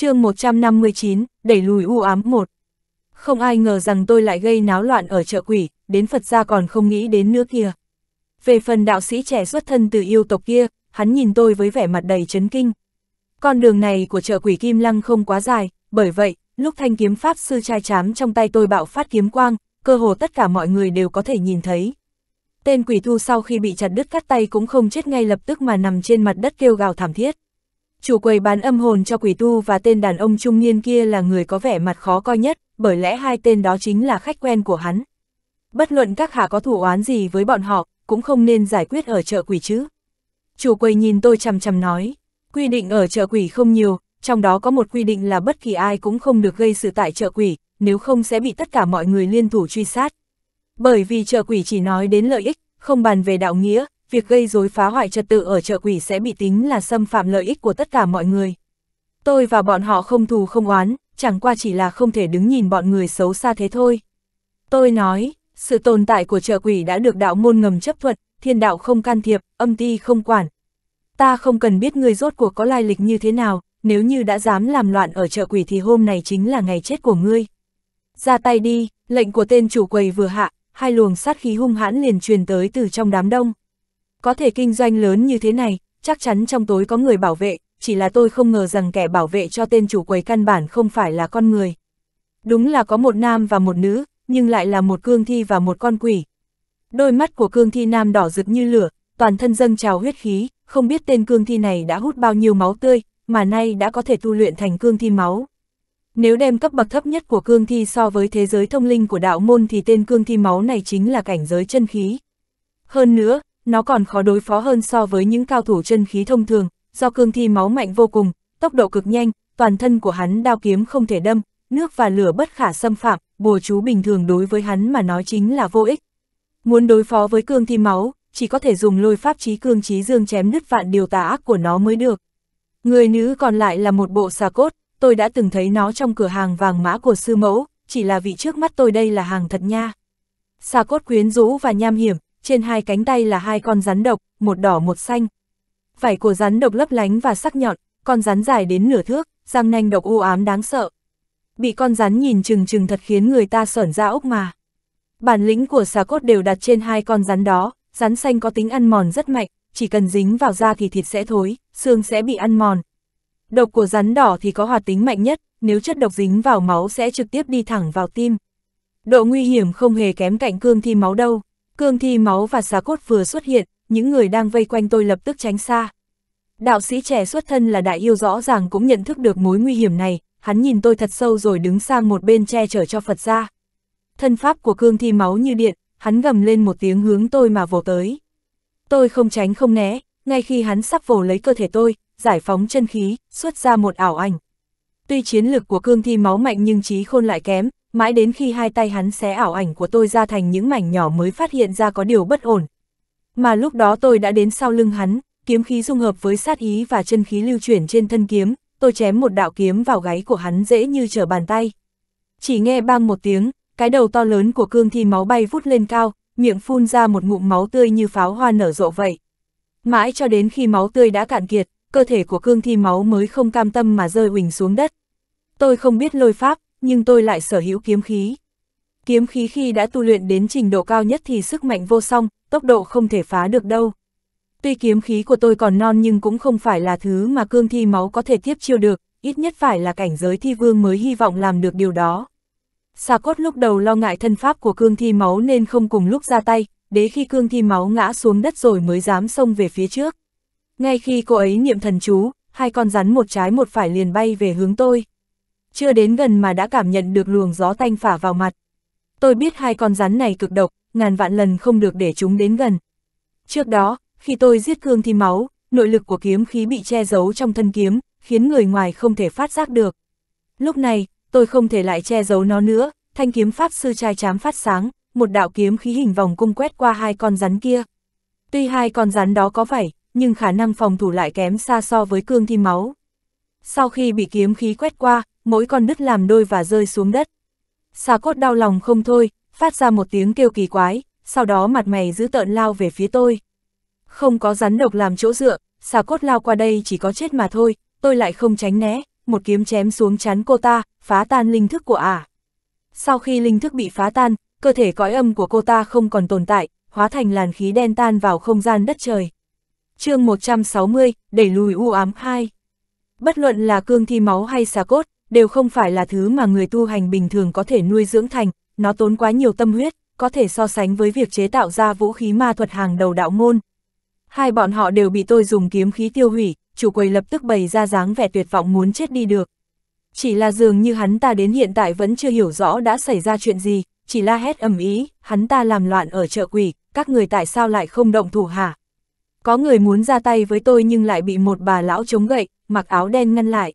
chương 159, đẩy lùi u ám một. Không ai ngờ rằng tôi lại gây náo loạn ở chợ quỷ, đến Phật gia còn không nghĩ đến nữa kia. Về phần đạo sĩ trẻ xuất thân từ yêu tộc kia, hắn nhìn tôi với vẻ mặt đầy chấn kinh. Con đường này của chợ quỷ Kim Lăng không quá dài, bởi vậy, lúc thanh kiếm pháp sư trai chám trong tay tôi bạo phát kiếm quang, cơ hồ tất cả mọi người đều có thể nhìn thấy. Tên quỷ thu sau khi bị chặt đứt cắt tay cũng không chết ngay lập tức mà nằm trên mặt đất kêu gào thảm thiết chủ quầy bán âm hồn cho quỷ tu và tên đàn ông trung niên kia là người có vẻ mặt khó coi nhất, bởi lẽ hai tên đó chính là khách quen của hắn. Bất luận các hạ có thủ oán gì với bọn họ, cũng không nên giải quyết ở chợ quỷ chứ. Chủ quầy nhìn tôi chằm chằm nói, quy định ở chợ quỷ không nhiều, trong đó có một quy định là bất kỳ ai cũng không được gây sự tại chợ quỷ, nếu không sẽ bị tất cả mọi người liên thủ truy sát. Bởi vì chợ quỷ chỉ nói đến lợi ích, không bàn về đạo nghĩa, việc gây rối phá hoại trật tự ở chợ quỷ sẽ bị tính là xâm phạm lợi ích của tất cả mọi người. Tôi và bọn họ không thù không oán, chẳng qua chỉ là không thể đứng nhìn bọn người xấu xa thế thôi. Tôi nói, sự tồn tại của chợ quỷ đã được đạo môn ngầm chấp thuận, thiên đạo không can thiệp, âm ti không quản. Ta không cần biết người rốt cuộc có lai lịch như thế nào, nếu như đã dám làm loạn ở chợ quỷ thì hôm này chính là ngày chết của ngươi. Ra tay đi, lệnh của tên chủ quầy vừa hạ, hai luồng sát khí hung hãn liền truyền tới từ trong đám đông. Có thể kinh doanh lớn như thế này, chắc chắn trong tối có người bảo vệ, chỉ là tôi không ngờ rằng kẻ bảo vệ cho tên chủ quầy căn bản không phải là con người. Đúng là có một nam và một nữ, nhưng lại là một cương thi và một con quỷ. Đôi mắt của cương thi nam đỏ rực như lửa, toàn thân dâng trào huyết khí, không biết tên cương thi này đã hút bao nhiêu máu tươi, mà nay đã có thể tu luyện thành cương thi máu. Nếu đem cấp bậc thấp nhất của cương thi so với thế giới thông linh của đạo môn thì tên cương thi máu này chính là cảnh giới chân khí. Hơn nữa, nó còn khó đối phó hơn so với những cao thủ chân khí thông thường, do cương thi máu mạnh vô cùng, tốc độ cực nhanh, toàn thân của hắn đao kiếm không thể đâm, nước và lửa bất khả xâm phạm, bùa chú bình thường đối với hắn mà nói chính là vô ích. Muốn đối phó với cương thi máu, chỉ có thể dùng lôi pháp trí cương trí dương chém nứt vạn điều tà ác của nó mới được. Người nữ còn lại là một bộ xà cốt, tôi đã từng thấy nó trong cửa hàng vàng mã của sư mẫu, chỉ là vị trước mắt tôi đây là hàng thật nha. Xà cốt quyến rũ và nham hiểm, trên hai cánh tay là hai con rắn độc, một đỏ một xanh. Vảy của rắn độc lấp lánh và sắc nhọn, con rắn dài đến nửa thước, răng nanh độc u ám đáng sợ. Bị con rắn nhìn chừng chừng thật khiến người ta sởn ra ốc mà. Bản lĩnh của xà cốt đều đặt trên hai con rắn đó, rắn xanh có tính ăn mòn rất mạnh, chỉ cần dính vào da thì thịt sẽ thối, xương sẽ bị ăn mòn. Độc của rắn đỏ thì có hoạt tính mạnh nhất, nếu chất độc dính vào máu sẽ trực tiếp đi thẳng vào tim. Độ nguy hiểm không hề kém cạnh cương thi máu đâu. Cương thi máu và xà cốt vừa xuất hiện, những người đang vây quanh tôi lập tức tránh xa. Đạo sĩ trẻ xuất thân là đại yêu rõ ràng cũng nhận thức được mối nguy hiểm này, hắn nhìn tôi thật sâu rồi đứng sang một bên che chở cho Phật ra. Thân pháp của cương thi máu như điện, hắn gầm lên một tiếng hướng tôi mà vồ tới. Tôi không tránh không né, ngay khi hắn sắp vồ lấy cơ thể tôi, giải phóng chân khí, xuất ra một ảo ảnh. Tuy chiến lực của cương thi máu mạnh nhưng trí khôn lại kém, mãi đến khi hai tay hắn xé ảo ảnh của tôi ra thành những mảnh nhỏ mới phát hiện ra có điều bất ổn. Mà lúc đó tôi đã đến sau lưng hắn, kiếm khí dung hợp với sát ý và chân khí lưu chuyển trên thân kiếm, tôi chém một đạo kiếm vào gáy của hắn dễ như trở bàn tay. Chỉ nghe bang một tiếng, cái đầu to lớn của cương thi máu bay vút lên cao, miệng phun ra một ngụm máu tươi như pháo hoa nở rộ vậy. Mãi cho đến khi máu tươi đã cạn kiệt, cơ thể của cương thi máu mới không cam tâm mà rơi huỳnh xuống đất. Tôi không biết lôi pháp, nhưng tôi lại sở hữu kiếm khí. Kiếm khí khi đã tu luyện đến trình độ cao nhất thì sức mạnh vô song, tốc độ không thể phá được đâu. Tuy kiếm khí của tôi còn non nhưng cũng không phải là thứ mà cương thi máu có thể tiếp chiêu được, ít nhất phải là cảnh giới thi vương mới hy vọng làm được điều đó. Xà cốt lúc đầu lo ngại thân pháp của cương thi máu nên không cùng lúc ra tay, đế khi cương thi máu ngã xuống đất rồi mới dám xông về phía trước. Ngay khi cô ấy niệm thần chú, hai con rắn một trái một phải liền bay về hướng tôi chưa đến gần mà đã cảm nhận được luồng gió tanh phả vào mặt. Tôi biết hai con rắn này cực độc, ngàn vạn lần không được để chúng đến gần. Trước đó, khi tôi giết cương thi máu, nội lực của kiếm khí bị che giấu trong thân kiếm, khiến người ngoài không thể phát giác được. Lúc này, tôi không thể lại che giấu nó nữa, thanh kiếm pháp sư trai chám phát sáng, một đạo kiếm khí hình vòng cung quét qua hai con rắn kia. Tuy hai con rắn đó có vảy, nhưng khả năng phòng thủ lại kém xa so với cương thi máu. Sau khi bị kiếm khí quét qua, mỗi con đứt làm đôi và rơi xuống đất. Xà cốt đau lòng không thôi, phát ra một tiếng kêu kỳ quái, sau đó mặt mày giữ tợn lao về phía tôi. Không có rắn độc làm chỗ dựa, xà cốt lao qua đây chỉ có chết mà thôi, tôi lại không tránh né, một kiếm chém xuống chắn cô ta, phá tan linh thức của ả. À. Sau khi linh thức bị phá tan, cơ thể cõi âm của cô ta không còn tồn tại, hóa thành làn khí đen tan vào không gian đất trời. chương 160, đẩy lùi u ám 2. Bất luận là cương thi máu hay xà cốt, đều không phải là thứ mà người tu hành bình thường có thể nuôi dưỡng thành, nó tốn quá nhiều tâm huyết, có thể so sánh với việc chế tạo ra vũ khí ma thuật hàng đầu đạo môn. Hai bọn họ đều bị tôi dùng kiếm khí tiêu hủy, chủ quầy lập tức bày ra dáng vẻ tuyệt vọng muốn chết đi được. Chỉ là dường như hắn ta đến hiện tại vẫn chưa hiểu rõ đã xảy ra chuyện gì, chỉ la hét ầm ý, hắn ta làm loạn ở chợ quỷ, các người tại sao lại không động thủ hả? Có người muốn ra tay với tôi nhưng lại bị một bà lão chống gậy, mặc áo đen ngăn lại.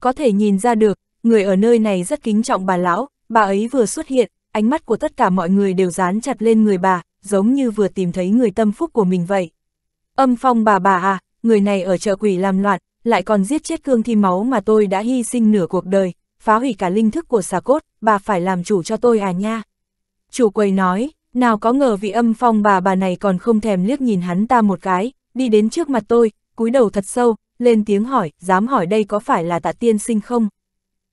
Có thể nhìn ra được, người ở nơi này rất kính trọng bà lão, bà ấy vừa xuất hiện, ánh mắt của tất cả mọi người đều dán chặt lên người bà, giống như vừa tìm thấy người tâm phúc của mình vậy. Âm phong bà bà à, người này ở chợ quỷ làm loạn, lại còn giết chết cương thi máu mà tôi đã hy sinh nửa cuộc đời, phá hủy cả linh thức của xà cốt, bà phải làm chủ cho tôi à nha. Chủ quầy nói, nào có ngờ vị âm phong bà bà này còn không thèm liếc nhìn hắn ta một cái, đi đến trước mặt tôi, cúi đầu thật sâu, lên tiếng hỏi, dám hỏi đây có phải là tạ tiên sinh không?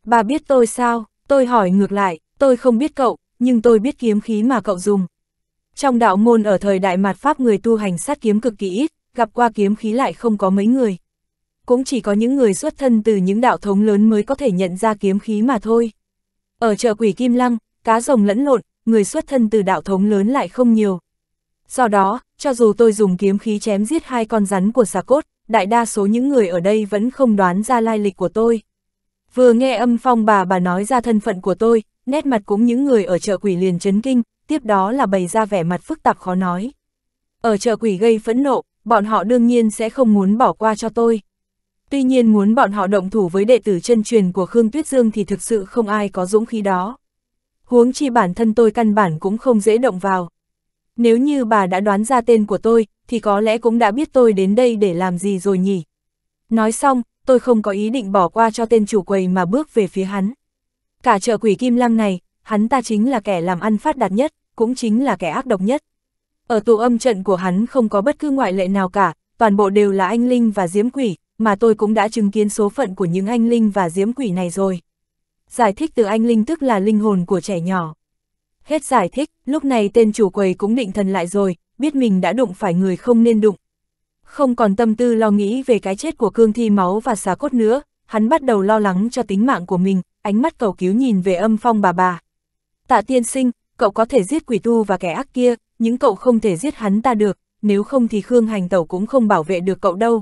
Bà biết tôi sao? Tôi hỏi ngược lại, tôi không biết cậu, nhưng tôi biết kiếm khí mà cậu dùng. Trong đạo môn ở thời đại mạt Pháp người tu hành sát kiếm cực kỳ ít, gặp qua kiếm khí lại không có mấy người. Cũng chỉ có những người xuất thân từ những đạo thống lớn mới có thể nhận ra kiếm khí mà thôi. Ở chợ quỷ Kim Lăng, cá rồng lẫn lộn, người xuất thân từ đạo thống lớn lại không nhiều. Do đó, cho dù tôi dùng kiếm khí chém giết hai con rắn của xà cốt, đại đa số những người ở đây vẫn không đoán ra lai lịch của tôi. Vừa nghe âm phong bà bà nói ra thân phận của tôi, nét mặt cũng những người ở chợ quỷ liền chấn kinh, tiếp đó là bày ra vẻ mặt phức tạp khó nói. Ở chợ quỷ gây phẫn nộ, bọn họ đương nhiên sẽ không muốn bỏ qua cho tôi. Tuy nhiên muốn bọn họ động thủ với đệ tử chân truyền của Khương Tuyết Dương thì thực sự không ai có dũng khí đó. Huống chi bản thân tôi căn bản cũng không dễ động vào. Nếu như bà đã đoán ra tên của tôi, thì có lẽ cũng đã biết tôi đến đây để làm gì rồi nhỉ. Nói xong, tôi không có ý định bỏ qua cho tên chủ quầy mà bước về phía hắn. Cả chợ quỷ Kim Lăng này, hắn ta chính là kẻ làm ăn phát đạt nhất, cũng chính là kẻ ác độc nhất. Ở tù âm trận của hắn không có bất cứ ngoại lệ nào cả, toàn bộ đều là anh Linh và Diễm Quỷ, mà tôi cũng đã chứng kiến số phận của những anh Linh và Diễm Quỷ này rồi. Giải thích từ anh Linh tức là linh hồn của trẻ nhỏ. Hết giải thích, lúc này tên chủ quầy cũng định thần lại rồi, biết mình đã đụng phải người không nên đụng. Không còn tâm tư lo nghĩ về cái chết của cương thi máu và xá cốt nữa, hắn bắt đầu lo lắng cho tính mạng của mình, ánh mắt cầu cứu nhìn về âm phong bà bà. Tạ tiên sinh, cậu có thể giết quỷ tu và kẻ ác kia, nhưng cậu không thể giết hắn ta được, nếu không thì Khương Hành Tẩu cũng không bảo vệ được cậu đâu.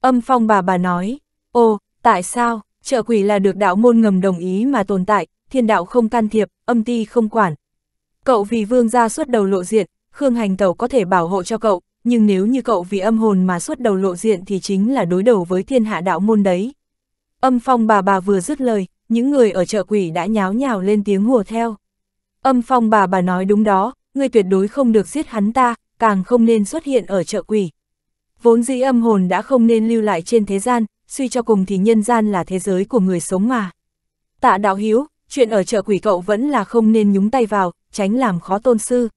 Âm phong bà bà nói, ô, tại sao, trợ quỷ là được đạo môn ngầm đồng ý mà tồn tại, thiên đạo không can thiệp, âm ti không quản. Cậu vì vương gia suốt đầu lộ diện, Khương Hành Tẩu có thể bảo hộ cho cậu, nhưng nếu như cậu vì âm hồn mà xuất đầu lộ diện thì chính là đối đầu với thiên hạ đạo môn đấy. Âm phong bà bà vừa dứt lời, những người ở chợ quỷ đã nháo nhào lên tiếng hùa theo. Âm phong bà bà nói đúng đó, ngươi tuyệt đối không được giết hắn ta, càng không nên xuất hiện ở chợ quỷ. Vốn dĩ âm hồn đã không nên lưu lại trên thế gian, suy cho cùng thì nhân gian là thế giới của người sống mà. Tạ đạo hiếu, chuyện ở chợ quỷ cậu vẫn là không nên nhúng tay vào, tránh làm khó tôn sư.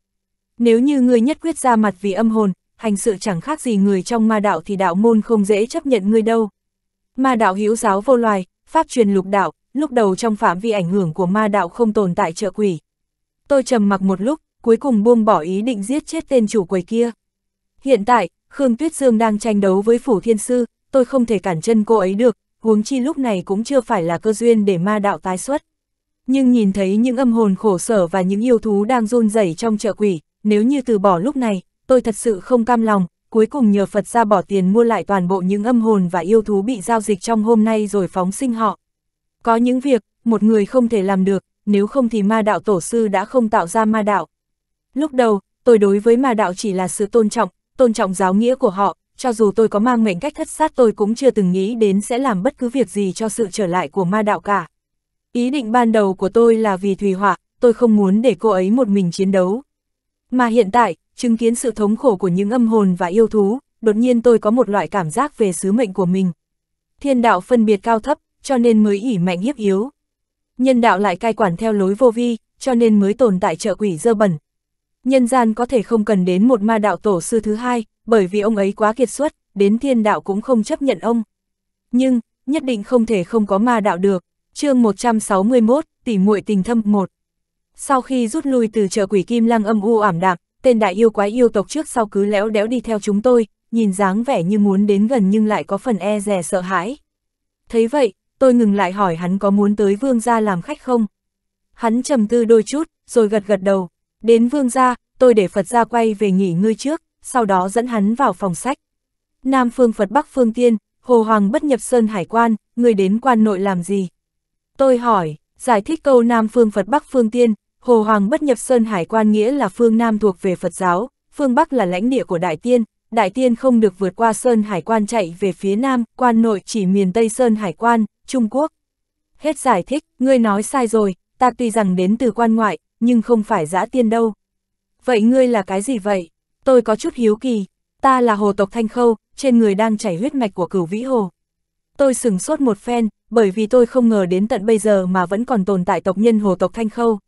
Nếu như ngươi nhất quyết ra mặt vì âm hồn, hành sự chẳng khác gì người trong ma đạo thì đạo môn không dễ chấp nhận ngươi đâu. Ma đạo hữu giáo vô loài, pháp truyền lục đạo, lúc đầu trong phạm vi ảnh hưởng của ma đạo không tồn tại trợ quỷ. Tôi trầm mặc một lúc, cuối cùng buông bỏ ý định giết chết tên chủ quầy kia. Hiện tại, Khương Tuyết Dương đang tranh đấu với Phủ Thiên Sư, tôi không thể cản chân cô ấy được, huống chi lúc này cũng chưa phải là cơ duyên để ma đạo tái xuất. Nhưng nhìn thấy những âm hồn khổ sở và những yêu thú đang run rẩy trong chợ quỷ, nếu như từ bỏ lúc này, tôi thật sự không cam lòng, cuối cùng nhờ Phật ra bỏ tiền mua lại toàn bộ những âm hồn và yêu thú bị giao dịch trong hôm nay rồi phóng sinh họ. Có những việc, một người không thể làm được, nếu không thì ma đạo tổ sư đã không tạo ra ma đạo. Lúc đầu, tôi đối với ma đạo chỉ là sự tôn trọng, tôn trọng giáo nghĩa của họ, cho dù tôi có mang mệnh cách thất sát tôi cũng chưa từng nghĩ đến sẽ làm bất cứ việc gì cho sự trở lại của ma đạo cả. Ý định ban đầu của tôi là vì Thùy Họa, tôi không muốn để cô ấy một mình chiến đấu, mà hiện tại, chứng kiến sự thống khổ của những âm hồn và yêu thú, đột nhiên tôi có một loại cảm giác về sứ mệnh của mình. Thiên đạo phân biệt cao thấp, cho nên mới ỉ mạnh hiếp yếu. Nhân đạo lại cai quản theo lối vô vi, cho nên mới tồn tại trợ quỷ dơ bẩn. Nhân gian có thể không cần đến một ma đạo tổ sư thứ hai, bởi vì ông ấy quá kiệt xuất, đến thiên đạo cũng không chấp nhận ông. Nhưng, nhất định không thể không có ma đạo được. chương 161, tỷ muội tình thâm 1 sau khi rút lui từ chợ quỷ kim lăng âm u ảm đạm, tên đại yêu quái yêu tộc trước sau cứ léo đéo đi theo chúng tôi, nhìn dáng vẻ như muốn đến gần nhưng lại có phần e rè sợ hãi. Thấy vậy, tôi ngừng lại hỏi hắn có muốn tới vương gia làm khách không? Hắn trầm tư đôi chút, rồi gật gật đầu. Đến vương gia, tôi để Phật gia quay về nghỉ ngơi trước, sau đó dẫn hắn vào phòng sách. Nam phương Phật Bắc phương Tiên, Hồ Hoàng bất nhập Sơn Hải quan, người đến quan nội làm gì? Tôi hỏi, giải thích câu Nam phương Phật Bắc phương Tiên, Hồ Hoàng bất nhập Sơn Hải quan nghĩa là phương Nam thuộc về Phật giáo, phương Bắc là lãnh địa của Đại Tiên, Đại Tiên không được vượt qua Sơn Hải quan chạy về phía Nam, quan nội chỉ miền Tây Sơn Hải quan, Trung Quốc. Hết giải thích, ngươi nói sai rồi, ta tuy rằng đến từ quan ngoại, nhưng không phải dã tiên đâu. Vậy ngươi là cái gì vậy? Tôi có chút hiếu kỳ, ta là hồ tộc Thanh Khâu, trên người đang chảy huyết mạch của cửu vĩ hồ. Tôi sừng sốt một phen, bởi vì tôi không ngờ đến tận bây giờ mà vẫn còn tồn tại tộc nhân hồ tộc Thanh Khâu.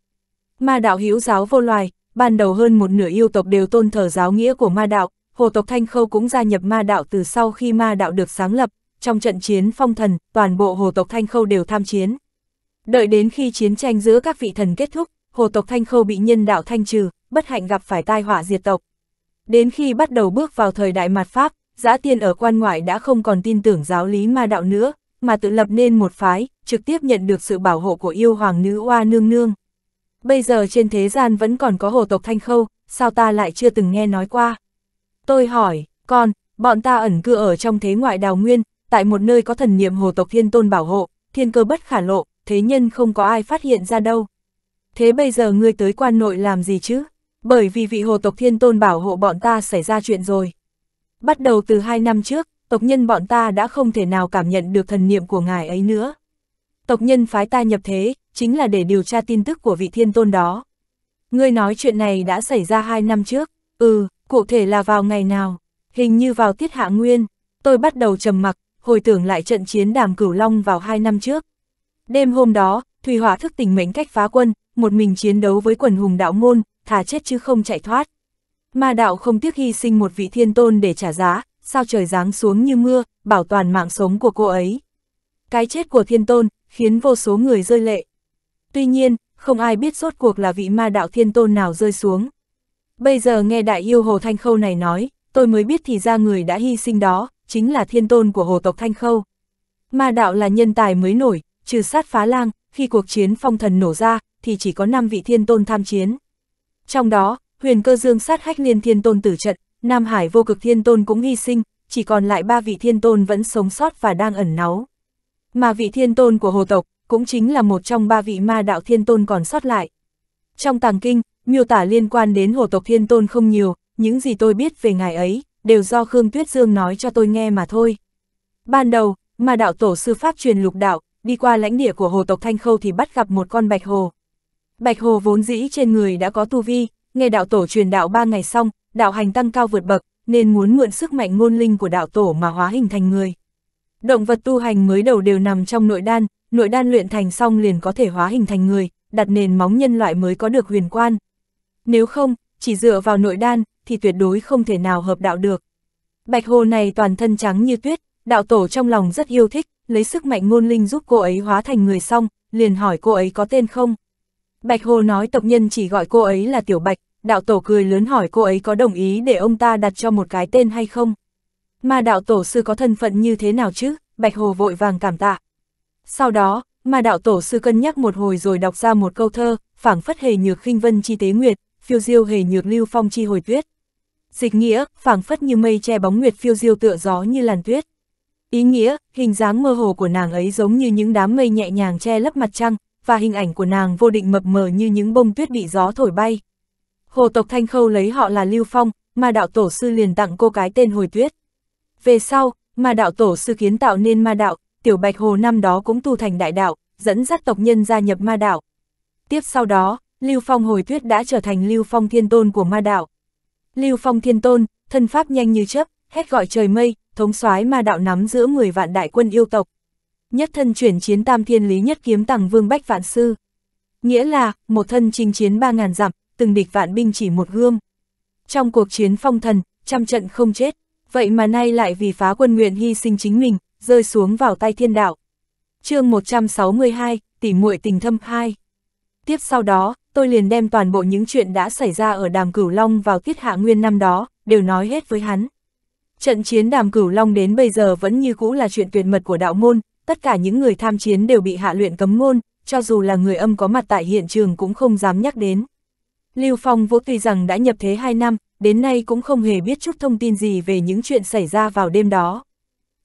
Ma đạo hiếu giáo vô loài, ban đầu hơn một nửa yêu tộc đều tôn thờ giáo nghĩa của ma đạo, hồ tộc Thanh Khâu cũng gia nhập ma đạo từ sau khi ma đạo được sáng lập, trong trận chiến phong thần, toàn bộ hồ tộc Thanh Khâu đều tham chiến. Đợi đến khi chiến tranh giữa các vị thần kết thúc, hồ tộc Thanh Khâu bị nhân đạo thanh trừ, bất hạnh gặp phải tai họa diệt tộc. Đến khi bắt đầu bước vào thời đại mạt Pháp, giã tiên ở quan ngoại đã không còn tin tưởng giáo lý ma đạo nữa, mà tự lập nên một phái, trực tiếp nhận được sự bảo hộ của yêu hoàng nữ oa nương nương bây giờ trên thế gian vẫn còn có hồ tộc Thanh Khâu, sao ta lại chưa từng nghe nói qua? Tôi hỏi, con, bọn ta ẩn cư ở trong thế ngoại đào nguyên, tại một nơi có thần niệm hồ tộc thiên tôn bảo hộ, thiên cơ bất khả lộ, thế nhân không có ai phát hiện ra đâu. Thế bây giờ ngươi tới quan nội làm gì chứ? Bởi vì vị hồ tộc thiên tôn bảo hộ bọn ta xảy ra chuyện rồi. Bắt đầu từ hai năm trước, tộc nhân bọn ta đã không thể nào cảm nhận được thần niệm của ngài ấy nữa. Tộc nhân phái ta nhập thế, chính là để điều tra tin tức của vị thiên tôn đó. Ngươi nói chuyện này đã xảy ra hai năm trước, ừ, cụ thể là vào ngày nào, hình như vào tiết hạ nguyên, tôi bắt đầu trầm mặc, hồi tưởng lại trận chiến đàm cửu long vào hai năm trước. Đêm hôm đó, Thủy Hỏa thức tỉnh mệnh cách phá quân, một mình chiến đấu với quần hùng đạo môn, thà chết chứ không chạy thoát. ma đạo không tiếc hy sinh một vị thiên tôn để trả giá, sao trời giáng xuống như mưa, bảo toàn mạng sống của cô ấy. Cái chết của thiên tôn, khiến vô số người rơi lệ. Tuy nhiên, không ai biết rốt cuộc là vị ma đạo thiên tôn nào rơi xuống. Bây giờ nghe đại yêu Hồ Thanh Khâu này nói, tôi mới biết thì ra người đã hy sinh đó, chính là thiên tôn của Hồ tộc Thanh Khâu. Ma đạo là nhân tài mới nổi, trừ sát phá lang, khi cuộc chiến phong thần nổ ra, thì chỉ có 5 vị thiên tôn tham chiến. Trong đó, huyền cơ dương sát hách liên thiên tôn tử trận, Nam Hải vô cực thiên tôn cũng hy sinh, chỉ còn lại 3 vị thiên tôn vẫn sống sót và đang ẩn náu. Mà vị thiên tôn của hồ tộc, cũng chính là một trong ba vị ma đạo thiên tôn còn sót lại. Trong tàng kinh, miêu tả liên quan đến hồ tộc thiên tôn không nhiều, những gì tôi biết về ngài ấy, đều do Khương Tuyết Dương nói cho tôi nghe mà thôi. Ban đầu, ma đạo tổ sư Pháp truyền lục đạo, đi qua lãnh địa của hồ tộc Thanh Khâu thì bắt gặp một con bạch hồ. Bạch hồ vốn dĩ trên người đã có tu vi, nghe đạo tổ truyền đạo ba ngày xong, đạo hành tăng cao vượt bậc, nên muốn mượn sức mạnh ngôn linh của đạo tổ mà hóa hình thành người. Động vật tu hành mới đầu đều nằm trong nội đan, nội đan luyện thành xong liền có thể hóa hình thành người, đặt nền móng nhân loại mới có được huyền quan. Nếu không, chỉ dựa vào nội đan, thì tuyệt đối không thể nào hợp đạo được. Bạch Hồ này toàn thân trắng như tuyết, đạo tổ trong lòng rất yêu thích, lấy sức mạnh ngôn linh giúp cô ấy hóa thành người xong, liền hỏi cô ấy có tên không. Bạch Hồ nói tộc nhân chỉ gọi cô ấy là Tiểu Bạch, đạo tổ cười lớn hỏi cô ấy có đồng ý để ông ta đặt cho một cái tên hay không. Mà đạo tổ sư có thân phận như thế nào chứ, Bạch Hồ vội vàng cảm tạ. Sau đó, mà đạo tổ sư cân nhắc một hồi rồi đọc ra một câu thơ, phảng phất hề nhược khinh vân chi tế nguyệt, phiêu diêu hề nhược lưu phong chi hồi tuyết. Dịch nghĩa, phảng phất như mây che bóng nguyệt phiêu diêu tựa gió như làn tuyết. Ý nghĩa, hình dáng mơ hồ của nàng ấy giống như những đám mây nhẹ nhàng che lấp mặt trăng, và hình ảnh của nàng vô định mập mờ như những bông tuyết bị gió thổi bay. Hồ tộc Thanh Khâu lấy họ là Lưu Phong, mà đạo tổ sư liền tặng cô cái tên Hồi Tuyết. Về sau, mà đạo tổ sư kiến tạo nên ma đạo, Tiểu Bạch Hồ năm đó cũng tu thành đại đạo, dẫn dắt tộc nhân gia nhập ma đạo. Tiếp sau đó, Lưu Phong hồi tuyết đã trở thành Lưu Phong thiên tôn của ma đạo. Lưu Phong thiên tôn, thân pháp nhanh như chớp, hét gọi trời mây, thống soái ma đạo nắm giữa 10 vạn đại quân yêu tộc. Nhất thân chuyển chiến tam thiên lý nhất kiếm tàng vương bách vạn sư. Nghĩa là, một thân chinh chiến 3.000 dặm, từng địch vạn binh chỉ một gươm. Trong cuộc chiến phong thần, trăm trận không chết, vậy mà nay lại vì phá quân nguyện hy sinh chính mình, rơi xuống vào tay thiên đạo. chương 162, tỉ muội tình thâm 2. Tiếp sau đó, tôi liền đem toàn bộ những chuyện đã xảy ra ở đàm cửu long vào tiết hạ nguyên năm đó, đều nói hết với hắn. Trận chiến đàm cửu long đến bây giờ vẫn như cũ là chuyện tuyệt mật của đạo môn, tất cả những người tham chiến đều bị hạ luyện cấm ngôn, cho dù là người âm có mặt tại hiện trường cũng không dám nhắc đến. Lưu Phong vô tuy rằng đã nhập thế 2 năm, đến nay cũng không hề biết chút thông tin gì về những chuyện xảy ra vào đêm đó.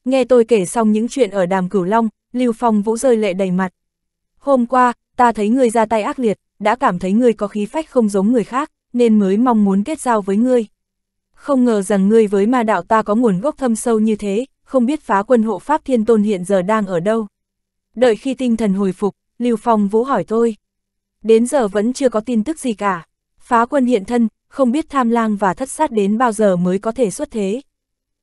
Nghe tôi kể xong những chuyện ở đàm cửu long, Lưu Phong Vũ rơi lệ đầy mặt. Hôm qua, ta thấy ngươi ra tay ác liệt, đã cảm thấy ngươi có khí phách không giống người khác, nên mới mong muốn kết giao với ngươi. Không ngờ rằng ngươi với ma đạo ta có nguồn gốc thâm sâu như thế, không biết phá quân hộ Pháp Thiên Tôn hiện giờ đang ở đâu. Đợi khi tinh thần hồi phục, Lưu Phong Vũ hỏi tôi. Đến giờ vẫn chưa có tin tức gì cả. Phá quân hiện thân, không biết tham lang và thất sát đến bao giờ mới có thể xuất thế.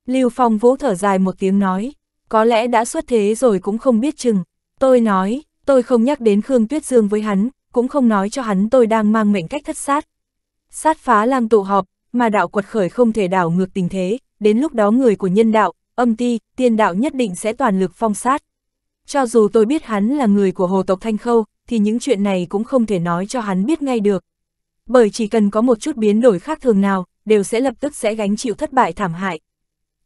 Lưu Phong Vũ thở dài một tiếng nói, có lẽ đã xuất thế rồi cũng không biết chừng. Tôi nói, tôi không nhắc đến Khương Tuyết Dương với hắn, cũng không nói cho hắn tôi đang mang mệnh cách thất sát. Sát phá lang tụ họp, mà đạo quật khởi không thể đảo ngược tình thế, đến lúc đó người của nhân đạo, âm ti, tiên đạo nhất định sẽ toàn lực phong sát. Cho dù tôi biết hắn là người của hồ tộc Thanh Khâu, thì những chuyện này cũng không thể nói cho hắn biết ngay được. Bởi chỉ cần có một chút biến đổi khác thường nào, đều sẽ lập tức sẽ gánh chịu thất bại thảm hại.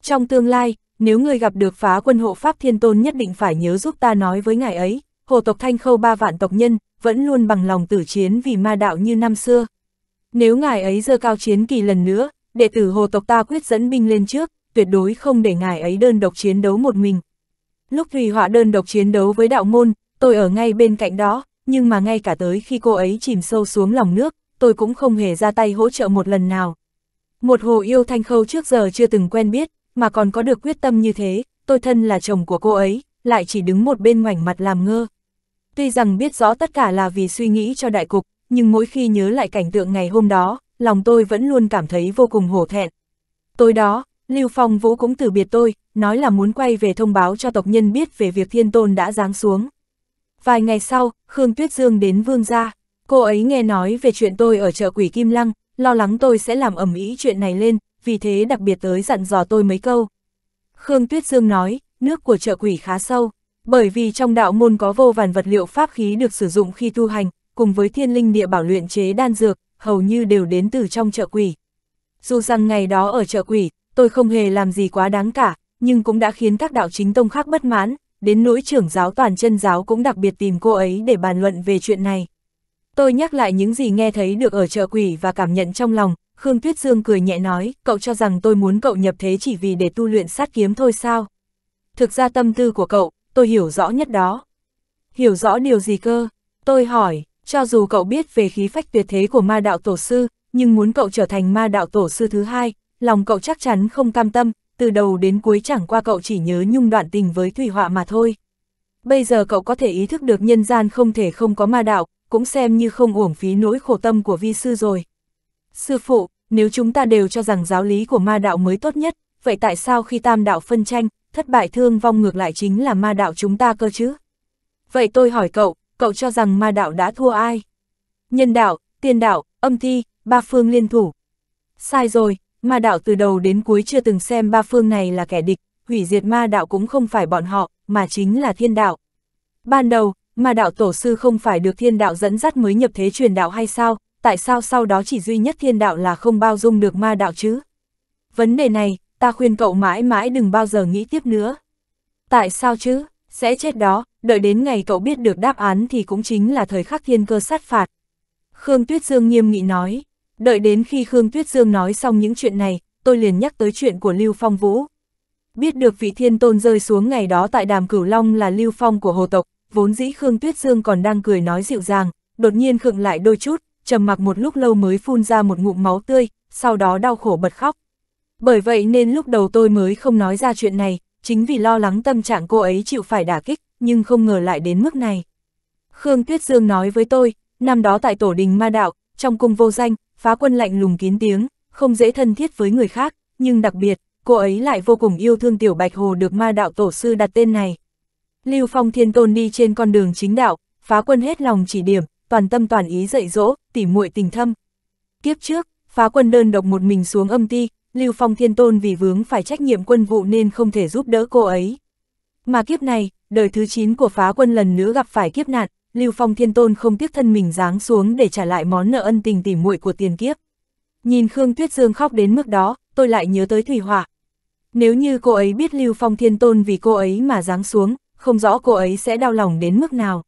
Trong tương lai, nếu ngươi gặp được phá quân hộ pháp thiên tôn nhất định phải nhớ giúp ta nói với ngài ấy, hồ tộc thanh khâu ba vạn tộc nhân, vẫn luôn bằng lòng tử chiến vì ma đạo như năm xưa. Nếu ngài ấy dơ cao chiến kỳ lần nữa, đệ tử hồ tộc ta quyết dẫn binh lên trước, tuyệt đối không để ngài ấy đơn độc chiến đấu một mình. Lúc Thùy Họa đơn độc chiến đấu với đạo môn, tôi ở ngay bên cạnh đó, nhưng mà ngay cả tới khi cô ấy chìm sâu xuống lòng nước, tôi cũng không hề ra tay hỗ trợ một lần nào. Một hồ yêu thanh khâu trước giờ chưa từng quen biết, mà còn có được quyết tâm như thế, tôi thân là chồng của cô ấy, lại chỉ đứng một bên ngoảnh mặt làm ngơ. Tuy rằng biết rõ tất cả là vì suy nghĩ cho đại cục, nhưng mỗi khi nhớ lại cảnh tượng ngày hôm đó, lòng tôi vẫn luôn cảm thấy vô cùng hổ thẹn. Tối đó, Lưu Phong Vũ cũng từ biệt tôi, nói là muốn quay về thông báo cho tộc nhân biết về việc thiên tôn đã giáng xuống. Vài ngày sau, Khương Tuyết Dương đến vương gia, cô ấy nghe nói về chuyện tôi ở chợ quỷ Kim Lăng, lo lắng tôi sẽ làm ẩm ý chuyện này lên, vì thế đặc biệt tới dặn dò tôi mấy câu. Khương Tuyết Dương nói, nước của chợ quỷ khá sâu, bởi vì trong đạo môn có vô vàn vật liệu pháp khí được sử dụng khi tu hành, cùng với thiên linh địa bảo luyện chế đan dược, hầu như đều đến từ trong chợ quỷ. Dù rằng ngày đó ở chợ quỷ, tôi không hề làm gì quá đáng cả, nhưng cũng đã khiến các đạo chính tông khác bất mãn, đến nỗi trưởng giáo toàn chân giáo cũng đặc biệt tìm cô ấy để bàn luận về chuyện này. Tôi nhắc lại những gì nghe thấy được ở chợ quỷ và cảm nhận trong lòng, Khương Tuyết Dương cười nhẹ nói, cậu cho rằng tôi muốn cậu nhập thế chỉ vì để tu luyện sát kiếm thôi sao? Thực ra tâm tư của cậu, tôi hiểu rõ nhất đó. Hiểu rõ điều gì cơ? Tôi hỏi, cho dù cậu biết về khí phách tuyệt thế của ma đạo tổ sư, nhưng muốn cậu trở thành ma đạo tổ sư thứ hai, lòng cậu chắc chắn không cam tâm, từ đầu đến cuối chẳng qua cậu chỉ nhớ nhung đoạn tình với Thủy Họa mà thôi. Bây giờ cậu có thể ý thức được nhân gian không thể không có ma đạo, cũng xem như không uổng phí nỗi khổ tâm của vi sư rồi. Sư phụ, nếu chúng ta đều cho rằng giáo lý của ma đạo mới tốt nhất, vậy tại sao khi tam đạo phân tranh, thất bại thương vong ngược lại chính là ma đạo chúng ta cơ chứ? Vậy tôi hỏi cậu, cậu cho rằng ma đạo đã thua ai? Nhân đạo, tiên đạo, âm thi, ba phương liên thủ. Sai rồi, ma đạo từ đầu đến cuối chưa từng xem ba phương này là kẻ địch, hủy diệt ma đạo cũng không phải bọn họ, mà chính là thiên đạo. Ban đầu, ma đạo tổ sư không phải được thiên đạo dẫn dắt mới nhập thế truyền đạo hay sao, tại sao sau đó chỉ duy nhất thiên đạo là không bao dung được ma đạo chứ? Vấn đề này, ta khuyên cậu mãi mãi đừng bao giờ nghĩ tiếp nữa. Tại sao chứ, sẽ chết đó, đợi đến ngày cậu biết được đáp án thì cũng chính là thời khắc thiên cơ sát phạt. Khương Tuyết Dương nghiêm nghị nói, đợi đến khi Khương Tuyết Dương nói xong những chuyện này, tôi liền nhắc tới chuyện của Lưu Phong Vũ. Biết được vị thiên tôn rơi xuống ngày đó tại đàm cửu long là Lưu Phong của hồ tộc, vốn dĩ Khương Tuyết Dương còn đang cười nói dịu dàng, đột nhiên khựng lại đôi chút, trầm mặc một lúc lâu mới phun ra một ngụm máu tươi, sau đó đau khổ bật khóc. Bởi vậy nên lúc đầu tôi mới không nói ra chuyện này, chính vì lo lắng tâm trạng cô ấy chịu phải đả kích, nhưng không ngờ lại đến mức này. Khương Tuyết Dương nói với tôi, năm đó tại tổ đình ma đạo, trong cung vô danh, phá quân lạnh lùng kín tiếng, không dễ thân thiết với người khác, nhưng đặc biệt, cô ấy lại vô cùng yêu thương tiểu bạch hồ được ma đạo tổ sư đặt tên này. Lưu Phong Thiên Tôn đi trên con đường chính đạo, phá quân hết lòng chỉ điểm, toàn tâm toàn ý dạy dỗ, tỉ muội tình thâm. Kiếp trước, phá quân đơn độc một mình xuống âm ti, Lưu Phong Thiên Tôn vì vướng phải trách nhiệm quân vụ nên không thể giúp đỡ cô ấy. Mà kiếp này, đời thứ 9 của phá quân lần nữa gặp phải kiếp nạn, Lưu Phong Thiên Tôn không tiếc thân mình giáng xuống để trả lại món nợ ân tình tỉ muội của tiền kiếp. Nhìn Khương Tuyết Dương khóc đến mức đó, tôi lại nhớ tới Thủy Hỏa. Nếu như cô ấy biết Lưu Phong Thiên Tôn vì cô ấy mà giáng xuống, không rõ cô ấy sẽ đau lòng đến mức nào.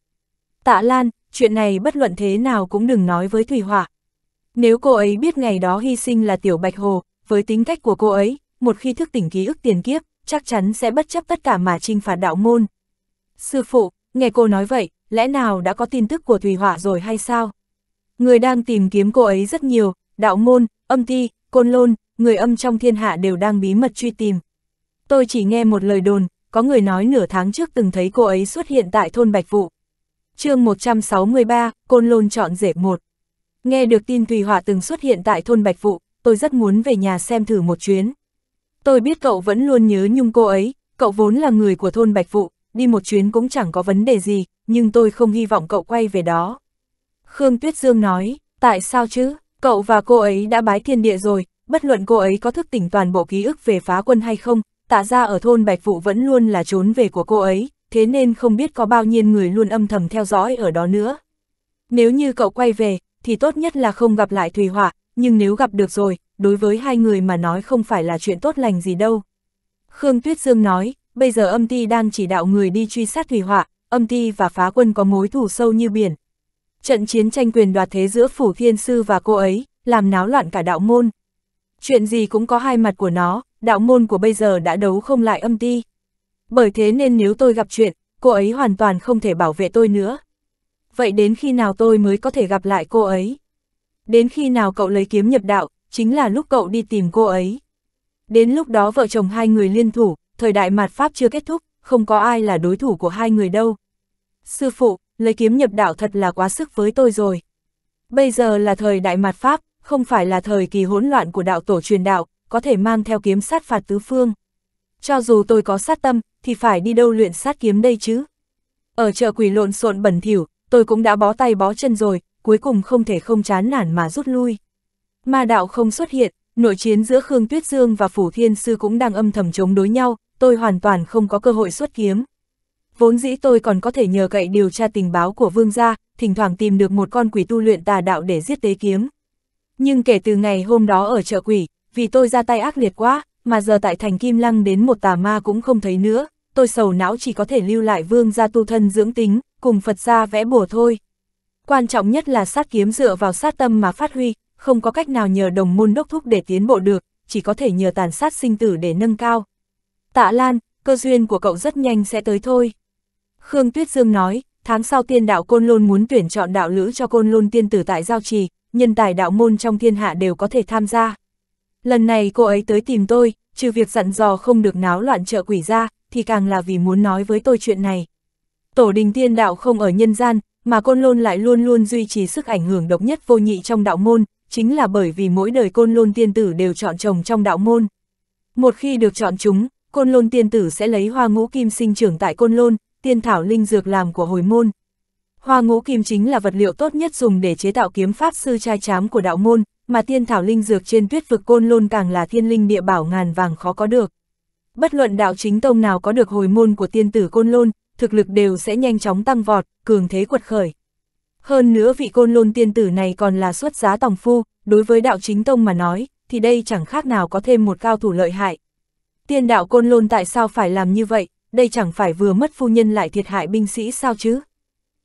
Tạ Lan, chuyện này bất luận thế nào cũng đừng nói với Thủy Hỏa. Nếu cô ấy biết ngày đó hy sinh là Tiểu Bạch Hồ, với tính cách của cô ấy, một khi thức tỉnh ký ức tiền kiếp, chắc chắn sẽ bất chấp tất cả mà trinh phạt đạo môn. Sư phụ, nghe cô nói vậy, lẽ nào đã có tin tức của Thủy Hỏa rồi hay sao? Người đang tìm kiếm cô ấy rất nhiều, đạo môn, âm ti, côn lôn, người âm trong thiên hạ đều đang bí mật truy tìm. Tôi chỉ nghe một lời đồn, có người nói nửa tháng trước từng thấy cô ấy xuất hiện tại thôn Bạch Vụ, chương 163, Côn Lôn chọn rể một. Nghe được tin Tùy Họa từng xuất hiện tại thôn Bạch Vụ, tôi rất muốn về nhà xem thử một chuyến. Tôi biết cậu vẫn luôn nhớ nhung cô ấy, cậu vốn là người của thôn Bạch Vụ, đi một chuyến cũng chẳng có vấn đề gì, nhưng tôi không hy vọng cậu quay về đó. Khương Tuyết Dương nói, tại sao chứ, cậu và cô ấy đã bái thiên địa rồi, bất luận cô ấy có thức tỉnh toàn bộ ký ức về phá quân hay không, tạ ra ở thôn Bạch Vụ vẫn luôn là trốn về của cô ấy, thế nên không biết có bao nhiêu người luôn âm thầm theo dõi ở đó nữa. Nếu như cậu quay về, thì tốt nhất là không gặp lại Thùy Hỏa, nhưng nếu gặp được rồi, đối với hai người mà nói không phải là chuyện tốt lành gì đâu. Khương Tuyết Dương nói, bây giờ âm ti đang chỉ đạo người đi truy sát Thùy Hỏa, âm ti và phá quân có mối thù sâu như biển. Trận chiến tranh quyền đoạt thế giữa Phủ Thiên Sư và cô ấy, làm náo loạn cả đạo môn. Chuyện gì cũng có hai mặt của nó, đạo môn của bây giờ đã đấu không lại âm ti. Bởi thế nên nếu tôi gặp chuyện, cô ấy hoàn toàn không thể bảo vệ tôi nữa. Vậy đến khi nào tôi mới có thể gặp lại cô ấy? Đến khi nào cậu lấy kiếm nhập đạo, chính là lúc cậu đi tìm cô ấy. Đến lúc đó vợ chồng hai người liên thủ, thời đại mạt Pháp chưa kết thúc, không có ai là đối thủ của hai người đâu. Sư phụ, lấy kiếm nhập đạo thật là quá sức với tôi rồi. Bây giờ là thời đại mạt Pháp, không phải là thời kỳ hỗn loạn của đạo tổ truyền đạo, có thể mang theo kiếm sát phạt tứ phương cho dù tôi có sát tâm, thì phải đi đâu luyện sát kiếm đây chứ. Ở chợ quỷ lộn xộn bẩn thỉu, tôi cũng đã bó tay bó chân rồi, cuối cùng không thể không chán nản mà rút lui. Ma đạo không xuất hiện, nội chiến giữa Khương Tuyết Dương và Phủ Thiên Sư cũng đang âm thầm chống đối nhau, tôi hoàn toàn không có cơ hội xuất kiếm. Vốn dĩ tôi còn có thể nhờ cậy điều tra tình báo của vương gia, thỉnh thoảng tìm được một con quỷ tu luyện tà đạo để giết tế kiếm. Nhưng kể từ ngày hôm đó ở chợ quỷ, vì tôi ra tay ác liệt quá, mà giờ tại thành Kim Lăng đến một tà ma cũng không thấy nữa, tôi sầu não chỉ có thể lưu lại vương gia tu thân dưỡng tính, cùng Phật gia vẽ bùa thôi. Quan trọng nhất là sát kiếm dựa vào sát tâm mà phát huy, không có cách nào nhờ đồng môn đốc thúc để tiến bộ được, chỉ có thể nhờ tàn sát sinh tử để nâng cao. Tạ Lan, cơ duyên của cậu rất nhanh sẽ tới thôi. Khương Tuyết Dương nói, tháng sau tiên đạo Côn Lôn muốn tuyển chọn đạo lữ cho Côn Lôn tiên tử tại Giao Trì, nhân tài đạo môn trong thiên hạ đều có thể tham gia. Lần này cô ấy tới tìm tôi, trừ việc dặn dò không được náo loạn trợ quỷ ra, thì càng là vì muốn nói với tôi chuyện này. Tổ đình tiên đạo không ở nhân gian, mà Côn Lôn lại luôn luôn duy trì sức ảnh hưởng độc nhất vô nhị trong đạo môn, chính là bởi vì mỗi đời Côn Lôn tiên tử đều chọn chồng trong đạo môn. Một khi được chọn chúng, Côn Lôn tiên tử sẽ lấy hoa ngũ kim sinh trưởng tại Côn Lôn, tiên thảo linh dược làm của hồi môn. Hoa ngũ kim chính là vật liệu tốt nhất dùng để chế tạo kiếm pháp sư trai chám của đạo môn, mà thiên thảo linh dược trên tuyết vực côn lôn càng là thiên linh địa bảo ngàn vàng khó có được. Bất luận đạo chính tông nào có được hồi môn của tiên tử côn lôn, thực lực đều sẽ nhanh chóng tăng vọt, cường thế quật khởi. Hơn nữa vị côn lôn tiên tử này còn là xuất giá tòng phu, đối với đạo chính tông mà nói, thì đây chẳng khác nào có thêm một cao thủ lợi hại. Tiên đạo côn lôn tại sao phải làm như vậy, đây chẳng phải vừa mất phu nhân lại thiệt hại binh sĩ sao chứ?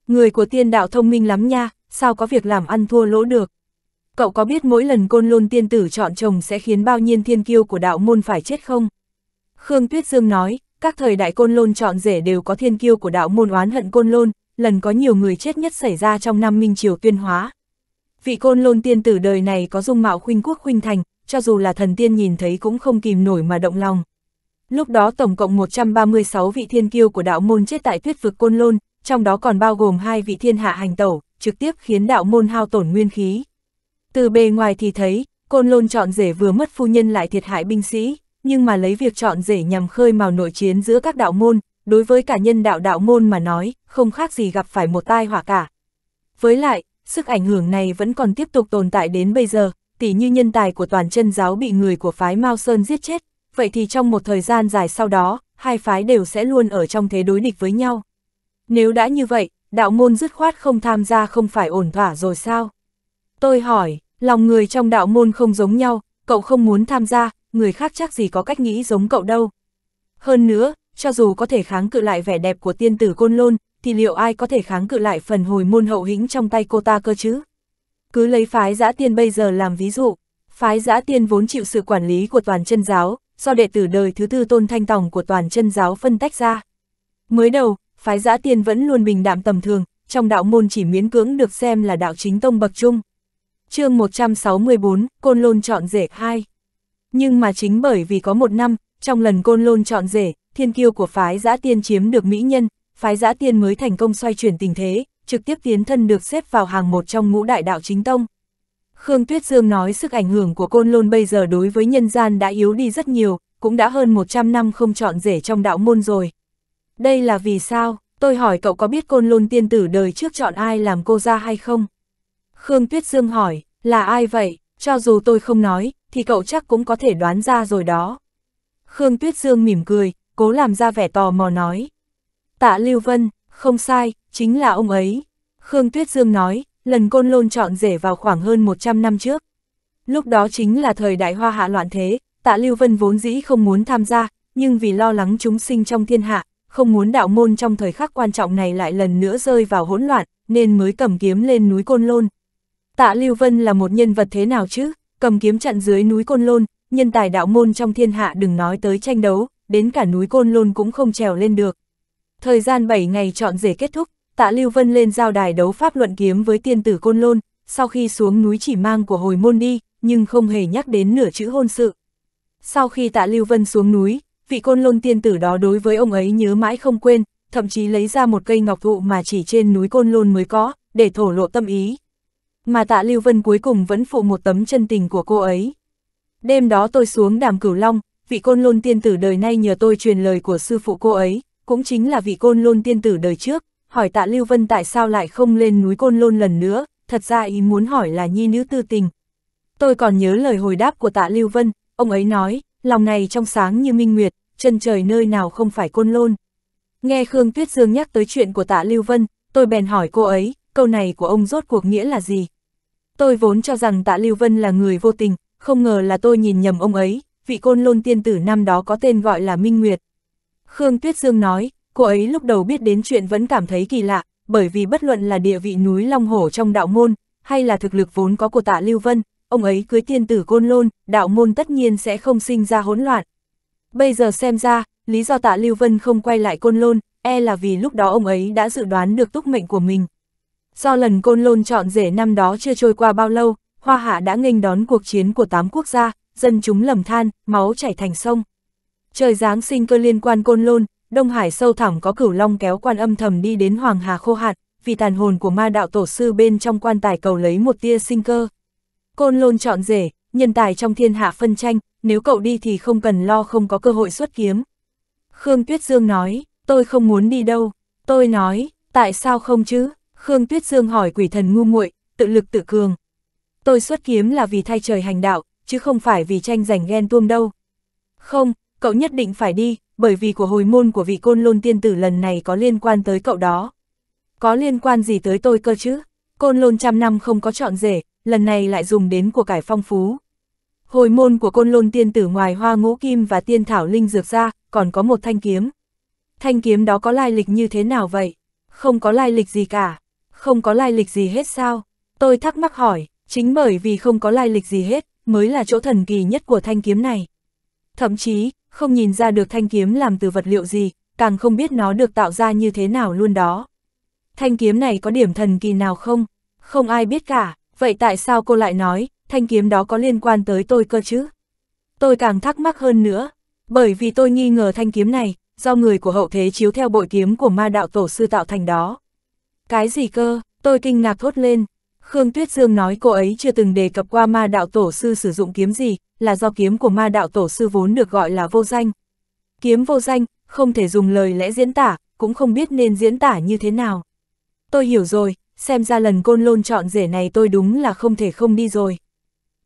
Người của tiên đạo thông minh lắm nha, sao có việc làm ăn thua lỗ được? Cậu có biết mỗi lần côn lôn tiên tử chọn chồng sẽ khiến bao nhiêu thiên kiêu của đạo môn phải chết không? Khương Tuyết Dương nói, các thời đại côn lôn chọn rể đều có thiên kiêu của đạo môn oán hận côn lôn, lần có nhiều người chết nhất xảy ra trong năm Minh Triều Tuyên Hóa. Vị côn lôn tiên tử đời này có dung mạo khuynh quốc khuynh thành, cho dù là thần tiên nhìn thấy cũng không kìm nổi mà động lòng. Lúc đó tổng cộng 136 vị thiên kiêu của đạo môn chết tại tuyết vực côn lôn, trong đó còn bao gồm hai vị thiên hạ hành tẩu, trực tiếp khiến đạo môn hao tổn nguyên khí. Từ bề ngoài thì thấy, côn lôn chọn rể vừa mất phu nhân lại thiệt hại binh sĩ, nhưng mà lấy việc chọn rể nhằm khơi mào nội chiến giữa các đạo môn, đối với cả nhân đạo đạo môn mà nói, không khác gì gặp phải một tai họa cả. Với lại, sức ảnh hưởng này vẫn còn tiếp tục tồn tại đến bây giờ, tỉ như nhân tài của toàn chân giáo bị người của phái Mao Sơn giết chết, vậy thì trong một thời gian dài sau đó, hai phái đều sẽ luôn ở trong thế đối địch với nhau. Nếu đã như vậy, đạo môn dứt khoát không tham gia không phải ổn thỏa rồi sao? Tôi hỏi, lòng người trong đạo môn không giống nhau, cậu không muốn tham gia, người khác chắc gì có cách nghĩ giống cậu đâu. Hơn nữa, cho dù có thể kháng cự lại vẻ đẹp của tiên tử Côn Lôn, thì liệu ai có thể kháng cự lại phần hồi môn hậu hĩnh trong tay cô ta cơ chứ? Cứ lấy phái giã tiên bây giờ làm ví dụ, phái giã tiên vốn chịu sự quản lý của toàn chân giáo, do đệ tử đời thứ tư tôn thanh tòng của toàn chân giáo phân tách ra. Mới đầu, phái giã tiên vẫn luôn bình đạm tầm thường, trong đạo môn chỉ miễn cưỡng được xem là đạo chính tông bậc trung chương 164, Côn Lôn chọn rể 2. Nhưng mà chính bởi vì có một năm, trong lần Côn Lôn chọn rể, thiên kiêu của phái giã tiên chiếm được mỹ nhân, phái giã tiên mới thành công xoay chuyển tình thế, trực tiếp tiến thân được xếp vào hàng một trong ngũ đại đạo chính tông. Khương Tuyết Dương nói sức ảnh hưởng của Côn Lôn bây giờ đối với nhân gian đã yếu đi rất nhiều, cũng đã hơn 100 năm không chọn rể trong đạo môn rồi. Đây là vì sao? Tôi hỏi cậu có biết Côn Lôn tiên tử đời trước chọn ai làm cô ra hay không? Khương Tuyết Dương hỏi, là ai vậy, cho dù tôi không nói, thì cậu chắc cũng có thể đoán ra rồi đó. Khương Tuyết Dương mỉm cười, cố làm ra vẻ tò mò nói. Tạ Lưu Vân, không sai, chính là ông ấy. Khương Tuyết Dương nói, lần côn lôn chọn rể vào khoảng hơn 100 năm trước. Lúc đó chính là thời đại hoa hạ loạn thế, tạ Lưu Vân vốn dĩ không muốn tham gia, nhưng vì lo lắng chúng sinh trong thiên hạ, không muốn đạo môn trong thời khắc quan trọng này lại lần nữa rơi vào hỗn loạn, nên mới cầm kiếm lên núi côn lôn, Tạ Lưu Vân là một nhân vật thế nào chứ, cầm kiếm chặn dưới núi Côn Lôn, nhân tài đạo môn trong thiên hạ đừng nói tới tranh đấu, đến cả núi Côn Lôn cũng không trèo lên được. Thời gian 7 ngày chọn rể kết thúc, Tạ Lưu Vân lên giao đài đấu pháp luận kiếm với tiên tử Côn Lôn, sau khi xuống núi chỉ mang của hồi môn đi, nhưng không hề nhắc đến nửa chữ hôn sự. Sau khi Tạ Lưu Vân xuống núi, vị Côn Lôn tiên tử đó đối với ông ấy nhớ mãi không quên, thậm chí lấy ra một cây ngọc thụ mà chỉ trên núi Côn Lôn mới có, để thổ lộ tâm ý, mà tạ Lưu Vân cuối cùng vẫn phụ một tấm chân tình của cô ấy. Đêm đó tôi xuống đàm cửu long, vị côn lôn tiên tử đời nay nhờ tôi truyền lời của sư phụ cô ấy, cũng chính là vị côn lôn tiên tử đời trước, hỏi tạ Lưu Vân tại sao lại không lên núi côn lôn lần nữa, thật ra ý muốn hỏi là nhi nữ tư tình. Tôi còn nhớ lời hồi đáp của tạ Lưu Vân, ông ấy nói, lòng này trong sáng như minh nguyệt, chân trời nơi nào không phải côn lôn. Nghe Khương Tuyết Dương nhắc tới chuyện của tạ Lưu Vân, tôi bèn hỏi cô ấy, câu này của ông rốt cuộc nghĩa là gì? Tôi vốn cho rằng tạ Lưu Vân là người vô tình, không ngờ là tôi nhìn nhầm ông ấy, vị côn lôn tiên tử năm đó có tên gọi là Minh Nguyệt. Khương Tuyết Dương nói, cô ấy lúc đầu biết đến chuyện vẫn cảm thấy kỳ lạ, bởi vì bất luận là địa vị núi Long Hổ trong đạo môn, hay là thực lực vốn có của tạ Lưu Vân, ông ấy cưới tiên tử côn lôn, đạo môn tất nhiên sẽ không sinh ra hỗn loạn. Bây giờ xem ra, lý do tạ Lưu Vân không quay lại côn lôn, e là vì lúc đó ông ấy đã dự đoán được túc mệnh của mình. Do lần côn lôn chọn rể năm đó chưa trôi qua bao lâu, Hoa Hạ đã nghênh đón cuộc chiến của tám quốc gia, dân chúng lầm than, máu chảy thành sông. Trời Giáng sinh cơ liên quan côn lôn, Đông Hải sâu thẳm có cửu long kéo quan âm thầm đi đến Hoàng Hà khô hạn, vì tàn hồn của ma đạo tổ sư bên trong quan tài cầu lấy một tia sinh cơ. Côn lôn chọn rể, nhân tài trong thiên hạ phân tranh, nếu cậu đi thì không cần lo không có cơ hội xuất kiếm. Khương Tuyết Dương nói, tôi không muốn đi đâu. Tôi nói, tại sao không chứ? Khương Tuyết Dương hỏi quỷ thần ngu muội, tự lực tự cường. Tôi xuất kiếm là vì thay trời hành đạo, chứ không phải vì tranh giành ghen tuông đâu. Không, cậu nhất định phải đi, bởi vì của hồi môn của vị côn lôn tiên tử lần này có liên quan tới cậu đó. Có liên quan gì tới tôi cơ chứ? Côn lôn trăm năm không có chọn rể, lần này lại dùng đến của cải phong phú. Hồi môn của côn lôn tiên tử ngoài hoa ngũ kim và tiên thảo linh dược ra, còn có một thanh kiếm. Thanh kiếm đó có lai lịch như thế nào vậy? Không có lai lịch gì cả không có lai lịch gì hết sao? Tôi thắc mắc hỏi, chính bởi vì không có lai lịch gì hết, mới là chỗ thần kỳ nhất của thanh kiếm này. Thậm chí, không nhìn ra được thanh kiếm làm từ vật liệu gì, càng không biết nó được tạo ra như thế nào luôn đó. Thanh kiếm này có điểm thần kỳ nào không? Không ai biết cả, vậy tại sao cô lại nói, thanh kiếm đó có liên quan tới tôi cơ chứ? Tôi càng thắc mắc hơn nữa, bởi vì tôi nghi ngờ thanh kiếm này, do người của hậu thế chiếu theo bội kiếm của ma đạo tổ sư tạo thành đó. Cái gì cơ, tôi kinh ngạc thốt lên. Khương Tuyết Dương nói cô ấy chưa từng đề cập qua ma đạo tổ sư sử dụng kiếm gì, là do kiếm của ma đạo tổ sư vốn được gọi là vô danh. Kiếm vô danh, không thể dùng lời lẽ diễn tả, cũng không biết nên diễn tả như thế nào. Tôi hiểu rồi, xem ra lần côn lôn chọn rể này tôi đúng là không thể không đi rồi.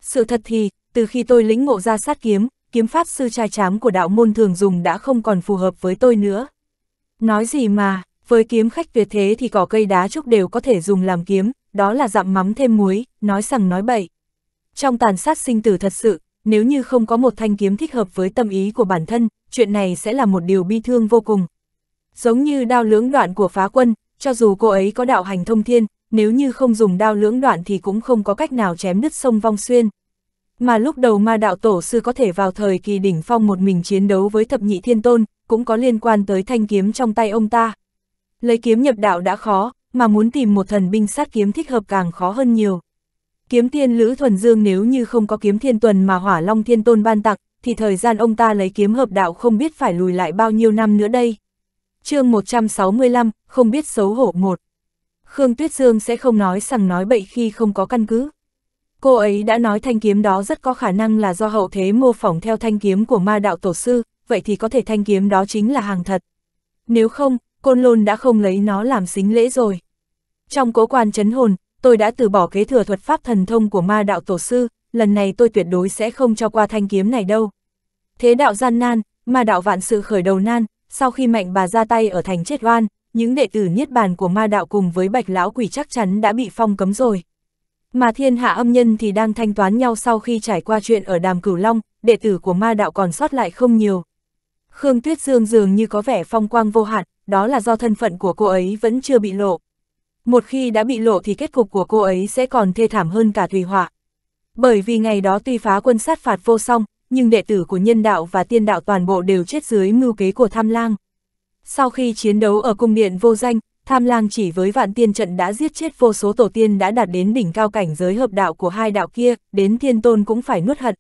Sự thật thì, từ khi tôi lĩnh ngộ ra sát kiếm, kiếm pháp sư trai trám của đạo môn thường dùng đã không còn phù hợp với tôi nữa. Nói gì mà, với kiếm khách tuyệt thế thì cỏ cây đá trúc đều có thể dùng làm kiếm, đó là dặm mắm thêm muối, nói sằng nói bậy. Trong tàn sát sinh tử thật sự, nếu như không có một thanh kiếm thích hợp với tâm ý của bản thân, chuyện này sẽ là một điều bi thương vô cùng. Giống như đao lưỡng đoạn của phá quân, cho dù cô ấy có đạo hành thông thiên, nếu như không dùng đao lưỡng đoạn thì cũng không có cách nào chém đứt sông Vong Xuyên. Mà lúc đầu ma đạo tổ sư có thể vào thời kỳ đỉnh phong một mình chiến đấu với thập nhị thiên tôn, cũng có liên quan tới thanh kiếm trong tay ông ta. Lấy kiếm nhập đạo đã khó, mà muốn tìm một thần binh sát kiếm thích hợp càng khó hơn nhiều. Kiếm tiên Lữ Thuần Dương nếu như không có kiếm thiên tuần mà hỏa long thiên tôn ban tặng, thì thời gian ông ta lấy kiếm hợp đạo không biết phải lùi lại bao nhiêu năm nữa đây. chương 165, không biết xấu hổ một. Khương Tuyết Dương sẽ không nói rằng nói bậy khi không có căn cứ. Cô ấy đã nói thanh kiếm đó rất có khả năng là do hậu thế mô phỏng theo thanh kiếm của ma đạo tổ sư, vậy thì có thể thanh kiếm đó chính là hàng thật. Nếu không, Côn Lôn đã không lấy nó làm xính lễ rồi. Trong cố quan chấn hồn, tôi đã từ bỏ kế thừa thuật pháp thần thông của ma đạo tổ sư, lần này tôi tuyệt đối sẽ không cho qua thanh kiếm này đâu. Thế đạo gian nan, ma đạo vạn sự khởi đầu nan, sau khi mạnh bà ra tay ở thành chết oan, những đệ tử niết bàn của ma đạo cùng với bạch lão quỷ chắc chắn đã bị phong cấm rồi. Mà thiên hạ âm nhân thì đang thanh toán nhau sau khi trải qua chuyện ở đàm cửu long, đệ tử của ma đạo còn sót lại không nhiều. Khương Tuyết Dương dường như có vẻ phong quang vô hạn, đó là do thân phận của cô ấy vẫn chưa bị lộ. Một khi đã bị lộ thì kết cục của cô ấy sẽ còn thê thảm hơn cả thủy Họa. Bởi vì ngày đó tuy phá quân sát phạt vô song, nhưng đệ tử của nhân đạo và tiên đạo toàn bộ đều chết dưới mưu kế của Tham Lang. Sau khi chiến đấu ở cung điện vô danh, Tham Lang chỉ với vạn tiên trận đã giết chết vô số tổ tiên đã đạt đến đỉnh cao cảnh giới hợp đạo của hai đạo kia, đến thiên tôn cũng phải nuốt hận.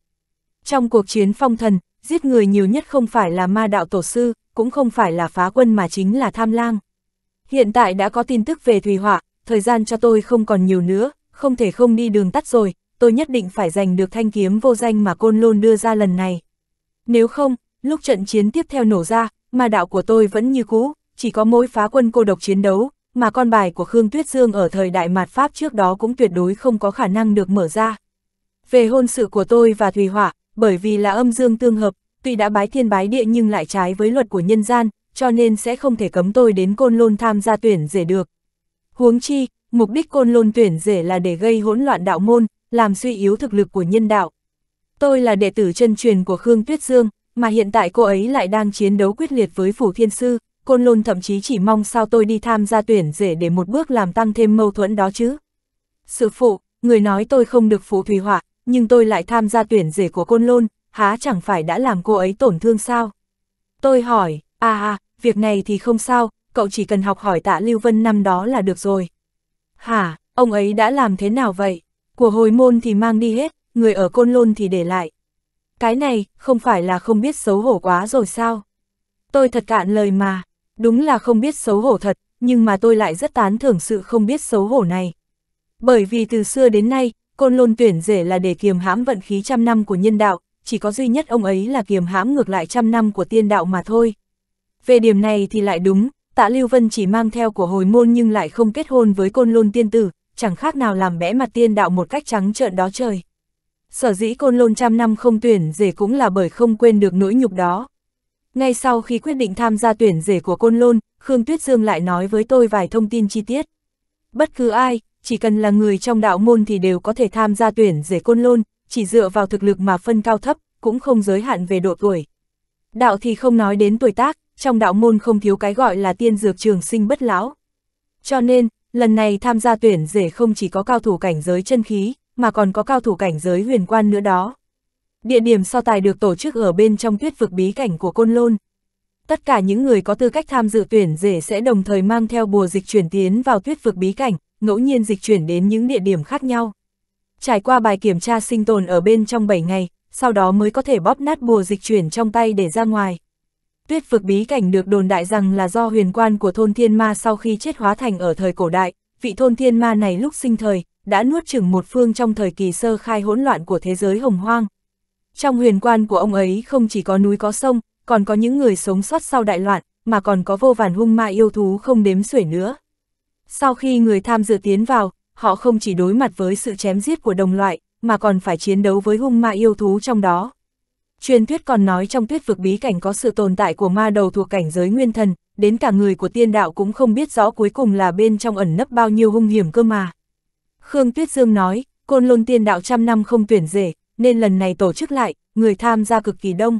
Trong cuộc chiến phong thần, giết người nhiều nhất không phải là ma đạo tổ sư, cũng không phải là phá quân mà chính là tham lang. Hiện tại đã có tin tức về Thùy Họa, thời gian cho tôi không còn nhiều nữa, không thể không đi đường tắt rồi, tôi nhất định phải giành được thanh kiếm vô danh mà Côn Lôn đưa ra lần này. Nếu không, lúc trận chiến tiếp theo nổ ra, mà đạo của tôi vẫn như cũ, chỉ có mỗi phá quân cô độc chiến đấu, mà con bài của Khương Tuyết Dương ở thời đại mạt Pháp trước đó cũng tuyệt đối không có khả năng được mở ra. Về hôn sự của tôi và Thùy Hỏa, bởi vì là âm dương tương hợp, tuy đã bái thiên bái địa nhưng lại trái với luật của nhân gian, cho nên sẽ không thể cấm tôi đến côn lôn tham gia tuyển rể được. Huống chi, mục đích côn lôn tuyển rể là để gây hỗn loạn đạo môn, làm suy yếu thực lực của nhân đạo. Tôi là đệ tử chân truyền của Khương Tuyết Dương, mà hiện tại cô ấy lại đang chiến đấu quyết liệt với Phủ Thiên Sư, côn lôn thậm chí chỉ mong sao tôi đi tham gia tuyển rể để một bước làm tăng thêm mâu thuẫn đó chứ. sư phụ, người nói tôi không được phụ thủy hỏa, nhưng tôi lại tham gia tuyển rể của côn lôn, há chẳng phải đã làm cô ấy tổn thương sao? Tôi hỏi, à à, việc này thì không sao, cậu chỉ cần học hỏi tạ Lưu Vân năm đó là được rồi. Hả, ông ấy đã làm thế nào vậy? Của hồi môn thì mang đi hết, người ở côn lôn thì để lại. Cái này, không phải là không biết xấu hổ quá rồi sao? Tôi thật cạn lời mà, đúng là không biết xấu hổ thật, nhưng mà tôi lại rất tán thưởng sự không biết xấu hổ này. Bởi vì từ xưa đến nay, côn lôn tuyển rể là để kiềm hãm vận khí trăm năm của nhân đạo, chỉ có duy nhất ông ấy là kiềm hãm ngược lại trăm năm của tiên đạo mà thôi. Về điểm này thì lại đúng, tạ Lưu Vân chỉ mang theo của hồi môn nhưng lại không kết hôn với côn lôn tiên tử, chẳng khác nào làm bẽ mặt tiên đạo một cách trắng trợn đó trời. Sở dĩ côn lôn trăm năm không tuyển rể cũng là bởi không quên được nỗi nhục đó. Ngay sau khi quyết định tham gia tuyển rể của côn lôn, Khương Tuyết Dương lại nói với tôi vài thông tin chi tiết. Bất cứ ai, chỉ cần là người trong đạo môn thì đều có thể tham gia tuyển rể côn lôn, chỉ dựa vào thực lực mà phân cao thấp, cũng không giới hạn về độ tuổi. Đạo thì không nói đến tuổi tác, trong đạo môn không thiếu cái gọi là tiên dược trường sinh bất lão. Cho nên, lần này tham gia tuyển rể không chỉ có cao thủ cảnh giới chân khí, mà còn có cao thủ cảnh giới huyền quan nữa đó. Địa điểm so tài được tổ chức ở bên trong tuyết vực bí cảnh của Côn Lôn. Tất cả những người có tư cách tham dự tuyển rể sẽ đồng thời mang theo bùa dịch chuyển tiến vào tuyết vực bí cảnh, ngẫu nhiên dịch chuyển đến những địa điểm khác nhau trải qua bài kiểm tra sinh tồn ở bên trong 7 ngày, sau đó mới có thể bóp nát bùa dịch chuyển trong tay để ra ngoài. Tuyết vực bí cảnh được đồn đại rằng là do huyền quan của thôn thiên ma sau khi chết hóa thành ở thời cổ đại, vị thôn thiên ma này lúc sinh thời, đã nuốt chửng một phương trong thời kỳ sơ khai hỗn loạn của thế giới hồng hoang. Trong huyền quan của ông ấy không chỉ có núi có sông, còn có những người sống sót sau đại loạn, mà còn có vô vàn hung ma yêu thú không đếm xuể nữa. Sau khi người tham dự tiến vào, họ không chỉ đối mặt với sự chém giết của đồng loại, mà còn phải chiến đấu với hung ma yêu thú trong đó. Truyền thuyết còn nói trong tuyết vực bí cảnh có sự tồn tại của ma đầu thuộc cảnh giới nguyên thần, đến cả người của tiên đạo cũng không biết rõ cuối cùng là bên trong ẩn nấp bao nhiêu hung hiểm cơ mà. Khương Tuyết Dương nói, côn lôn tiên đạo trăm năm không tuyển rể, nên lần này tổ chức lại, người tham gia cực kỳ đông.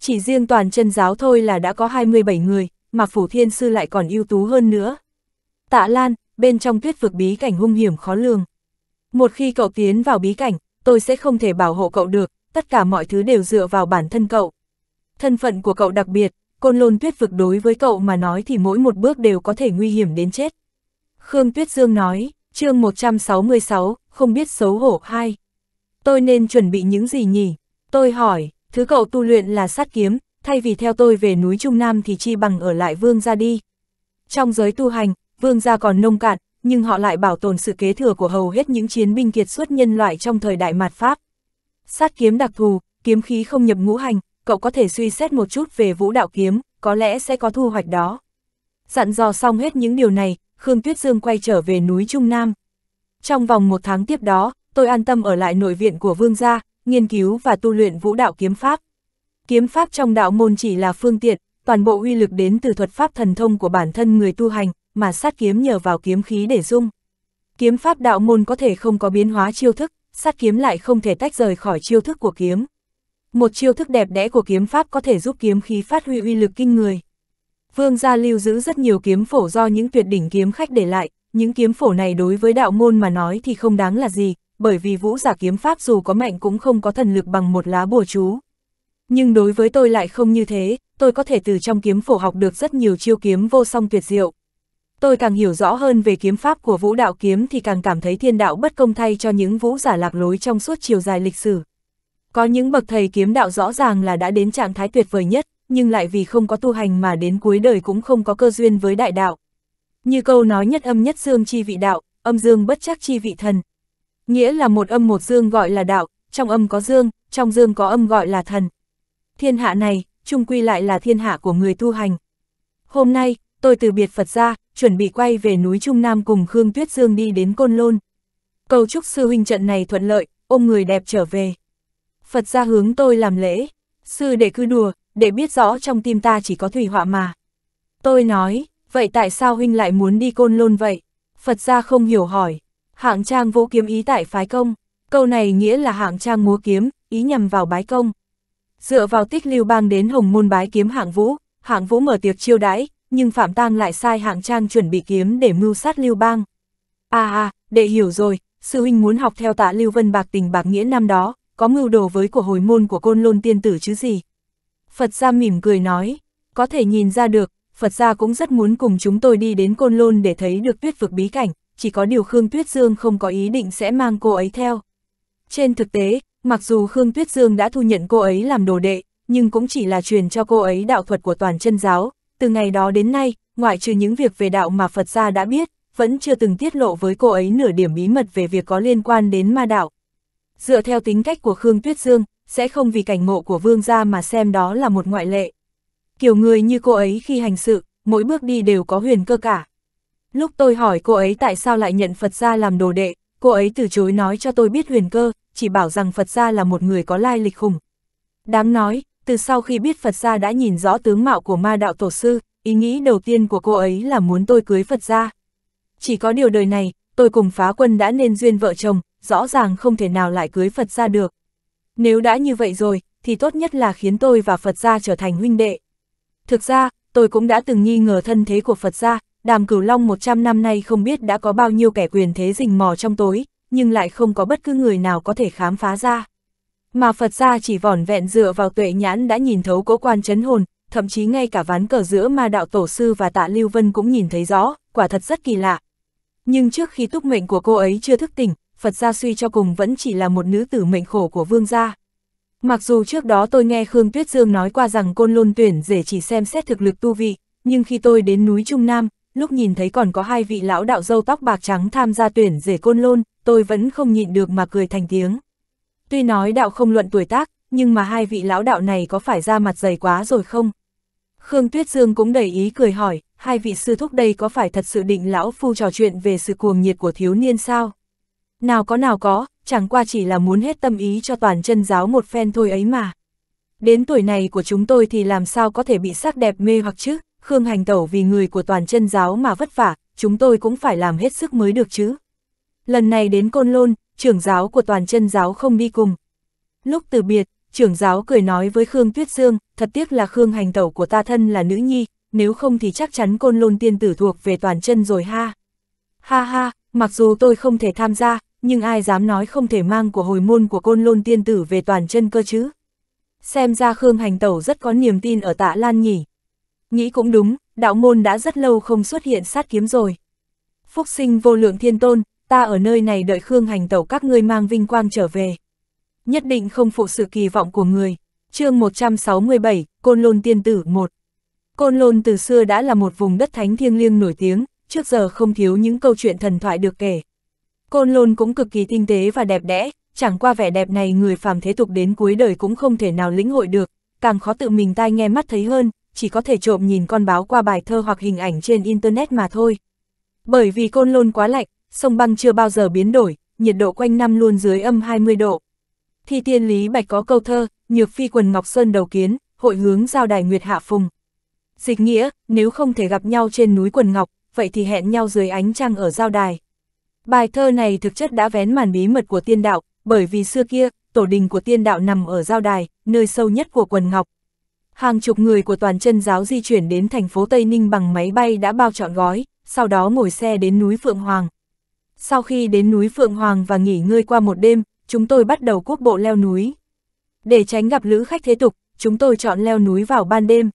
Chỉ riêng toàn chân giáo thôi là đã có 27 người, mà Phủ Thiên Sư lại còn ưu tú hơn nữa. Tạ Lan, bên trong tuyết vực bí cảnh hung hiểm khó lường. Một khi cậu tiến vào bí cảnh, tôi sẽ không thể bảo hộ cậu được, tất cả mọi thứ đều dựa vào bản thân cậu. Thân phận của cậu đặc biệt, côn lôn tuyết vực đối với cậu mà nói thì mỗi một bước đều có thể nguy hiểm đến chết. Khương Tuyết Dương nói, chương 166, không biết xấu hổ hay Tôi nên chuẩn bị những gì nhỉ? Tôi hỏi, thứ cậu tu luyện là sát kiếm, thay vì theo tôi về núi Trung Nam thì chi bằng ở lại vương ra đi. Trong giới tu hành, vương gia còn nông cạn, nhưng họ lại bảo tồn sự kế thừa của hầu hết những chiến binh kiệt xuất nhân loại trong thời đại mạt Pháp. Sát kiếm đặc thù, kiếm khí không nhập ngũ hành, cậu có thể suy xét một chút về vũ đạo kiếm, có lẽ sẽ có thu hoạch đó. Dặn dò xong hết những điều này, Khương Tuyết Dương quay trở về núi Trung Nam. Trong vòng một tháng tiếp đó, tôi an tâm ở lại nội viện của vương gia, nghiên cứu và tu luyện vũ đạo kiếm pháp. Kiếm pháp trong đạo môn chỉ là phương tiện, toàn bộ uy lực đến từ thuật pháp thần thông của bản thân người tu hành, mà sát kiếm nhờ vào kiếm khí để dung. Kiếm pháp đạo môn có thể không có biến hóa chiêu thức, sát kiếm lại không thể tách rời khỏi chiêu thức của kiếm. Một chiêu thức đẹp đẽ của kiếm pháp có thể giúp kiếm khí phát huy uy lực kinh người. Vương gia lưu giữ rất nhiều kiếm phổ do những tuyệt đỉnh kiếm khách để lại, những kiếm phổ này đối với đạo môn mà nói thì không đáng là gì, bởi vì vũ giả kiếm pháp dù có mạnh cũng không có thần lực bằng một lá bùa chú. Nhưng đối với tôi lại không như thế, tôi có thể từ trong kiếm phổ học được rất nhiều chiêu kiếm vô song tuyệt diệu. Tôi càng hiểu rõ hơn về kiếm pháp của vũ đạo kiếm thì càng cảm thấy thiên đạo bất công thay cho những vũ giả lạc lối trong suốt chiều dài lịch sử. Có những bậc thầy kiếm đạo rõ ràng là đã đến trạng thái tuyệt vời nhất, nhưng lại vì không có tu hành mà đến cuối đời cũng không có cơ duyên với đại đạo. Như câu nói nhất âm nhất dương chi vị đạo, âm dương bất chắc chi vị thần. Nghĩa là một âm một dương gọi là đạo, trong âm có dương, trong dương có âm gọi là thần. Thiên hạ này, chung quy lại là thiên hạ của người tu hành. Hôm nay, tôi từ biệt Phật ra, chuẩn bị quay về núi Trung Nam cùng Khương Tuyết Dương đi đến Côn Lôn. Cầu chúc sư huynh trận này thuận lợi, ôm người đẹp trở về. Phật ra hướng tôi làm lễ, sư để cứ đùa, để biết rõ trong tim ta chỉ có thủy họa mà. Tôi nói, vậy tại sao huynh lại muốn đi Côn Lôn vậy? Phật ra không hiểu hỏi, hạng trang vô kiếm ý tại phái công, câu này nghĩa là hạng trang múa kiếm, ý nhằm vào bái công. Dựa vào tích lưu bang đến hồng môn bái kiếm hạng vũ, hạng vũ mở tiệc chiêu đãi, nhưng Phạm Tang lại sai hạng trang chuẩn bị kiếm để mưu sát Lưu Bang. À à, đệ hiểu rồi, sư huynh muốn học theo tạ Lưu Vân bạc tình bạc nghĩa năm đó, có mưu đồ với của hồi môn của côn lôn tiên tử chứ gì. Phật gia mỉm cười nói, có thể nhìn ra được, Phật gia cũng rất muốn cùng chúng tôi đi đến côn lôn để thấy được tuyết vực bí cảnh, chỉ có điều Khương Tuyết Dương không có ý định sẽ mang cô ấy theo. Trên thực tế, mặc dù Khương Tuyết Dương đã thu nhận cô ấy làm đồ đệ, nhưng cũng chỉ là truyền cho cô ấy đạo thuật của toàn chân giáo, từ ngày đó đến nay, ngoại trừ những việc về đạo mà Phật gia đã biết, vẫn chưa từng tiết lộ với cô ấy nửa điểm bí mật về việc có liên quan đến ma đạo. Dựa theo tính cách của Khương Tuyết Dương, sẽ không vì cảnh ngộ của vương gia mà xem đó là một ngoại lệ. Kiểu người như cô ấy khi hành sự, mỗi bước đi đều có huyền cơ cả. Lúc tôi hỏi cô ấy tại sao lại nhận Phật gia làm đồ đệ, cô ấy từ chối nói cho tôi biết huyền cơ, chỉ bảo rằng Phật gia là một người có lai lịch khủng. Đáng nói, từ sau khi biết Phật gia đã nhìn rõ tướng mạo của ma đạo tổ sư, ý nghĩ đầu tiên của cô ấy là muốn tôi cưới Phật gia. Chỉ có điều đời này, tôi cùng phá quân đã nên duyên vợ chồng, rõ ràng không thể nào lại cưới Phật gia được. Nếu đã như vậy rồi, thì tốt nhất là khiến tôi và Phật gia trở thành huynh đệ. Thực ra, tôi cũng đã từng nghi ngờ thân thế của Phật gia, đàm cửu long 100 năm nay không biết đã có bao nhiêu kẻ quyền thế rình mò trong tối, nhưng lại không có bất cứ người nào có thể khám phá ra. Mà Phật gia chỉ vỏn vẹn dựa vào tuệ nhãn đã nhìn thấu cố quan chấn hồn, thậm chí ngay cả ván cờ giữa ma đạo tổ sư và tạ Lưu Vân cũng nhìn thấy rõ, quả thật rất kỳ lạ. Nhưng trước khi túc mệnh của cô ấy chưa thức tỉnh, Phật gia suy cho cùng vẫn chỉ là một nữ tử mệnh khổ của vương gia. Mặc dù trước đó tôi nghe Khương Tuyết Dương nói qua rằng côn lôn tuyển rể chỉ xem xét thực lực tu vị, nhưng khi tôi đến núi Trung Nam, lúc nhìn thấy còn có hai vị lão đạo dâu tóc bạc trắng tham gia tuyển rể côn lôn, tôi vẫn không nhịn được mà cười thành tiếng. Tuy nói đạo không luận tuổi tác, nhưng mà hai vị lão đạo này có phải ra mặt dày quá rồi không? Khương Tuyết Dương cũng đầy ý cười hỏi, hai vị sư thúc đây có phải thật sự định lão phu trò chuyện về sự cuồng nhiệt của thiếu niên sao? Nào có nào có, chẳng qua chỉ là muốn hết tâm ý cho toàn chân giáo một phen thôi ấy mà. Đến tuổi này của chúng tôi thì làm sao có thể bị sắc đẹp mê hoặc chứ, Khương hành tẩu vì người của toàn chân giáo mà vất vả, chúng tôi cũng phải làm hết sức mới được chứ. Lần này đến Côn Lôn, trưởng giáo của toàn chân giáo không đi cùng. Lúc từ biệt, trưởng giáo cười nói với Khương Tuyết Dương, thật tiếc là Khương hành tẩu của ta thân là nữ nhi, nếu không thì chắc chắn côn lôn tiên tử thuộc về toàn chân rồi ha. Ha ha, mặc dù tôi không thể tham gia, nhưng ai dám nói không thể mang của hồi môn của côn lôn tiên tử về toàn chân cơ chứ. Xem ra Khương hành tẩu rất có niềm tin ở tạ Lan nhỉ. Nghĩ cũng đúng, đạo môn đã rất lâu không xuất hiện sát kiếm rồi. Phúc sinh vô lượng thiên tôn, ta ở nơi này đợi Khương hành tẩu các ngươi mang vinh quang trở về. Nhất định không phụ sự kỳ vọng của người. chương 167, Côn Lôn Tiên Tử 1 Côn Lôn từ xưa đã là một vùng đất thánh thiêng liêng nổi tiếng, trước giờ không thiếu những câu chuyện thần thoại được kể. Côn Lôn cũng cực kỳ tinh tế và đẹp đẽ, chẳng qua vẻ đẹp này người phàm thế tục đến cuối đời cũng không thể nào lĩnh hội được, càng khó tự mình tai nghe mắt thấy hơn, chỉ có thể trộm nhìn con báo qua bài thơ hoặc hình ảnh trên Internet mà thôi. Bởi vì Côn Lôn quá lạnh, sông băng chưa bao giờ biến đổi, nhiệt độ quanh năm luôn dưới âm 20 độ. Thi tiên Lý Bạch có câu thơ, nhược phi quần Ngọc Sơn đầu kiến, hội hướng giao đài Nguyệt Hạ Phùng. Dịch nghĩa, nếu không thể gặp nhau trên núi quần Ngọc, vậy thì hẹn nhau dưới ánh trăng ở giao đài. Bài thơ này thực chất đã vén màn bí mật của tiên đạo, bởi vì xưa kia, tổ đình của tiên đạo nằm ở giao đài, nơi sâu nhất của quần Ngọc. Hàng chục người của toàn chân giáo di chuyển đến thành phố Tây Ninh bằng máy bay đã bao trọn gói, sau đó ngồi xe đến núi Phượng Hoàng. Sau khi đến núi Phượng Hoàng và nghỉ ngơi qua một đêm, chúng tôi bắt đầu quốc bộ leo núi. Để tránh gặp lữ khách thế tục, chúng tôi chọn leo núi vào ban đêm.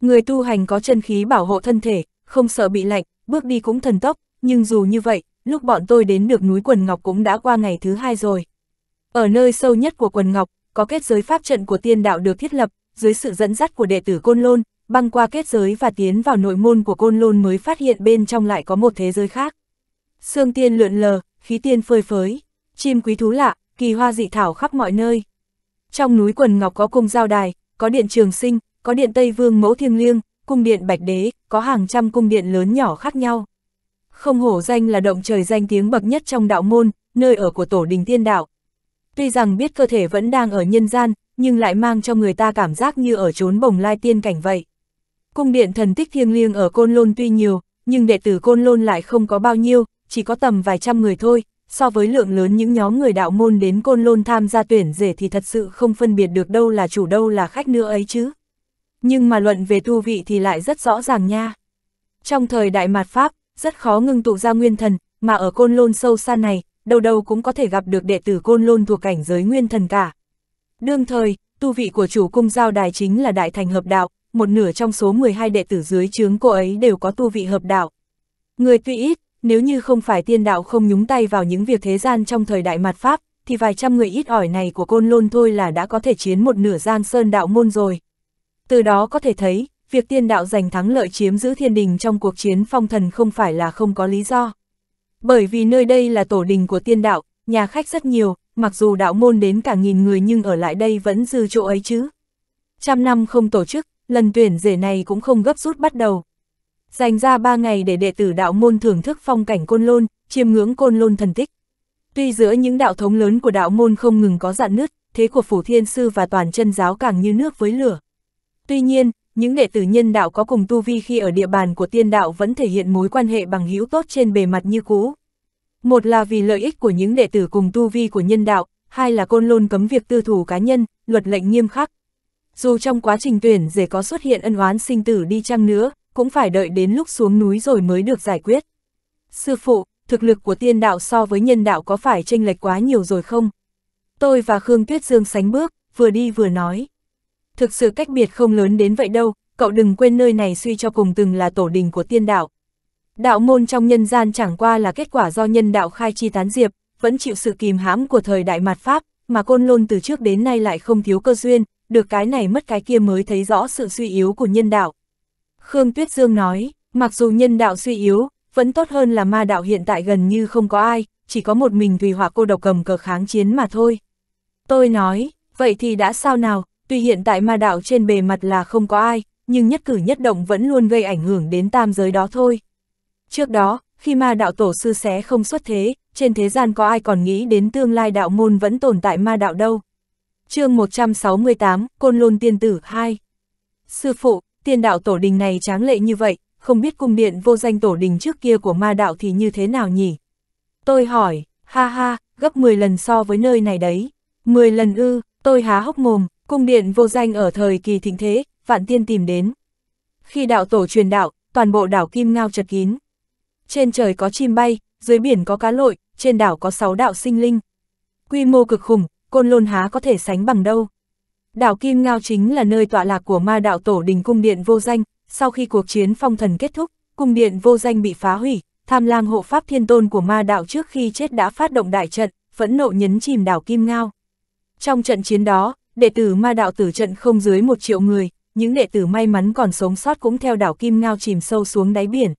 Người tu hành có chân khí bảo hộ thân thể, không sợ bị lạnh, bước đi cũng thần tốc, nhưng dù như vậy, lúc bọn tôi đến được núi Quần Ngọc cũng đã qua ngày thứ hai rồi. Ở nơi sâu nhất của Quần Ngọc, có kết giới pháp trận của tiên đạo được thiết lập, dưới sự dẫn dắt của đệ tử Côn Lôn, băng qua kết giới và tiến vào nội môn của Côn Lôn mới phát hiện bên trong lại có một thế giới khác. Sương tiên lượn lờ, khí tiên phơi phới, chim quý thú lạ, kỳ hoa dị thảo khắp mọi nơi. Trong núi quần ngọc có cung giao đài, có điện trường sinh, có điện Tây Vương mẫu thiêng liêng, cung điện Bạch Đế, có hàng trăm cung điện lớn nhỏ khác nhau. Không hổ danh là động trời danh tiếng bậc nhất trong đạo môn, nơi ở của tổ đình tiên đạo. Tuy rằng biết cơ thể vẫn đang ở nhân gian, nhưng lại mang cho người ta cảm giác như ở chốn bồng lai tiên cảnh vậy. Cung điện thần tích thiêng liêng ở Côn Lôn tuy nhiều, nhưng đệ tử Côn Lôn lại không có bao nhiêu, chỉ có tầm vài trăm người thôi, so với lượng lớn những nhóm người đạo môn đến côn lôn tham gia tuyển rể thì thật sự không phân biệt được đâu là chủ đâu là khách nữa ấy chứ. Nhưng mà luận về tu vị thì lại rất rõ ràng nha. Trong thời đại mạt Pháp, rất khó ngưng tụ ra nguyên thần, mà ở côn lôn sâu xa này, đâu đâu cũng có thể gặp được đệ tử côn lôn thuộc cảnh giới nguyên thần cả. Đương thời, tu vị của chủ cung giao đài chính là đại thành hợp đạo, một nửa trong số 12 đệ tử dưới chướng cô ấy đều có tu vị hợp đạo. Người tuy ít, nếu như không phải tiên đạo không nhúng tay vào những việc thế gian trong thời đại mặt Pháp, thì vài trăm người ít ỏi này của côn lôn thôi là đã có thể chiến một nửa giang sơn đạo môn rồi. Từ đó có thể thấy, việc tiên đạo giành thắng lợi chiếm giữ thiên đình trong cuộc chiến phong thần không phải là không có lý do. Bởi vì nơi đây là tổ đình của tiên đạo, nhà khách rất nhiều, mặc dù đạo môn đến cả nghìn người nhưng ở lại đây vẫn dư chỗ ấy chứ. Trăm năm không tổ chức, lần tuyển rể này cũng không gấp rút bắt đầu, dành ra 3 ngày để đệ tử đạo môn thưởng thức phong cảnh côn lôn, chiêm ngưỡng côn lôn thần tích. Tuy giữa những đạo thống lớn của đạo môn không ngừng có dạn nứt, thế của phủ thiên sư và toàn chân giáo càng như nước với lửa. Tuy nhiên, những đệ tử nhân đạo có cùng tu vi khi ở địa bàn của tiên đạo vẫn thể hiện mối quan hệ bằng hữu tốt trên bề mặt như cũ. Một là vì lợi ích của những đệ tử cùng tu vi của nhân đạo, hai là côn lôn cấm việc tư thủ cá nhân, luật lệnh nghiêm khắc. Dù trong quá trình tuyển rể có xuất hiện ân oán sinh tử đi chăng nữa, cũng phải đợi đến lúc xuống núi rồi mới được giải quyết. Sư phụ, thực lực của tiên đạo so với nhân đạo có phải chênh lệch quá nhiều rồi không? Tôi và Khương Tuyết Dương sánh bước, vừa đi vừa nói. Thực sự cách biệt không lớn đến vậy đâu, cậu đừng quên nơi này suy cho cùng từng là tổ đình của tiên đạo. Đạo môn trong nhân gian chẳng qua là kết quả do nhân đạo khai chi tán diệp, vẫn chịu sự kìm hãm của thời đại mạt Pháp, mà côn lôn từ trước đến nay lại không thiếu cơ duyên, được cái này mất cái kia mới thấy rõ sự suy yếu của nhân đạo. Khương Tuyết Dương nói, mặc dù nhân đạo suy yếu, vẫn tốt hơn là ma đạo hiện tại gần như không có ai, chỉ có một mình tùy hỏa cô độc cầm cờ kháng chiến mà thôi. Tôi nói, vậy thì đã sao nào, tuy hiện tại ma đạo trên bề mặt là không có ai, nhưng nhất cử nhất động vẫn luôn gây ảnh hưởng đến tam giới đó thôi. Trước đó, khi ma đạo tổ sư xé không xuất thế, trên thế gian có ai còn nghĩ đến tương lai đạo môn vẫn tồn tại ma đạo đâu. chương 168, Côn Lôn Tiên Tử 2 Sư phụ, Tiên đạo tổ đình này tráng lệ như vậy, không biết cung điện vô danh tổ đình trước kia của ma đạo thì như thế nào nhỉ? Tôi hỏi, ha ha, gấp 10 lần so với nơi này đấy. 10 lần ư, tôi há hốc mồm, cung điện vô danh ở thời kỳ thịnh thế, vạn tiên tìm đến. Khi đạo tổ truyền đạo, toàn bộ đảo Kim Ngao chật kín. Trên trời có chim bay, dưới biển có cá lội, trên đảo có 6 đạo sinh linh. Quy mô cực khủng, côn lôn há có thể sánh bằng đâu. Đảo Kim Ngao chính là nơi tọa lạc của ma đạo tổ đình cung điện vô danh, sau khi cuộc chiến phong thần kết thúc, cung điện vô danh bị phá hủy, tham lang hộ pháp thiên tôn của ma đạo trước khi chết đã phát động đại trận, phẫn nộ nhấn chìm đảo Kim Ngao. Trong trận chiến đó, đệ tử ma đạo tử trận không dưới một triệu người, những đệ tử may mắn còn sống sót cũng theo đảo Kim Ngao chìm sâu xuống đáy biển.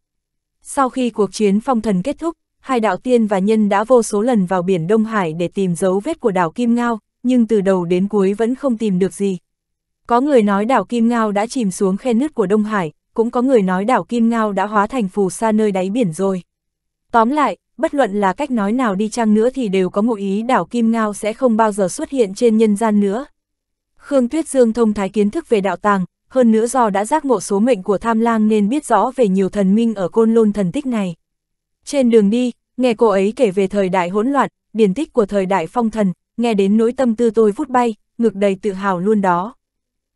Sau khi cuộc chiến phong thần kết thúc, hai đạo tiên và nhân đã vô số lần vào biển Đông Hải để tìm dấu vết của đảo Kim Ngao, nhưng từ đầu đến cuối vẫn không tìm được gì. Có người nói đảo Kim Ngao đã chìm xuống khe nứt của Đông Hải, cũng có người nói đảo Kim Ngao đã hóa thành phù sa nơi đáy biển rồi. Tóm lại, bất luận là cách nói nào đi chăng nữa thì đều có ngụ ý đảo Kim Ngao sẽ không bao giờ xuất hiện trên nhân gian nữa. Khương Tuyết Dương thông thái kiến thức về đạo tàng, hơn nữa do đã giác ngộ số mệnh của tham lang nên biết rõ về nhiều thần minh ở côn lôn thần tích này. Trên đường đi, nghe cô ấy kể về thời đại hỗn loạn, điển tích của thời đại phong thần, nghe đến nỗi tâm tư tôi vút bay, ngực đầy tự hào luôn đó.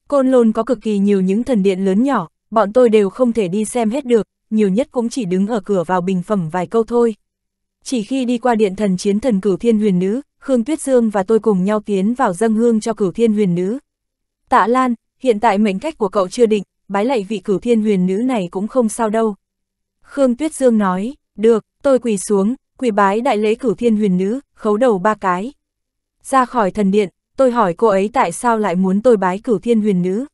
Côn Lôn có cực kỳ nhiều những thần điện lớn nhỏ, bọn tôi đều không thể đi xem hết được, nhiều nhất cũng chỉ đứng ở cửa vào bình phẩm vài câu thôi. Chỉ khi đi qua điện thần chiến thần cửu thiên huyền nữ, Khương Tuyết Dương và tôi cùng nhau tiến vào dâng hương cho cửu thiên huyền nữ. Tạ Lan, hiện tại mệnh cách của cậu chưa định, bái lạy vị cửu thiên huyền nữ này cũng không sao đâu. Khương Tuyết Dương nói, được, tôi quỳ xuống, quỳ bái đại lễ cửu thiên huyền nữ, khấu đầu ba cái ra khỏi thần điện, tôi hỏi cô ấy tại sao lại muốn tôi bái cửu thiên huyền nữ.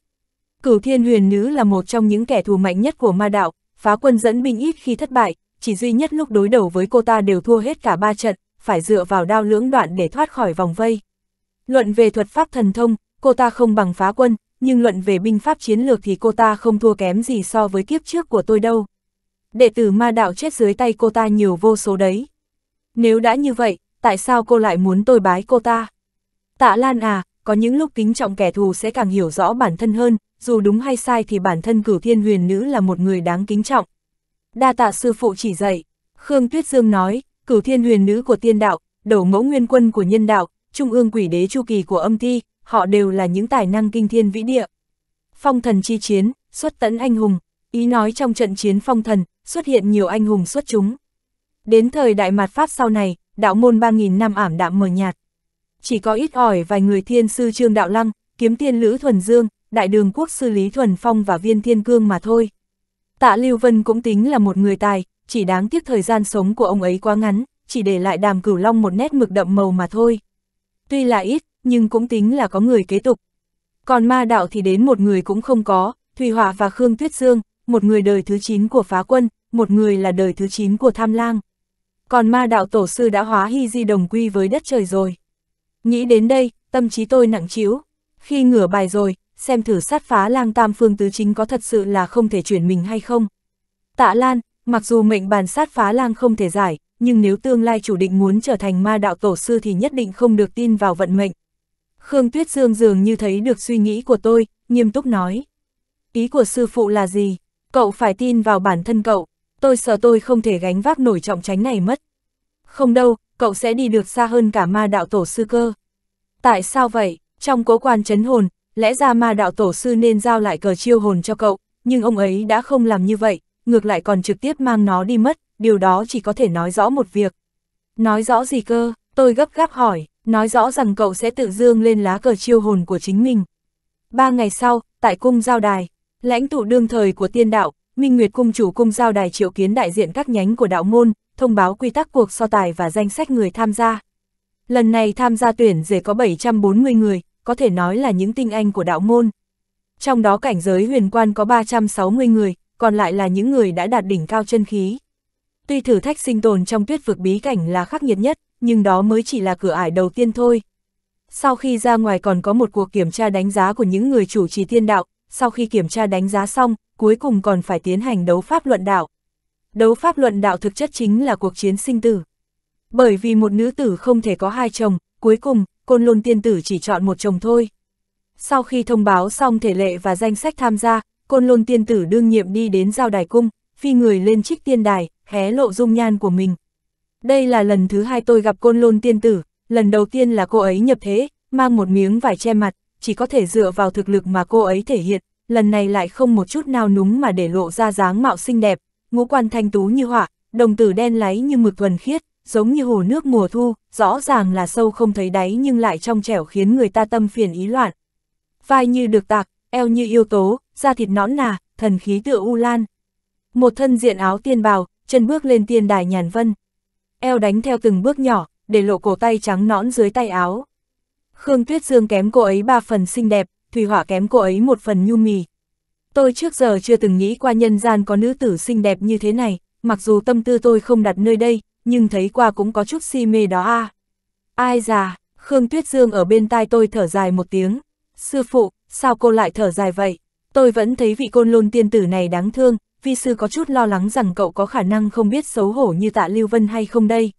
Cửu thiên huyền nữ là một trong những kẻ thù mạnh nhất của ma đạo, phá quân dẫn binh ít khi thất bại, chỉ duy nhất lúc đối đầu với cô ta đều thua hết cả ba trận, phải dựa vào đao lưỡng đoạn để thoát khỏi vòng vây. Luận về thuật pháp thần thông, cô ta không bằng phá quân, nhưng luận về binh pháp chiến lược thì cô ta không thua kém gì so với kiếp trước của tôi đâu. Đệ tử ma đạo chết dưới tay cô ta nhiều vô số đấy. Nếu đã như vậy, tại sao cô lại muốn tôi bái cô ta? Tạ Lan à, có những lúc kính trọng kẻ thù sẽ càng hiểu rõ bản thân hơn, dù đúng hay sai thì bản thân cửu thiên huyền nữ là một người đáng kính trọng. Đa tạ sư phụ chỉ dạy, Khương Tuyết Dương nói, cửu thiên huyền nữ của tiên đạo, đầu mẫu nguyên quân của nhân đạo, trung ương quỷ đế chu kỳ của âm thi, họ đều là những tài năng kinh thiên vĩ địa. Phong thần chi chiến, xuất tấn anh hùng, ý nói trong trận chiến phong thần, xuất hiện nhiều anh hùng xuất chúng. Đến thời đại mạt Pháp sau này, đạo môn 3.000 năm ảm đạm mờ nhạt. Chỉ có ít ỏi vài người thiên sư Trương Đạo Lăng, kiếm tiên Lữ Thuần Dương, đại đường quốc sư Lý Thuần Phong và viên thiên cương mà thôi. Tạ Lưu Vân cũng tính là một người tài, chỉ đáng tiếc thời gian sống của ông ấy quá ngắn, chỉ để lại đàm cửu long một nét mực đậm màu mà thôi. Tuy là ít, nhưng cũng tính là có người kế tục. Còn ma đạo thì đến một người cũng không có, Thùy Hỏa và Khương Tuyết Dương, một người đời thứ 9 của phá quân, một người là đời thứ 9 của tham lang còn ma đạo tổ sư đã hóa hy di đồng quy với đất trời rồi. Nghĩ đến đây, tâm trí tôi nặng chiếu. Khi ngửa bài rồi, xem thử sát phá lang tam phương tứ chính có thật sự là không thể chuyển mình hay không. Tạ Lan, mặc dù mệnh bàn sát phá lang không thể giải, nhưng nếu tương lai chủ định muốn trở thành ma đạo tổ sư thì nhất định không được tin vào vận mệnh. Khương Tuyết Dương dường như thấy được suy nghĩ của tôi, nghiêm túc nói. Ý của sư phụ là gì? Cậu phải tin vào bản thân cậu, tôi sợ tôi không thể gánh vác nổi trọng tránh này mất. Không đâu, cậu sẽ đi được xa hơn cả ma đạo tổ sư cơ. Tại sao vậy? Trong cố quan chấn hồn, lẽ ra ma đạo tổ sư nên giao lại cờ chiêu hồn cho cậu, nhưng ông ấy đã không làm như vậy, ngược lại còn trực tiếp mang nó đi mất, điều đó chỉ có thể nói rõ một việc. Nói rõ gì cơ? Tôi gấp gáp hỏi, nói rõ rằng cậu sẽ tự dương lên lá cờ chiêu hồn của chính mình. Ba ngày sau, tại cung giao đài, lãnh tụ đương thời của tiên đạo, Minh Nguyệt Cung chủ cung giao đài triệu kiến đại diện các nhánh của đạo môn, thông báo quy tắc cuộc so tài và danh sách người tham gia. Lần này tham gia tuyển rể có 740 người, có thể nói là những tinh anh của đạo môn. Trong đó cảnh giới huyền quan có 360 người, còn lại là những người đã đạt đỉnh cao chân khí. Tuy thử thách sinh tồn trong tuyết vực bí cảnh là khắc nghiệt nhất, nhưng đó mới chỉ là cửa ải đầu tiên thôi. Sau khi ra ngoài còn có một cuộc kiểm tra đánh giá của những người chủ trì thiên đạo, sau khi kiểm tra đánh giá xong, cuối cùng còn phải tiến hành đấu pháp luận đạo. Đấu pháp luận đạo thực chất chính là cuộc chiến sinh tử. Bởi vì một nữ tử không thể có hai chồng, cuối cùng, côn lôn tiên tử chỉ chọn một chồng thôi. Sau khi thông báo xong thể lệ và danh sách tham gia, côn lôn tiên tử đương nhiệm đi đến giao đài cung, phi người lên trích tiên đài, hé lộ dung nhan của mình. Đây là lần thứ hai tôi gặp côn lôn tiên tử, lần đầu tiên là cô ấy nhập thế, mang một miếng vải che mặt, chỉ có thể dựa vào thực lực mà cô ấy thể hiện, lần này lại không một chút nào núng mà để lộ ra dáng mạo xinh đẹp, ngũ quan thanh tú như họa, đồng tử đen láy như mực thuần khiết, giống như hồ nước mùa thu, rõ ràng là sâu không thấy đáy nhưng lại trong trẻo khiến người ta tâm phiền ý loạn. Vai như được tạc, eo như yêu tố, da thịt nõn nà, thần khí tựa u lan. Một thân diện áo tiên bào, chân bước lên tiên đài nhàn vân. Eo đánh theo từng bước nhỏ, để lộ cổ tay trắng nõn dưới tay áo. Khương Tuyết Dương kém cô ấy ba phần xinh đẹp, Thủy Hỏa kém cô ấy một phần nhu mì. Tôi trước giờ chưa từng nghĩ qua nhân gian có nữ tử xinh đẹp như thế này, mặc dù tâm tư tôi không đặt nơi đây, nhưng thấy qua cũng có chút si mê đó a. À. Ai già, Khương Tuyết Dương ở bên tai tôi thở dài một tiếng. Sư phụ, sao cô lại thở dài vậy? Tôi vẫn thấy vị côn lôn tiên tử này đáng thương, vi sư có chút lo lắng rằng cậu có khả năng không biết xấu hổ như tạ Lưu Vân hay không đây.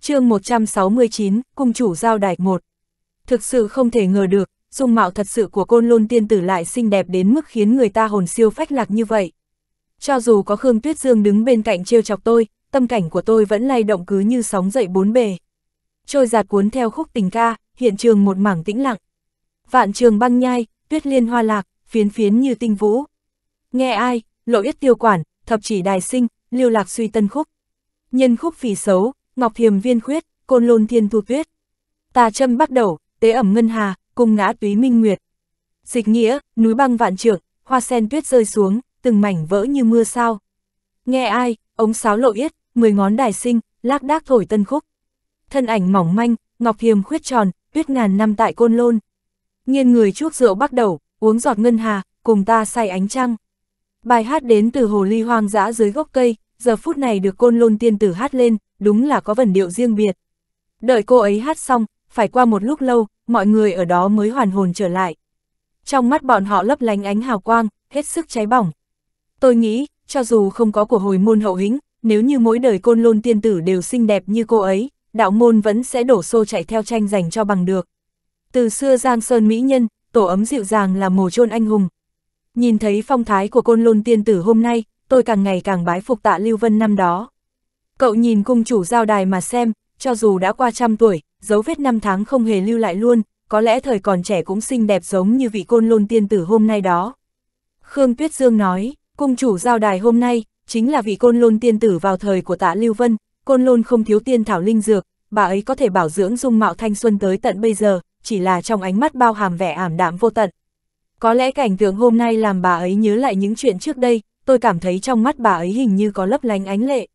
chương 169, Cung chủ giao đài 1 Thực sự không thể ngờ được, dung mạo thật sự của côn lôn tiên tử lại xinh đẹp đến mức khiến người ta hồn siêu phách lạc như vậy. Cho dù có Khương Tuyết Dương đứng bên cạnh trêu chọc tôi, tâm cảnh của tôi vẫn lay động cứ như sóng dậy bốn bề. Trôi giạt cuốn theo khúc tình ca, hiện trường một mảng tĩnh lặng. Vạn trường băng nhai, tuyết liên hoa lạc, phiến phiến như tinh vũ. Nghe ai, lộ yết tiêu quản, thập chỉ đài sinh, lưu lạc suy tân khúc. Nhân khúc phỉ xấu, ngọc thiềm viên khuyết, côn lôn thiên thu tuyết. Tà châm bắt đầu, tế ẩm ngân hà, cung ngã túy minh nguyệt. Dịch nghĩa, núi băng vạn trượng, hoa sen tuyết rơi xuống, từng mảnh vỡ như mưa sao. Nghe ai, ống sáo lộ yết, mười ngón đài sinh, lác đác thổi tân khúc. Thân ảnh mỏng manh, ngọc hiềm khuyết tròn, tuyết ngàn năm tại côn lôn. Nghiên người chuốc rượu bắt đầu, uống giọt ngân hà, cùng ta say ánh trăng. Bài hát đến từ hồ ly hoang dã dưới gốc cây, giờ phút này được côn lôn tiên tử hát lên, đúng là có vần điệu riêng biệt. Đợi cô ấy hát xong, phải qua một lúc lâu, mọi người ở đó mới hoàn hồn trở lại. Trong mắt bọn họ lấp lánh ánh hào quang, hết sức cháy bỏng. Tôi nghĩ, cho dù không có của hồi môn hậu hĩnh, nếu như mỗi đời côn lôn tiên tử đều xinh đẹp như cô ấy, đạo môn vẫn sẽ đổ xô chạy theo tranh giành cho bằng được. Từ xưa Giang Sơn Mỹ Nhân, tổ ấm dịu dàng là mồ chôn anh hùng. Nhìn thấy phong thái của côn lôn tiên tử hôm nay, tôi càng ngày càng bái phục tạ Lưu Vân năm đó. Cậu nhìn cung chủ giao đài mà xem, cho dù đã qua trăm tuổi, dấu vết năm tháng không hề lưu lại luôn, có lẽ thời còn trẻ cũng xinh đẹp giống như vị côn lôn tiên tử hôm nay đó. Khương Tuyết Dương nói, cung chủ giao đài hôm nay, chính là vị côn lôn tiên tử vào thời của tạ Lưu Vân, côn lôn không thiếu tiên thảo linh dược, bà ấy có thể bảo dưỡng dung mạo thanh xuân tới tận bây giờ, chỉ là trong ánh mắt bao hàm vẻ ảm đạm vô tận. Có lẽ cảnh tượng hôm nay làm bà ấy nhớ lại những chuyện trước đây, tôi cảm thấy trong mắt bà ấy hình như có lấp lánh ánh lệ.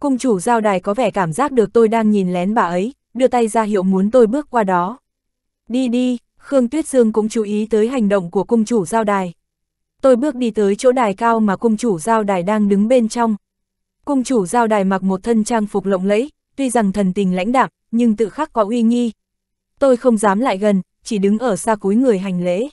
Cung chủ giao đài có vẻ cảm giác được tôi đang nhìn lén bà ấy, đưa tay ra hiệu muốn tôi bước qua đó. Đi đi, Khương Tuyết Dương cũng chú ý tới hành động của cung chủ giao đài. Tôi bước đi tới chỗ đài cao mà cung chủ giao đài đang đứng bên trong. Cung chủ giao đài mặc một thân trang phục lộng lẫy, tuy rằng thần tình lãnh đạm, nhưng tự khắc có uy nghi. Tôi không dám lại gần, chỉ đứng ở xa cúi người hành lễ.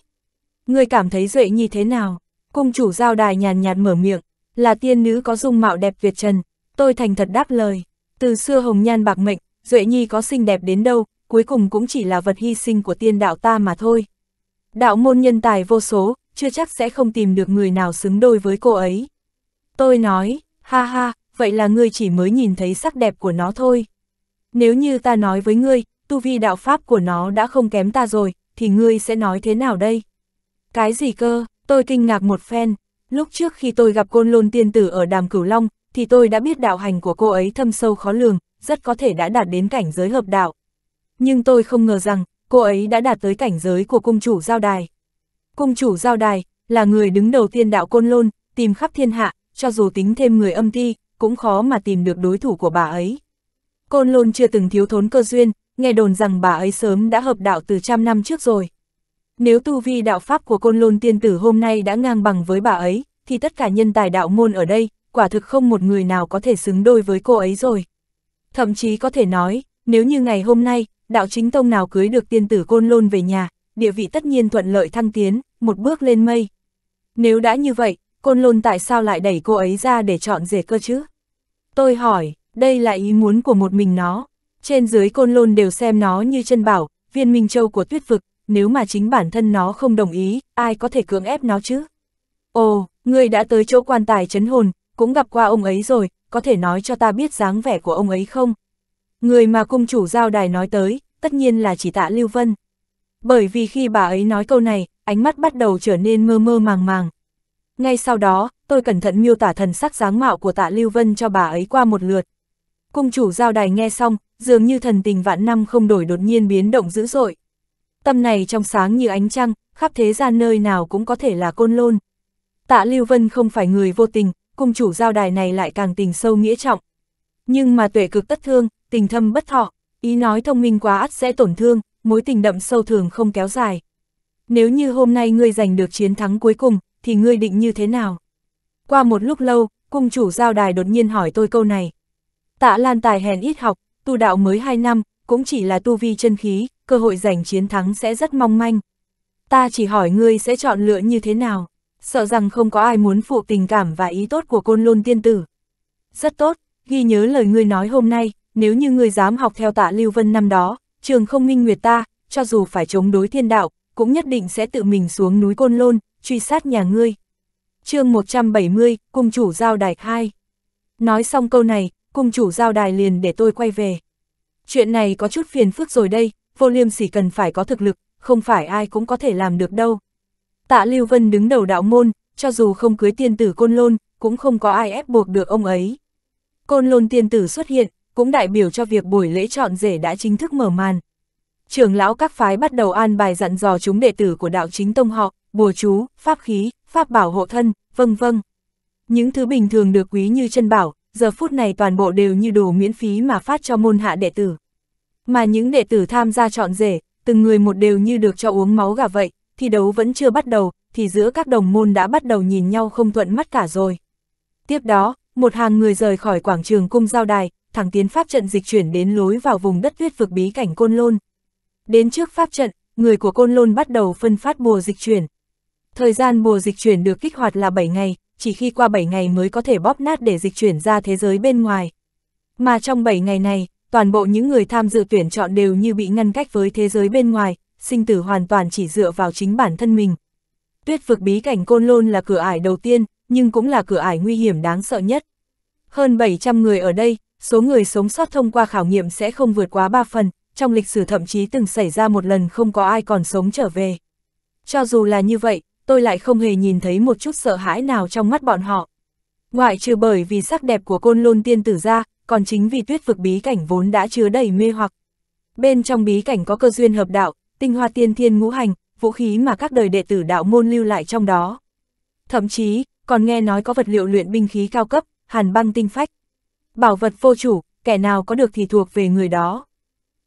Người cảm thấy Duệ như thế nào? Cung chủ giao đài nhàn nhạt mở miệng, là tiên nữ có dung mạo đẹp việt trần. Tôi thành thật đáp lời, từ xưa hồng nhan bạc mệnh, Duệ Nhi có xinh đẹp đến đâu, cuối cùng cũng chỉ là vật hy sinh của tiên đạo ta mà thôi. Đạo môn nhân tài vô số, chưa chắc sẽ không tìm được người nào xứng đôi với cô ấy. Tôi nói, ha ha, vậy là ngươi chỉ mới nhìn thấy sắc đẹp của nó thôi. Nếu như ta nói với ngươi, tu vi đạo pháp của nó đã không kém ta rồi, thì ngươi sẽ nói thế nào đây? Cái gì cơ, tôi kinh ngạc một phen. Lúc trước khi tôi gặp côn lôn tiên tử ở đàm cửu long, thì tôi đã biết đạo hành của cô ấy thâm sâu khó lường, rất có thể đã đạt đến cảnh giới hợp đạo. Nhưng tôi không ngờ rằng, cô ấy đã đạt tới cảnh giới của cung chủ giao đài. Cung chủ giao đài, là người đứng đầu tiên đạo côn lôn, tìm khắp thiên hạ, cho dù tính thêm người âm thi cũng khó mà tìm được đối thủ của bà ấy. Côn lôn chưa từng thiếu thốn cơ duyên, nghe đồn rằng bà ấy sớm đã hợp đạo từ trăm năm trước rồi. Nếu tu vi đạo pháp của côn lôn tiên tử hôm nay đã ngang bằng với bà ấy, thì tất cả nhân tài đạo môn ở đây, quả thực không một người nào có thể xứng đôi với cô ấy rồi. Thậm chí có thể nói, nếu như ngày hôm nay, đạo chính tông nào cưới được tiên tử côn lôn về nhà, địa vị tất nhiên thuận lợi thăng tiến, một bước lên mây. Nếu đã như vậy, côn lôn tại sao lại đẩy cô ấy ra để chọn rể cơ chứ? Tôi hỏi, đây là ý muốn của một mình nó. Trên dưới côn lôn đều xem nó như chân bảo, viên minh châu của tuyết vực, nếu mà chính bản thân nó không đồng ý, ai có thể cưỡng ép nó chứ? Ồ, người đã tới chỗ quan tài chấn hồn, cũng gặp qua ông ấy rồi, có thể nói cho ta biết dáng vẻ của ông ấy không? Người mà cung chủ giao đài nói tới, tất nhiên là chỉ tạ Lưu Vân. Bởi vì khi bà ấy nói câu này, ánh mắt bắt đầu trở nên mơ mơ màng màng. Ngay sau đó, tôi cẩn thận miêu tả thần sắc dáng mạo của tạ Lưu Vân cho bà ấy qua một lượt. Cung chủ giao đài nghe xong, dường như thần tình vạn năm không đổi đột nhiên biến động dữ dội. Tâm này trong sáng như ánh trăng, khắp thế gian nơi nào cũng có thể là côn lôn. Tạ Lưu Vân không phải người vô tình, cung chủ giao đài này lại càng tình sâu nghĩa trọng. Nhưng mà tuệ cực tất thương, tình thâm bất thọ, ý nói thông minh quá ắt sẽ tổn thương, mối tình đậm sâu thường không kéo dài. Nếu như hôm nay ngươi giành được chiến thắng cuối cùng, thì ngươi định như thế nào? Qua một lúc lâu, cung chủ giao đài đột nhiên hỏi tôi câu này. Tạ Lan Tài hèn ít học, tu đạo mới 2 năm, cũng chỉ là tu vi chân khí, cơ hội giành chiến thắng sẽ rất mong manh. Ta chỉ hỏi ngươi sẽ chọn lựa như thế nào? sợ rằng không có ai muốn phụ tình cảm và ý tốt của côn lôn tiên tử. Rất tốt, ghi nhớ lời ngươi nói hôm nay, nếu như ngươi dám học theo tạ Lưu Vân năm đó, trường không minh nguyệt ta, cho dù phải chống đối thiên đạo, cũng nhất định sẽ tự mình xuống núi côn lôn, truy sát nhà ngươi. chương 170, Cung chủ giao đài 2 Nói xong câu này, cung chủ giao đài liền để tôi quay về. Chuyện này có chút phiền phức rồi đây, vô liêm sỉ cần phải có thực lực, không phải ai cũng có thể làm được đâu. Tạ Lưu Vân đứng đầu đạo môn, cho dù không cưới tiên tử Côn Lôn, cũng không có ai ép buộc được ông ấy. Côn Lôn tiên tử xuất hiện, cũng đại biểu cho việc buổi lễ chọn rể đã chính thức mở màn. Trưởng lão các phái bắt đầu an bài dặn dò chúng đệ tử của đạo chính tông họ, bùa chú, pháp khí, pháp bảo hộ thân, vân vân. Những thứ bình thường được quý như chân bảo, giờ phút này toàn bộ đều như đồ miễn phí mà phát cho môn hạ đệ tử. Mà những đệ tử tham gia chọn rể, từng người một đều như được cho uống máu gà vậy, thi đấu vẫn chưa bắt đầu, thì giữa các đồng môn đã bắt đầu nhìn nhau không thuận mắt cả rồi. Tiếp đó, một hàng người rời khỏi quảng trường cung giao đài, thẳng tiến pháp trận dịch chuyển đến lối vào vùng đất tuyết vực bí cảnh Côn Lôn. Đến trước pháp trận, người của Côn Lôn bắt đầu phân phát bùa dịch chuyển. Thời gian bùa dịch chuyển được kích hoạt là 7 ngày, chỉ khi qua 7 ngày mới có thể bóp nát để dịch chuyển ra thế giới bên ngoài. Mà trong 7 ngày này, toàn bộ những người tham dự tuyển chọn đều như bị ngăn cách với thế giới bên ngoài, sinh tử hoàn toàn chỉ dựa vào chính bản thân mình. Tuyết vực bí cảnh Côn Lôn là cửa ải đầu tiên, nhưng cũng là cửa ải nguy hiểm đáng sợ nhất. Hơn 700 người ở đây, số người sống sót thông qua khảo nghiệm sẽ không vượt quá 3 phần, trong lịch sử thậm chí từng xảy ra một lần không có ai còn sống trở về. Cho dù là như vậy, tôi lại không hề nhìn thấy một chút sợ hãi nào trong mắt bọn họ. Ngoại trừ bởi vì sắc đẹp của côn lôn tiên tử ra, còn chính vì tuyết vực bí cảnh vốn đã chứa đầy mê hoặc. Bên trong bí cảnh có cơ duyên hợp đạo, tinh hoa tiên thiên ngũ hành, vũ khí mà các đời đệ tử đạo môn lưu lại trong đó. Thậm chí, còn nghe nói có vật liệu luyện binh khí cao cấp, hàn băng tinh phách. Bảo vật vô chủ, kẻ nào có được thì thuộc về người đó.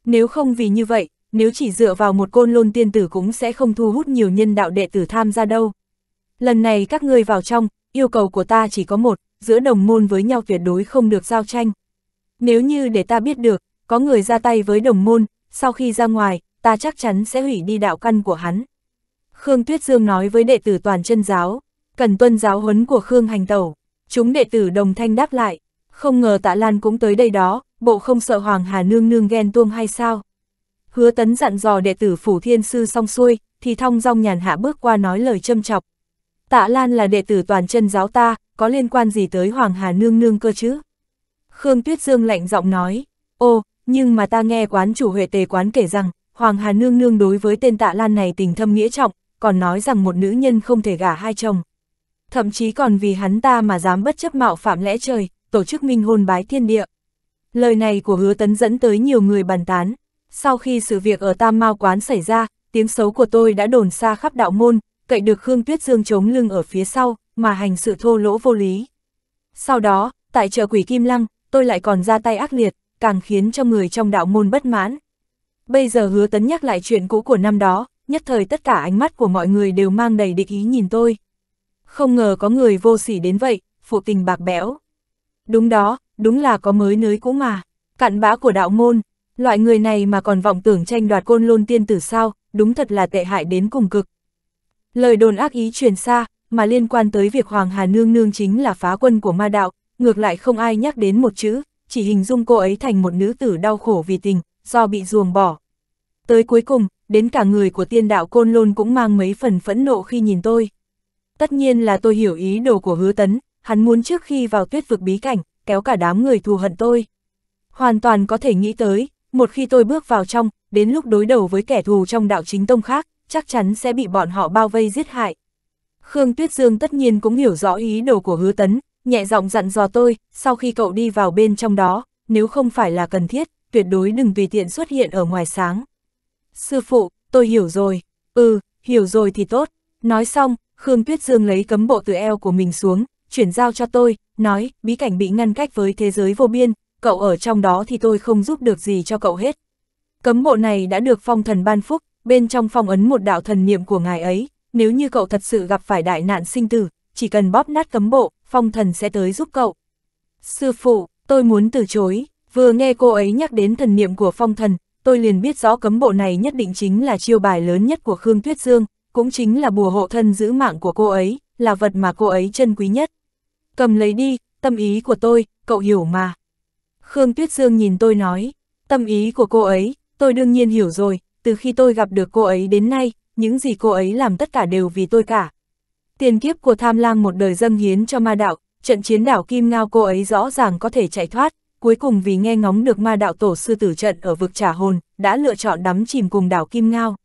Nếu không vì như vậy, nếu chỉ dựa vào một côn lôn tiên tử cũng sẽ không thu hút nhiều nhân đạo đệ tử tham gia đâu. Lần này các ngươi vào trong, yêu cầu của ta chỉ có một, giữa đồng môn với nhau tuyệt đối không được giao tranh. Nếu như để ta biết được, có người ra tay với đồng môn, sau khi ra ngoài, ta chắc chắn sẽ hủy đi đạo căn của hắn. Khương Tuyết Dương nói với đệ tử toàn chân giáo, cần tuân giáo huấn của Khương Hành Tẩu. Chúng đệ tử đồng thanh đáp lại, không ngờ tạ Lan cũng tới đây đó, bộ không sợ Hoàng Hà Nương Nương ghen tuông hay sao. Hứa tấn dặn dò đệ tử Phủ Thiên Sư xong xuôi, thì thong dong nhàn hạ bước qua nói lời châm chọc. Tạ Lan là đệ tử toàn chân giáo ta, có liên quan gì tới Hoàng Hà Nương Nương cơ chứ? Khương Tuyết Dương lạnh giọng nói, ô, nhưng mà ta nghe quán chủ Huệ Tề quán kể rằng, Hoàng Hà Nương Nương đối với tên tạ lan này tình thâm nghĩa trọng, còn nói rằng một nữ nhân không thể gả hai chồng. Thậm chí còn vì hắn ta mà dám bất chấp mạo phạm lẽ trời, tổ chức minh hôn bái thiên địa. Lời này của hứa tấn dẫn tới nhiều người bàn tán. Sau khi sự việc ở Tam Mao Quán xảy ra, tiếng xấu của tôi đã đồn xa khắp đạo môn, cậy được Khương Tuyết Dương chống lưng ở phía sau, mà hành sự thô lỗ vô lý. Sau đó, tại chợ quỷ Kim Lăng, tôi lại còn ra tay ác liệt, càng khiến cho người trong đạo môn bất mãn. Bây giờ hứa tấn nhắc lại chuyện cũ của năm đó, nhất thời tất cả ánh mắt của mọi người đều mang đầy địch ý nhìn tôi. Không ngờ có người vô sỉ đến vậy, phụ tình bạc bẽo. Đúng đó, đúng là có mới nới cũ mà, cặn bã của đạo môn, loại người này mà còn vọng tưởng tranh đoạt côn lôn tiên tử sao, đúng thật là tệ hại đến cùng cực. Lời đồn ác ý truyền xa, mà liên quan tới việc Hoàng Hà Nương Nương chính là phá quân của ma đạo, ngược lại không ai nhắc đến một chữ, chỉ hình dung cô ấy thành một nữ tử đau khổ vì tình, do bị ruồng bỏ. Tới cuối cùng, đến cả người của tiên đạo Côn Lôn cũng mang mấy phần phẫn nộ khi nhìn tôi. Tất nhiên là tôi hiểu ý đồ của hứa tấn, hắn muốn trước khi vào tuyết vực bí cảnh, kéo cả đám người thù hận tôi. Hoàn toàn có thể nghĩ tới, một khi tôi bước vào trong, đến lúc đối đầu với kẻ thù trong đạo chính tông khác, chắc chắn sẽ bị bọn họ bao vây giết hại. Khương Tuyết Dương tất nhiên cũng hiểu rõ ý đồ của hứa tấn, nhẹ giọng dặn dò tôi, sau khi cậu đi vào bên trong đó, nếu không phải là cần thiết, tuyệt đối đừng tùy tiện xuất hiện ở ngoài sáng. Sư phụ, tôi hiểu rồi. Ừ, hiểu rồi thì tốt. Nói xong, Khương Tuyết Dương lấy cấm bộ từ eo của mình xuống, chuyển giao cho tôi, nói, bí cảnh bị ngăn cách với thế giới vô biên, cậu ở trong đó thì tôi không giúp được gì cho cậu hết. Cấm bộ này đã được phong thần ban phúc, bên trong phong ấn một đạo thần niệm của ngài ấy, nếu như cậu thật sự gặp phải đại nạn sinh tử, chỉ cần bóp nát cấm bộ, phong thần sẽ tới giúp cậu. Sư phụ, tôi muốn từ chối, Vừa nghe cô ấy nhắc đến thần niệm của phong thần, tôi liền biết rõ cấm bộ này nhất định chính là chiêu bài lớn nhất của Khương Tuyết Dương, cũng chính là bùa hộ thân giữ mạng của cô ấy, là vật mà cô ấy chân quý nhất. Cầm lấy đi, tâm ý của tôi, cậu hiểu mà. Khương Tuyết Dương nhìn tôi nói, tâm ý của cô ấy, tôi đương nhiên hiểu rồi, từ khi tôi gặp được cô ấy đến nay, những gì cô ấy làm tất cả đều vì tôi cả. Tiền kiếp của tham lang một đời dâng hiến cho ma đạo, trận chiến đảo Kim Ngao cô ấy rõ ràng có thể chạy thoát, cuối cùng vì nghe ngóng được ma đạo tổ sư tử trận ở vực trả hồn, đã lựa chọn đắm chìm cùng đảo Kim Ngao.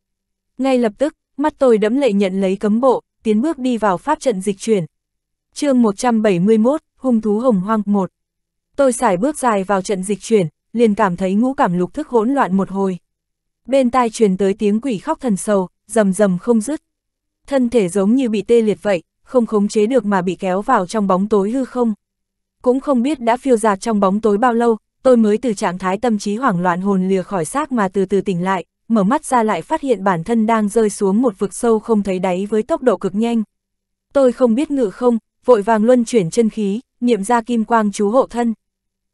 Ngay lập tức, mắt tôi đẫm lệ nhận lấy cấm bộ, tiến bước đi vào pháp trận dịch chuyển. chương 171, Hung thú hồng hoang 1 Tôi xài bước dài vào trận dịch chuyển, liền cảm thấy ngũ cảm lục thức hỗn loạn một hồi. Bên tai truyền tới tiếng quỷ khóc thần sầu, rầm rầm không dứt. Thân thể giống như bị tê liệt vậy, không khống chế được mà bị kéo vào trong bóng tối hư không cũng không biết đã phiêu dạt trong bóng tối bao lâu, tôi mới từ trạng thái tâm trí hoảng loạn hồn lìa khỏi xác mà từ từ tỉnh lại, mở mắt ra lại phát hiện bản thân đang rơi xuống một vực sâu không thấy đáy với tốc độ cực nhanh. Tôi không biết ngự không, vội vàng luân chuyển chân khí, niệm ra kim quang chú hộ thân.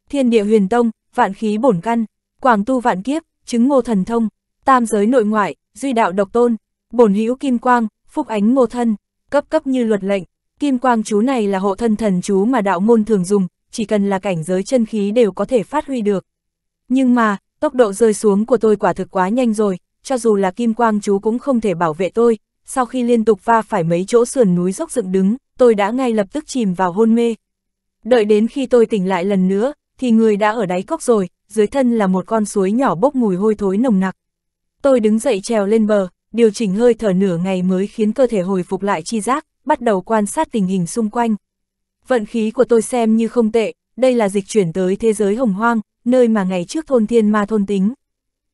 Thiên địa huyền tông, vạn khí bổn căn, quảng tu vạn kiếp, chứng ngô thần thông, tam giới nội ngoại, duy đạo độc tôn, bổn hữu kim quang, phúc ánh ngô thân, cấp cấp như luật lệnh, Kim quang chú này là hộ thân thần chú mà đạo môn thường dùng, chỉ cần là cảnh giới chân khí đều có thể phát huy được. Nhưng mà, tốc độ rơi xuống của tôi quả thực quá nhanh rồi, cho dù là kim quang chú cũng không thể bảo vệ tôi, sau khi liên tục va phải mấy chỗ sườn núi dốc dựng đứng, tôi đã ngay lập tức chìm vào hôn mê. Đợi đến khi tôi tỉnh lại lần nữa, thì người đã ở đáy cốc rồi, dưới thân là một con suối nhỏ bốc mùi hôi thối nồng nặc. Tôi đứng dậy trèo lên bờ, điều chỉnh hơi thở nửa ngày mới khiến cơ thể hồi phục lại chi giác, bắt đầu quan sát tình hình xung quanh. Vận khí của tôi xem như không tệ, đây là dịch chuyển tới thế giới hồng hoang, nơi mà ngày trước thôn thiên ma thôn tính.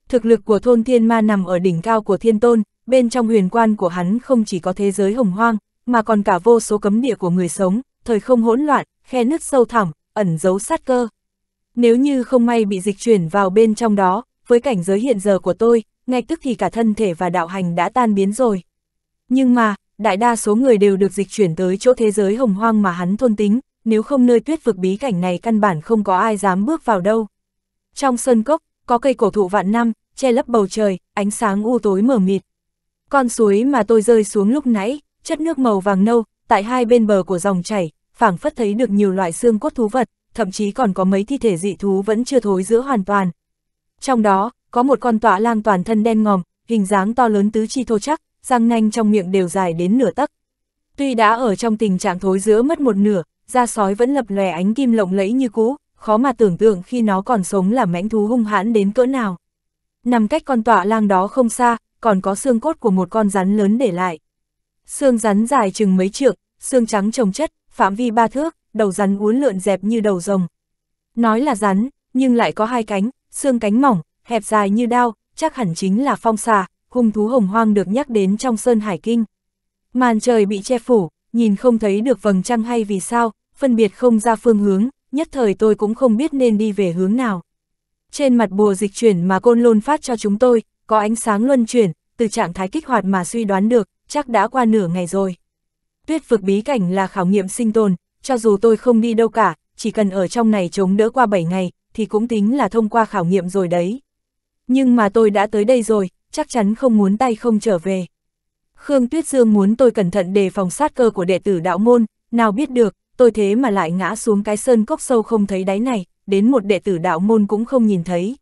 Thực lực của thôn thiên ma nằm ở đỉnh cao của thiên tôn, bên trong huyền quan của hắn không chỉ có thế giới hồng hoang, mà còn cả vô số cấm địa của người sống, thời không hỗn loạn, khe nứt sâu thẳm, ẩn giấu sát cơ. Nếu như không may bị dịch chuyển vào bên trong đó, với cảnh giới hiện giờ của tôi, ngay tức thì cả thân thể và đạo hành đã tan biến rồi. Nhưng mà, đại đa số người đều được dịch chuyển tới chỗ thế giới hồng hoang mà hắn thôn tính, nếu không nơi tuyết vực bí cảnh này căn bản không có ai dám bước vào đâu. Trong sân cốc, có cây cổ thụ vạn năm, che lấp bầu trời, ánh sáng u tối mờ mịt. Con suối mà tôi rơi xuống lúc nãy, chất nước màu vàng nâu, tại hai bên bờ của dòng chảy, phảng phất thấy được nhiều loại xương cốt thú vật, thậm chí còn có mấy thi thể dị thú vẫn chưa thối giữa hoàn toàn. Trong đó, có một con tọa lang toàn thân đen ngòm, hình dáng to lớn tứ chi thô chắc, răng nanh trong miệng đều dài đến nửa tấc. Tuy đã ở trong tình trạng thối giữa mất một nửa, da sói vẫn lập lòe ánh kim lộng lẫy như cũ, khó mà tưởng tượng khi nó còn sống là mãnh thú hung hãn đến cỡ nào. Nằm cách con tọa lang đó không xa, còn có xương cốt của một con rắn lớn để lại. Xương rắn dài chừng mấy trượng, xương trắng trồng chất, phạm vi ba thước, đầu rắn uốn lượn dẹp như đầu rồng. Nói là rắn, nhưng lại có hai cánh, xương cánh mỏng, hẹp dài như đao, chắc hẳn chính là phong xà, hung thú hồng hoang được nhắc đến trong Sơn Hải Kinh. Màn trời bị che phủ, nhìn không thấy được vầng trăng hay vì sao, phân biệt không ra phương hướng, nhất thời tôi cũng không biết nên đi về hướng nào. Trên mặt bùa dịch chuyển mà côn lôn phát cho chúng tôi, có ánh sáng luân chuyển, từ trạng thái kích hoạt mà suy đoán được, chắc đã qua nửa ngày rồi. Tuyết vực bí cảnh là khảo nghiệm sinh tồn, cho dù tôi không đi đâu cả, chỉ cần ở trong này chống đỡ qua 7 ngày, thì cũng tính là thông qua khảo nghiệm rồi đấy. Nhưng mà tôi đã tới đây rồi, chắc chắn không muốn tay không trở về. Khương Tuyết Dương muốn tôi cẩn thận đề phòng sát cơ của đệ tử đạo môn, nào biết được, tôi thế mà lại ngã xuống cái sơn cốc sâu không thấy đáy này, đến một đệ tử đạo môn cũng không nhìn thấy.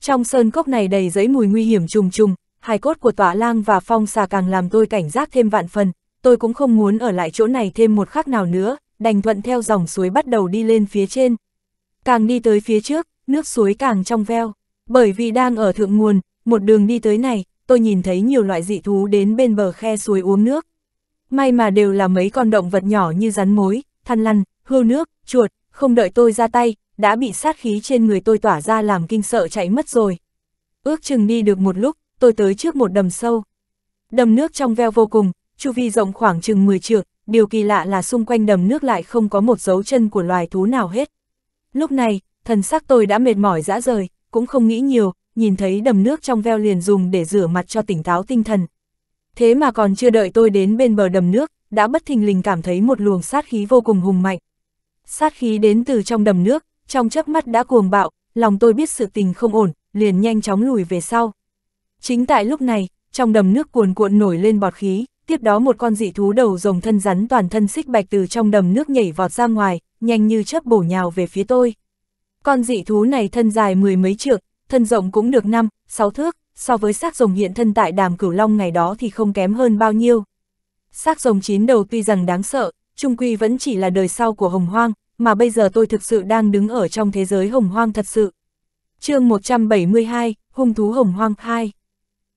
Trong sơn cốc này đầy giấy mùi nguy hiểm trùng trùng, hài cốt của tỏa lang và phong xà càng làm tôi cảnh giác thêm vạn phần, tôi cũng không muốn ở lại chỗ này thêm một khắc nào nữa, đành thuận theo dòng suối bắt đầu đi lên phía trên. Càng đi tới phía trước, nước suối càng trong veo, bởi vì đang ở thượng nguồn, một đường đi tới này, tôi nhìn thấy nhiều loại dị thú đến bên bờ khe suối uống nước. May mà đều là mấy con động vật nhỏ như rắn mối, thằn lăn, hươu nước, chuột, không đợi tôi ra tay, đã bị sát khí trên người tôi tỏa ra làm kinh sợ chạy mất rồi. Ước chừng đi được một lúc, tôi tới trước một đầm sâu. Đầm nước trong veo vô cùng, chu vi rộng khoảng chừng 10 trượng, điều kỳ lạ là xung quanh đầm nước lại không có một dấu chân của loài thú nào hết. Lúc này, thần sắc tôi đã mệt mỏi dã rời, cũng không nghĩ nhiều, nhìn thấy đầm nước trong veo liền dùng để rửa mặt cho tỉnh táo tinh thần. Thế mà còn chưa đợi tôi đến bên bờ đầm nước, đã bất thình lình cảm thấy một luồng sát khí vô cùng hùng mạnh. Sát khí đến từ trong đầm nước, trong chớp mắt đã cuồng bạo, lòng tôi biết sự tình không ổn, liền nhanh chóng lùi về sau. Chính tại lúc này, trong đầm nước cuồn cuộn nổi lên bọt khí, tiếp đó một con dị thú đầu rồng thân rắn toàn thân xích bạch từ trong đầm nước nhảy vọt ra ngoài, nhanh như chớp bổ nhào về phía tôi. Con dị thú này thân dài mười mấy trượng, thân rộng cũng được 5, 6 thước, so với xác rồng hiện thân tại đàm cửu long ngày đó thì không kém hơn bao nhiêu. Xác rồng chín đầu tuy rằng đáng sợ, trung quy vẫn chỉ là đời sau của hồng hoang, mà bây giờ tôi thực sự đang đứng ở trong thế giới hồng hoang thật sự. chương 172, Hung thú hồng hoang 2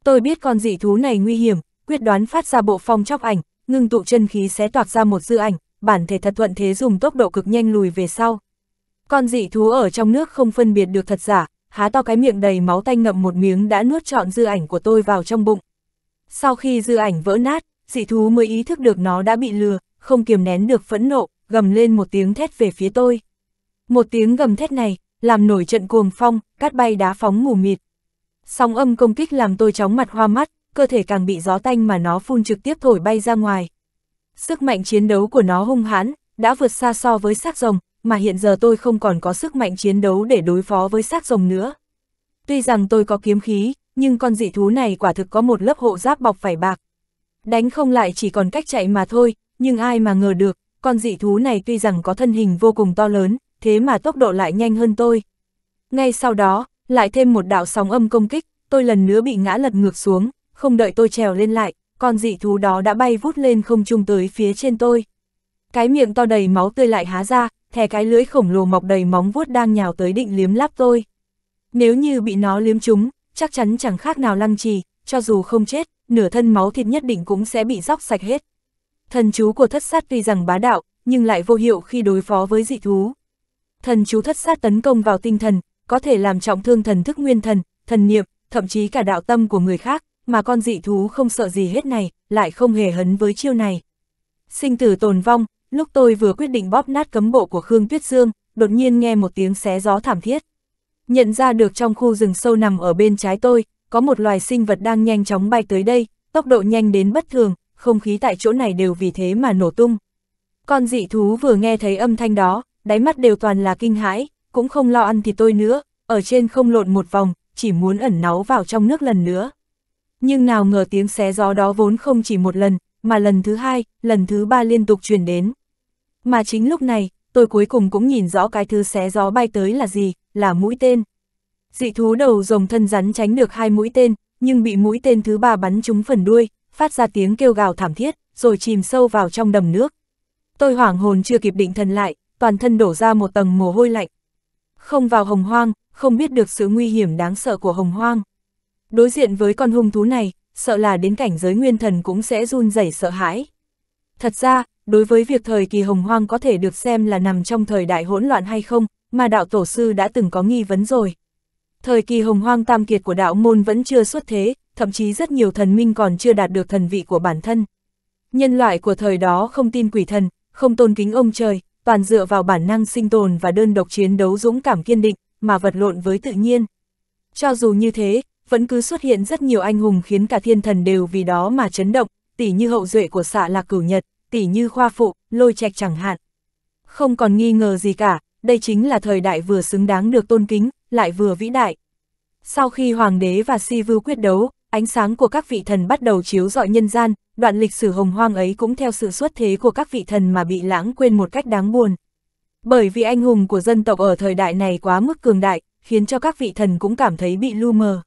Tôi biết con dị thú này nguy hiểm, quyết đoán phát ra bộ phong chóc ảnh, ngưng tụ chân khí xé toạc ra một dư ảnh, bản thể thật thuận thế dùng tốc độ cực nhanh lùi về sau. Con dị thú ở trong nước không phân biệt được thật giả, há to cái miệng đầy máu tanh ngậm một miếng đã nuốt trọn dư ảnh của tôi vào trong bụng. Sau khi dư ảnh vỡ nát, dị thú mới ý thức được nó đã bị lừa, không kiềm nén được phẫn nộ, gầm lên một tiếng thét về phía tôi. Một tiếng gầm thét này, làm nổi trận cuồng phong, cát bay đá phóng mù mịt. Sóng âm công kích làm tôi chóng mặt hoa mắt, cơ thể càng bị gió tanh mà nó phun trực tiếp thổi bay ra ngoài. Sức mạnh chiến đấu của nó hung hãn, đã vượt xa so với xác rồng, mà hiện giờ tôi không còn có sức mạnh chiến đấu để đối phó với xác rồng nữa. Tuy rằng tôi có kiếm khí, nhưng con dị thú này quả thực có một lớp hộ giáp bọc phải bạc. Đánh không lại chỉ còn cách chạy mà thôi, nhưng ai mà ngờ được, con dị thú này tuy rằng có thân hình vô cùng to lớn, thế mà tốc độ lại nhanh hơn tôi. Ngay sau đó, lại thêm một đạo sóng âm công kích, tôi lần nữa bị ngã lật ngược xuống, không đợi tôi trèo lên lại, con dị thú đó đã bay vút lên không trung tới phía trên tôi. Cái miệng to đầy máu tươi lại há ra, thè cái lưới khổng lồ mọc đầy móng vuốt đang nhào tới định liếm láp tôi. Nếu như bị nó liếm chúng, chắc chắn chẳng khác nào lăng trì, cho dù không chết, nửa thân máu thịt nhất định cũng sẽ bị róc sạch hết. Thần chú của thất sát tuy rằng bá đạo, nhưng lại vô hiệu khi đối phó với dị thú. Thần chú thất sát tấn công vào tinh thần, có thể làm trọng thương thần thức nguyên thần, thần niệm, thậm chí cả đạo tâm của người khác, mà con dị thú không sợ gì hết này, lại không hề hấn với chiêu này. Sinh tử tồn vong, Lúc tôi vừa quyết định bóp nát cấm bộ của Khương Tuyết Dương, đột nhiên nghe một tiếng xé gió thảm thiết. Nhận ra được trong khu rừng sâu nằm ở bên trái tôi, có một loài sinh vật đang nhanh chóng bay tới đây, tốc độ nhanh đến bất thường, không khí tại chỗ này đều vì thế mà nổ tung. Con dị thú vừa nghe thấy âm thanh đó, đáy mắt đều toàn là kinh hãi, cũng không lo ăn thì tôi nữa, ở trên không lộn một vòng, chỉ muốn ẩn náu vào trong nước lần nữa. Nhưng nào ngờ tiếng xé gió đó vốn không chỉ một lần, mà lần thứ hai, lần thứ ba liên tục truyền đến. Mà chính lúc này, tôi cuối cùng cũng nhìn rõ cái thứ xé gió bay tới là gì, là mũi tên. Dị thú đầu rồng thân rắn tránh được hai mũi tên, nhưng bị mũi tên thứ ba bắn trúng phần đuôi, phát ra tiếng kêu gào thảm thiết, rồi chìm sâu vào trong đầm nước. Tôi hoảng hồn chưa kịp định thần lại, toàn thân đổ ra một tầng mồ hôi lạnh. Không vào hồng hoang, không biết được sự nguy hiểm đáng sợ của hồng hoang. Đối diện với con hung thú này, sợ là đến cảnh giới nguyên thần cũng sẽ run rẩy sợ hãi. Thật ra, đối với việc thời kỳ hồng hoang có thể được xem là nằm trong thời đại hỗn loạn hay không, mà đạo tổ sư đã từng có nghi vấn rồi. Thời kỳ hồng hoang tam kiệt của đạo môn vẫn chưa xuất thế, thậm chí rất nhiều thần minh còn chưa đạt được thần vị của bản thân. Nhân loại của thời đó không tin quỷ thần, không tôn kính ông trời, toàn dựa vào bản năng sinh tồn và đơn độc chiến đấu dũng cảm kiên định, mà vật lộn với tự nhiên. Cho dù như thế, vẫn cứ xuất hiện rất nhiều anh hùng khiến cả thiên thần đều vì đó mà chấn động, tỉ như hậu duệ của xạ là cửu nhật, tỉ như khoa phụ, lôi trạch chẳng hạn. Không còn nghi ngờ gì cả, đây chính là thời đại vừa xứng đáng được tôn kính, lại vừa vĩ đại. Sau khi Hoàng đế và Si Vưu quyết đấu, ánh sáng của các vị thần bắt đầu chiếu rọi nhân gian, đoạn lịch sử hồng hoang ấy cũng theo sự xuất thế của các vị thần mà bị lãng quên một cách đáng buồn. Bởi vì anh hùng của dân tộc ở thời đại này quá mức cường đại, khiến cho các vị thần cũng cảm thấy bị lu mờ.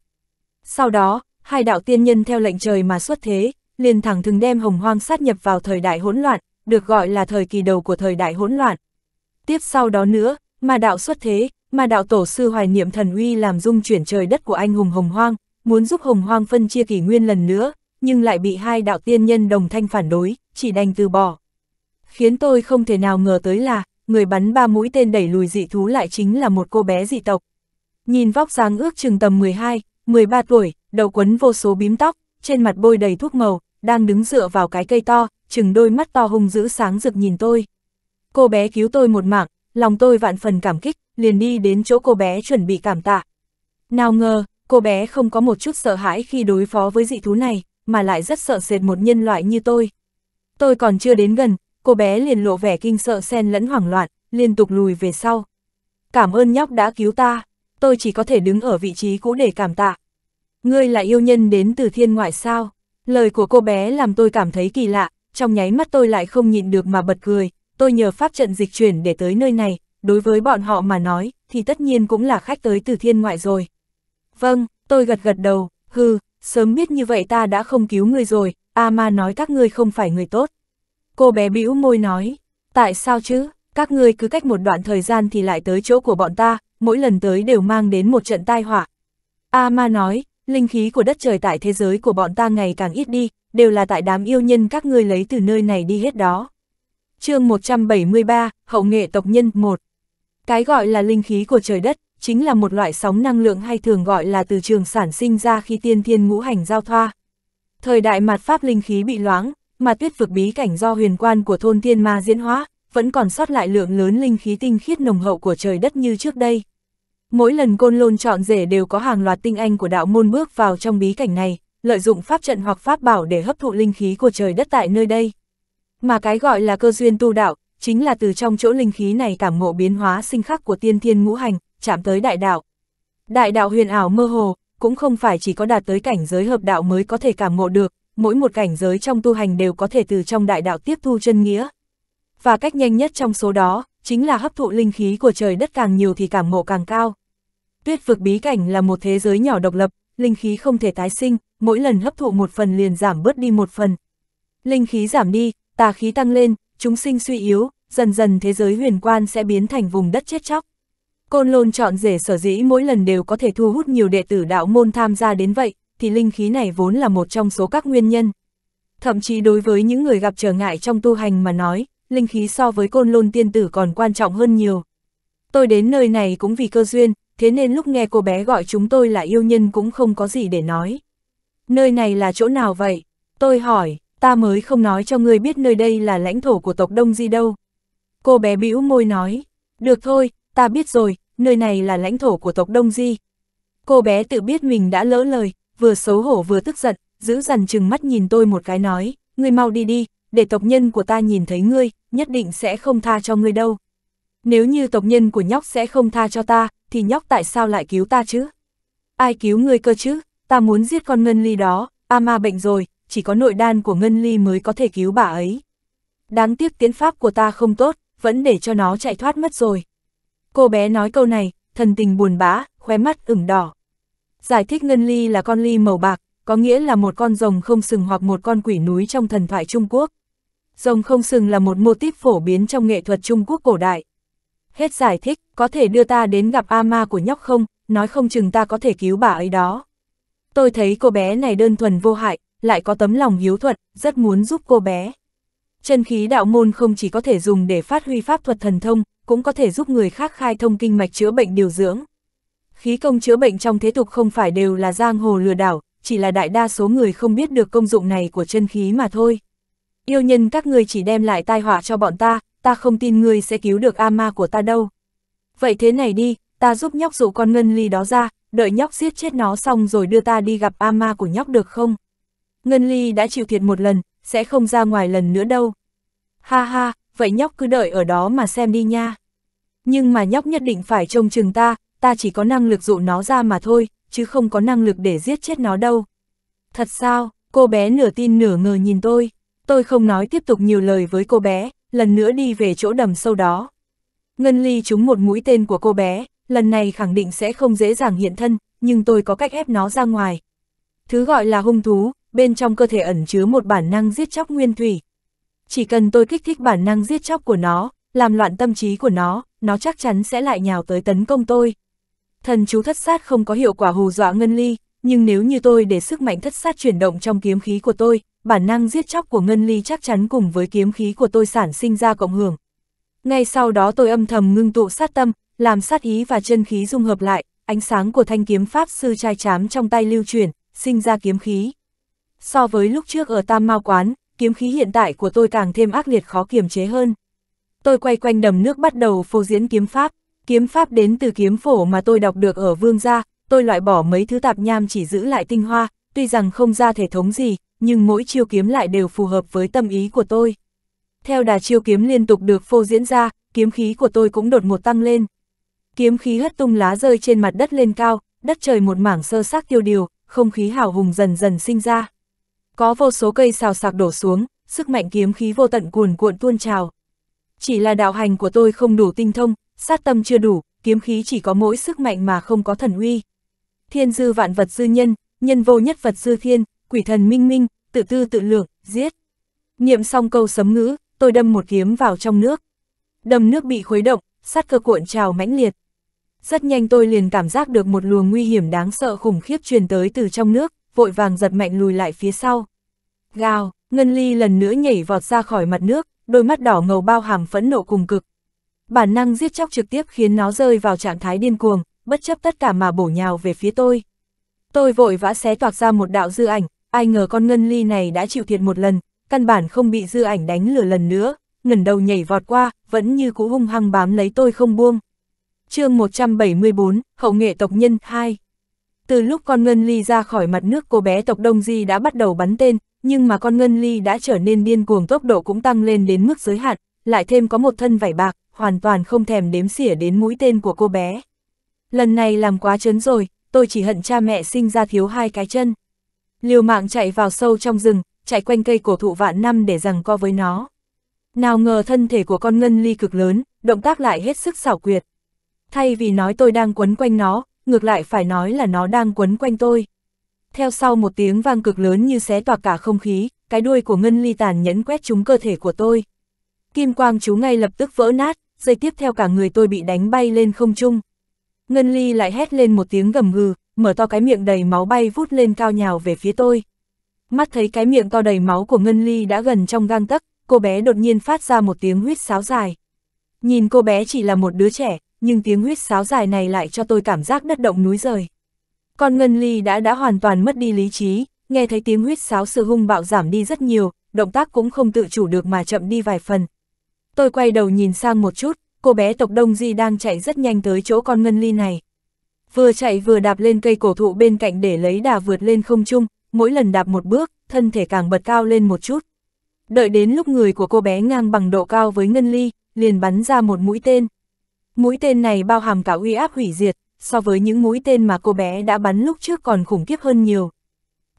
Sau đó, hai đạo tiên nhân theo lệnh trời mà xuất thế, liền thẳng thừng đem hồng hoang sát nhập vào thời đại hỗn loạn, được gọi là thời kỳ đầu của thời đại hỗn loạn. Tiếp sau đó nữa, mà đạo xuất thế, mà đạo tổ sư hoài niệm thần uy làm dung chuyển trời đất của anh hùng hồng hoang, muốn giúp hồng hoang phân chia kỷ nguyên lần nữa, nhưng lại bị hai đạo tiên nhân đồng thanh phản đối, chỉ đành từ bỏ. Khiến tôi không thể nào ngờ tới là, người bắn ba mũi tên đẩy lùi dị thú lại chính là một cô bé dị tộc. Nhìn vóc dáng ước chừng tầm 12, 13 tuổi, đầu quấn vô số bím tóc, trên mặt bôi đầy thuốc màu, đang đứng dựa vào cái cây to, chừng đôi mắt to hung dữ sáng rực nhìn tôi. Cô bé cứu tôi một mạng, lòng tôi vạn phần cảm kích, liền đi đến chỗ cô bé chuẩn bị cảm tạ. Nào ngờ, cô bé không có một chút sợ hãi khi đối phó với dị thú này, mà lại rất sợ sệt một nhân loại như tôi. Tôi còn chưa đến gần, cô bé liền lộ vẻ kinh sợ xen lẫn hoảng loạn, liên tục lùi về sau. Cảm ơn nhóc đã cứu ta tôi chỉ có thể đứng ở vị trí cũ để cảm tạ. Ngươi là yêu nhân đến từ thiên ngoại sao? Lời của cô bé làm tôi cảm thấy kỳ lạ, trong nháy mắt tôi lại không nhịn được mà bật cười, tôi nhờ pháp trận dịch chuyển để tới nơi này, đối với bọn họ mà nói, thì tất nhiên cũng là khách tới từ thiên ngoại rồi. Vâng, tôi gật gật đầu, hừ, sớm biết như vậy ta đã không cứu ngươi rồi, A ma nói các ngươi không phải người tốt. Cô bé bĩu môi nói, tại sao chứ, các ngươi cứ cách một đoạn thời gian thì lại tới chỗ của bọn ta, mỗi lần tới đều mang đến một trận tai họa. A ma nói, linh khí của đất trời tại thế giới của bọn ta ngày càng ít đi, đều là tại đám yêu nhân các ngươi lấy từ nơi này đi hết đó. chương 173, Hậu nghệ tộc nhân 1 Cái gọi là linh khí của trời đất, chính là một loại sóng năng lượng hay thường gọi là từ trường sản sinh ra khi tiên thiên ngũ hành giao thoa. Thời đại mặt pháp linh khí bị loãng, mà tuyết vực bí cảnh do huyền quan của thôn thiên ma diễn hóa, vẫn còn sót lại lượng lớn linh khí tinh khiết nồng hậu của trời đất như trước đây. Mỗi lần côn lôn chọn rể đều có hàng loạt tinh anh của đạo môn bước vào trong bí cảnh này, lợi dụng pháp trận hoặc pháp bảo để hấp thụ linh khí của trời đất tại nơi đây. Mà cái gọi là cơ duyên tu đạo, chính là từ trong chỗ linh khí này cảm ngộ biến hóa sinh khắc của tiên thiên ngũ hành, chạm tới đại đạo. Đại đạo huyền ảo mơ hồ, cũng không phải chỉ có đạt tới cảnh giới hợp đạo mới có thể cảm ngộ được, mỗi một cảnh giới trong tu hành đều có thể từ trong đại đạo tiếp thu chân nghĩa, và cách nhanh nhất trong số đó, chính là hấp thụ linh khí của trời đất càng nhiều thì cảm ngộ càng cao. Tuyết vực bí cảnh là một thế giới nhỏ độc lập, linh khí không thể tái sinh, mỗi lần hấp thụ một phần liền giảm bớt đi một phần. Linh khí giảm đi, tà khí tăng lên, chúng sinh suy yếu, dần dần thế giới huyền quan sẽ biến thành vùng đất chết chóc. Côn lôn chọn rể sở dĩ mỗi lần đều có thể thu hút nhiều đệ tử đạo môn tham gia đến vậy, thì linh khí này vốn là một trong số các nguyên nhân. Thậm chí đối với những người gặp trở ngại trong tu hành mà nói, linh khí so với côn lôn tiên tử còn quan trọng hơn nhiều. Tôi đến nơi này cũng vì cơ duyên, thế nên lúc nghe cô bé gọi chúng tôi là yêu nhân cũng không có gì để nói. Nơi này là chỗ nào vậy? Tôi hỏi, ta mới không nói cho người biết nơi đây là lãnh thổ của tộc Đông Di đâu. Cô bé bĩu môi nói, được thôi, ta biết rồi, nơi này là lãnh thổ của tộc Đông Di. Cô bé tự biết mình đã lỡ lời, vừa xấu hổ vừa tức giận, giữ dằn chừng mắt nhìn tôi một cái nói, ngươi mau đi đi, để tộc nhân của ta nhìn thấy ngươi, nhất định sẽ không tha cho ngươi đâu. Nếu như tộc nhân của nhóc sẽ không tha cho ta, thì nhóc tại sao lại cứu ta chứ? Ai cứu ngươi cơ chứ? Ta muốn giết con Ngân Ly đó, Ama bệnh rồi, chỉ có nội đan của Ngân Ly mới có thể cứu bà ấy. Đáng tiếc tiến pháp của ta không tốt, vẫn để cho nó chạy thoát mất rồi. Cô bé nói câu này, thần tình buồn bã, khóe mắt ửng đỏ. Giải thích Ngân Ly là con ly màu bạc, có nghĩa là một con rồng không sừng hoặc một con quỷ núi trong thần thoại Trung Quốc. Rồng không sừng là một mô típ phổ biến trong nghệ thuật Trung Quốc cổ đại. Hết giải thích, có thể đưa ta đến gặp ama của nhóc không, nói không chừng ta có thể cứu bà ấy đó. Tôi thấy cô bé này đơn thuần vô hại, lại có tấm lòng hiếu thuận, rất muốn giúp cô bé. Chân khí đạo môn không chỉ có thể dùng để phát huy pháp thuật thần thông, cũng có thể giúp người khác khai thông kinh mạch chữa bệnh điều dưỡng. Khí công chữa bệnh trong thế tục không phải đều là giang hồ lừa đảo, chỉ là đại đa số người không biết được công dụng này của chân khí mà thôi yêu nhân các ngươi chỉ đem lại tai họa cho bọn ta, ta không tin ngươi sẽ cứu được ama của ta đâu. Vậy thế này đi, ta giúp nhóc dụ con ngân ly đó ra, đợi nhóc giết chết nó xong rồi đưa ta đi gặp ama của nhóc được không? Ngân ly đã chịu thiệt một lần, sẽ không ra ngoài lần nữa đâu. Ha ha, vậy nhóc cứ đợi ở đó mà xem đi nha. Nhưng mà nhóc nhất định phải trông chừng ta, ta chỉ có năng lực dụ nó ra mà thôi, chứ không có năng lực để giết chết nó đâu. Thật sao, cô bé nửa tin nửa ngờ nhìn tôi. Tôi không nói tiếp tục nhiều lời với cô bé, lần nữa đi về chỗ đầm sâu đó. Ngân Ly trúng một mũi tên của cô bé, lần này khẳng định sẽ không dễ dàng hiện thân, nhưng tôi có cách ép nó ra ngoài. Thứ gọi là hung thú, bên trong cơ thể ẩn chứa một bản năng giết chóc nguyên thủy. Chỉ cần tôi kích thích bản năng giết chóc của nó, làm loạn tâm trí của nó, nó chắc chắn sẽ lại nhào tới tấn công tôi. Thần chú thất sát không có hiệu quả hù dọa Ngân Ly, nhưng nếu như tôi để sức mạnh thất sát chuyển động trong kiếm khí của tôi, bản năng giết chóc của Ngân Ly chắc chắn cùng với kiếm khí của tôi sản sinh ra cộng hưởng. Ngay sau đó tôi âm thầm ngưng tụ sát tâm, làm sát ý và chân khí dung hợp lại, ánh sáng của thanh kiếm pháp sư trai chám trong tay lưu chuyển, sinh ra kiếm khí. So với lúc trước ở Tam Mao Quán, kiếm khí hiện tại của tôi càng thêm ác liệt khó kiềm chế hơn. Tôi quay quanh đầm nước bắt đầu phô diễn kiếm pháp, kiếm pháp đến từ kiếm phổ mà tôi đọc được ở Vương Gia, tôi loại bỏ mấy thứ tạp nham chỉ giữ lại tinh hoa, tuy rằng không ra thể thống gì, nhưng mỗi chiêu kiếm lại đều phù hợp với tâm ý của tôi. Theo đà chiêu kiếm liên tục được phô diễn ra, kiếm khí của tôi cũng đột một tăng lên. Kiếm khí hất tung lá rơi trên mặt đất lên cao, đất trời một mảng sơ xác tiêu điều, không khí hào hùng dần dần sinh ra. Có vô số cây xào sạc đổ xuống, sức mạnh kiếm khí vô tận cuồn cuộn tuôn trào. Chỉ là đạo hành của tôi không đủ tinh thông, sát tâm chưa đủ, kiếm khí chỉ có mỗi sức mạnh mà không có thần uy. Thiên dư vạn vật dư nhân, nhân vô nhất vật dư thiên, quỷ thần minh minh, tự tư tự lượng, giết. Niệm xong câu sấm ngữ, tôi đâm một kiếm vào trong nước. Đầm nước bị khuấy động, sát cơ cuộn trào mãnh liệt. Rất nhanh tôi liền cảm giác được một luồng nguy hiểm đáng sợ khủng khiếp truyền tới từ trong nước, vội vàng giật mạnh lùi lại phía sau. Gào, Ngân Ly lần nữa nhảy vọt ra khỏi mặt nước, đôi mắt đỏ ngầu bao hàm phẫn nộ cùng cực. Bản năng giết chóc trực tiếp khiến nó rơi vào trạng thái điên cuồng, bất chấp tất cả mà bổ nhào về phía tôi. Tôi vội vã xé toạc ra một đạo dư ảnh, ai ngờ con ngân ly này đã chịu thiệt một lần, căn bản không bị dư ảnh đánh lừa lần nữa, ngẩn đầu nhảy vọt qua, vẫn như cũ hung hăng bám lấy tôi không buông. chương 174, Hậu nghệ tộc nhân 2 Từ lúc con ngân ly ra khỏi mặt nước cô bé tộc Đông Di đã bắt đầu bắn tên, nhưng mà con ngân ly đã trở nên điên cuồng tốc độ cũng tăng lên đến mức giới hạn, lại thêm có một thân vảy bạc, hoàn toàn không thèm đếm xỉa đến mũi tên của cô bé. Lần này làm quá chấn rồi, tôi chỉ hận cha mẹ sinh ra thiếu hai cái chân. Liều mạng chạy vào sâu trong rừng, chạy quanh cây cổ thụ vạn năm để rằng co với nó. Nào ngờ thân thể của con ngân ly cực lớn, động tác lại hết sức xảo quyệt. Thay vì nói tôi đang quấn quanh nó, ngược lại phải nói là nó đang quấn quanh tôi. Theo sau một tiếng vang cực lớn như xé toạc cả không khí, cái đuôi của ngân ly tàn nhẫn quét trúng cơ thể của tôi. Kim quang chú ngay lập tức vỡ nát, dây tiếp theo cả người tôi bị đánh bay lên không trung. Ngân Ly lại hét lên một tiếng gầm gừ, mở to cái miệng đầy máu bay vút lên cao nhào về phía tôi. Mắt thấy cái miệng to đầy máu của Ngân Ly đã gần trong gang tấc, cô bé đột nhiên phát ra một tiếng huyết sáo dài. Nhìn cô bé chỉ là một đứa trẻ, nhưng tiếng huyết sáo dài này lại cho tôi cảm giác đất động núi rời. Con Ngân Ly đã đã hoàn toàn mất đi lý trí, nghe thấy tiếng huyết sáo sự hung bạo giảm đi rất nhiều, động tác cũng không tự chủ được mà chậm đi vài phần. Tôi quay đầu nhìn sang một chút, cô bé tộc Đông Di đang chạy rất nhanh tới chỗ con ngân ly này. Vừa chạy vừa đạp lên cây cổ thụ bên cạnh để lấy đà vượt lên không trung, mỗi lần đạp một bước, thân thể càng bật cao lên một chút. Đợi đến lúc người của cô bé ngang bằng độ cao với ngân ly, liền bắn ra một mũi tên. Mũi tên này bao hàm cả uy áp hủy diệt, so với những mũi tên mà cô bé đã bắn lúc trước còn khủng khiếp hơn nhiều.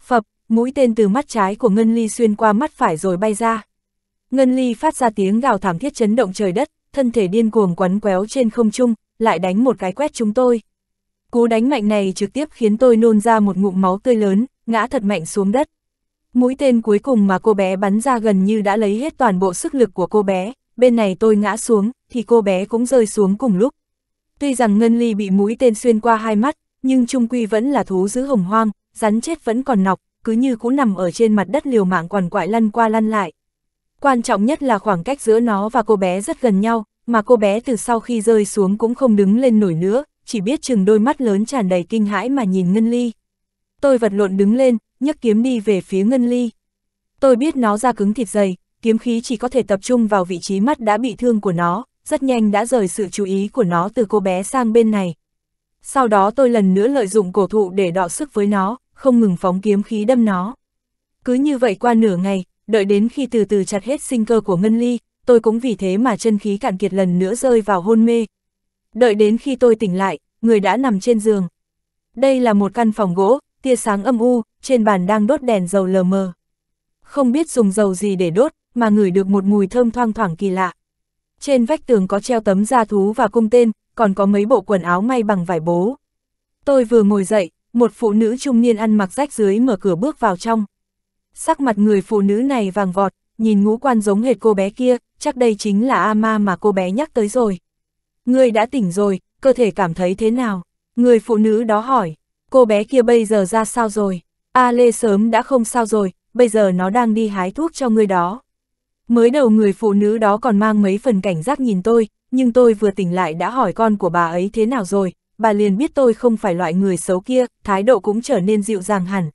Phập, mũi tên từ mắt trái của Ngân Ly xuyên qua mắt phải rồi bay ra. Ngân Ly phát ra tiếng gào thảm thiết chấn động trời đất, thân thể điên cuồng quấn quéo trên không trung, lại đánh một cái quét chúng tôi. Cú đánh mạnh này trực tiếp khiến tôi nôn ra một ngụm máu tươi lớn, ngã thật mạnh xuống đất. Mũi tên cuối cùng mà cô bé bắn ra gần như đã lấy hết toàn bộ sức lực của cô bé, bên này tôi ngã xuống, thì cô bé cũng rơi xuống cùng lúc. Tuy rằng Ngân Ly bị mũi tên xuyên qua hai mắt, nhưng Trung Quy vẫn là thú giữ hồng hoang, rắn chết vẫn còn nọc, cứ như cũ nằm ở trên mặt đất liều mạng quằn quại lăn qua lăn lại. Quan trọng nhất là khoảng cách giữa nó và cô bé rất gần nhau, mà cô bé từ sau khi rơi xuống cũng không đứng lên nổi nữa, chỉ biết chừng đôi mắt lớn tràn đầy kinh hãi mà nhìn Ngân Ly. Tôi vật lộn đứng lên, nhấc kiếm đi về phía Ngân Ly. Tôi biết nó ra cứng thịt dày, kiếm khí chỉ có thể tập trung vào vị trí mắt đã bị thương của nó, rất nhanh đã rời sự chú ý của nó từ cô bé sang bên này. Sau đó tôi lần nữa lợi dụng cổ thụ để đọ sức với nó, không ngừng phóng kiếm khí đâm nó. Cứ như vậy qua nửa ngày, đợi đến khi từ từ chặt hết sinh cơ của Ngân Ly, tôi cũng vì thế mà chân khí cạn kiệt lần nữa rơi vào hôn mê. Đợi đến khi tôi tỉnh lại, người đã nằm trên giường. Đây là một căn phòng gỗ, tia sáng âm u, trên bàn đang đốt đèn dầu lờ mờ. Không biết dùng dầu gì để đốt, mà ngửi được một mùi thơm thoang thoảng kỳ lạ. Trên vách tường có treo tấm da thú và cung tên, còn có mấy bộ quần áo may bằng vải bố. Tôi vừa ngồi dậy, một phụ nữ trung niên ăn mặc rách dưới mở cửa bước vào trong. Sắc mặt người phụ nữ này vàng vọt, nhìn ngũ quan giống hệt cô bé kia, chắc đây chính là Ama mà cô bé nhắc tới rồi. người đã tỉnh rồi, cơ thể cảm thấy thế nào? Người phụ nữ đó hỏi, cô bé kia bây giờ ra sao rồi? A Lê sớm đã không sao rồi, bây giờ nó đang đi hái thuốc cho người đó. Mới đầu người phụ nữ đó còn mang mấy phần cảnh giác nhìn tôi, nhưng tôi vừa tỉnh lại đã hỏi con của bà ấy thế nào rồi, bà liền biết tôi không phải loại người xấu kia, thái độ cũng trở nên dịu dàng hẳn.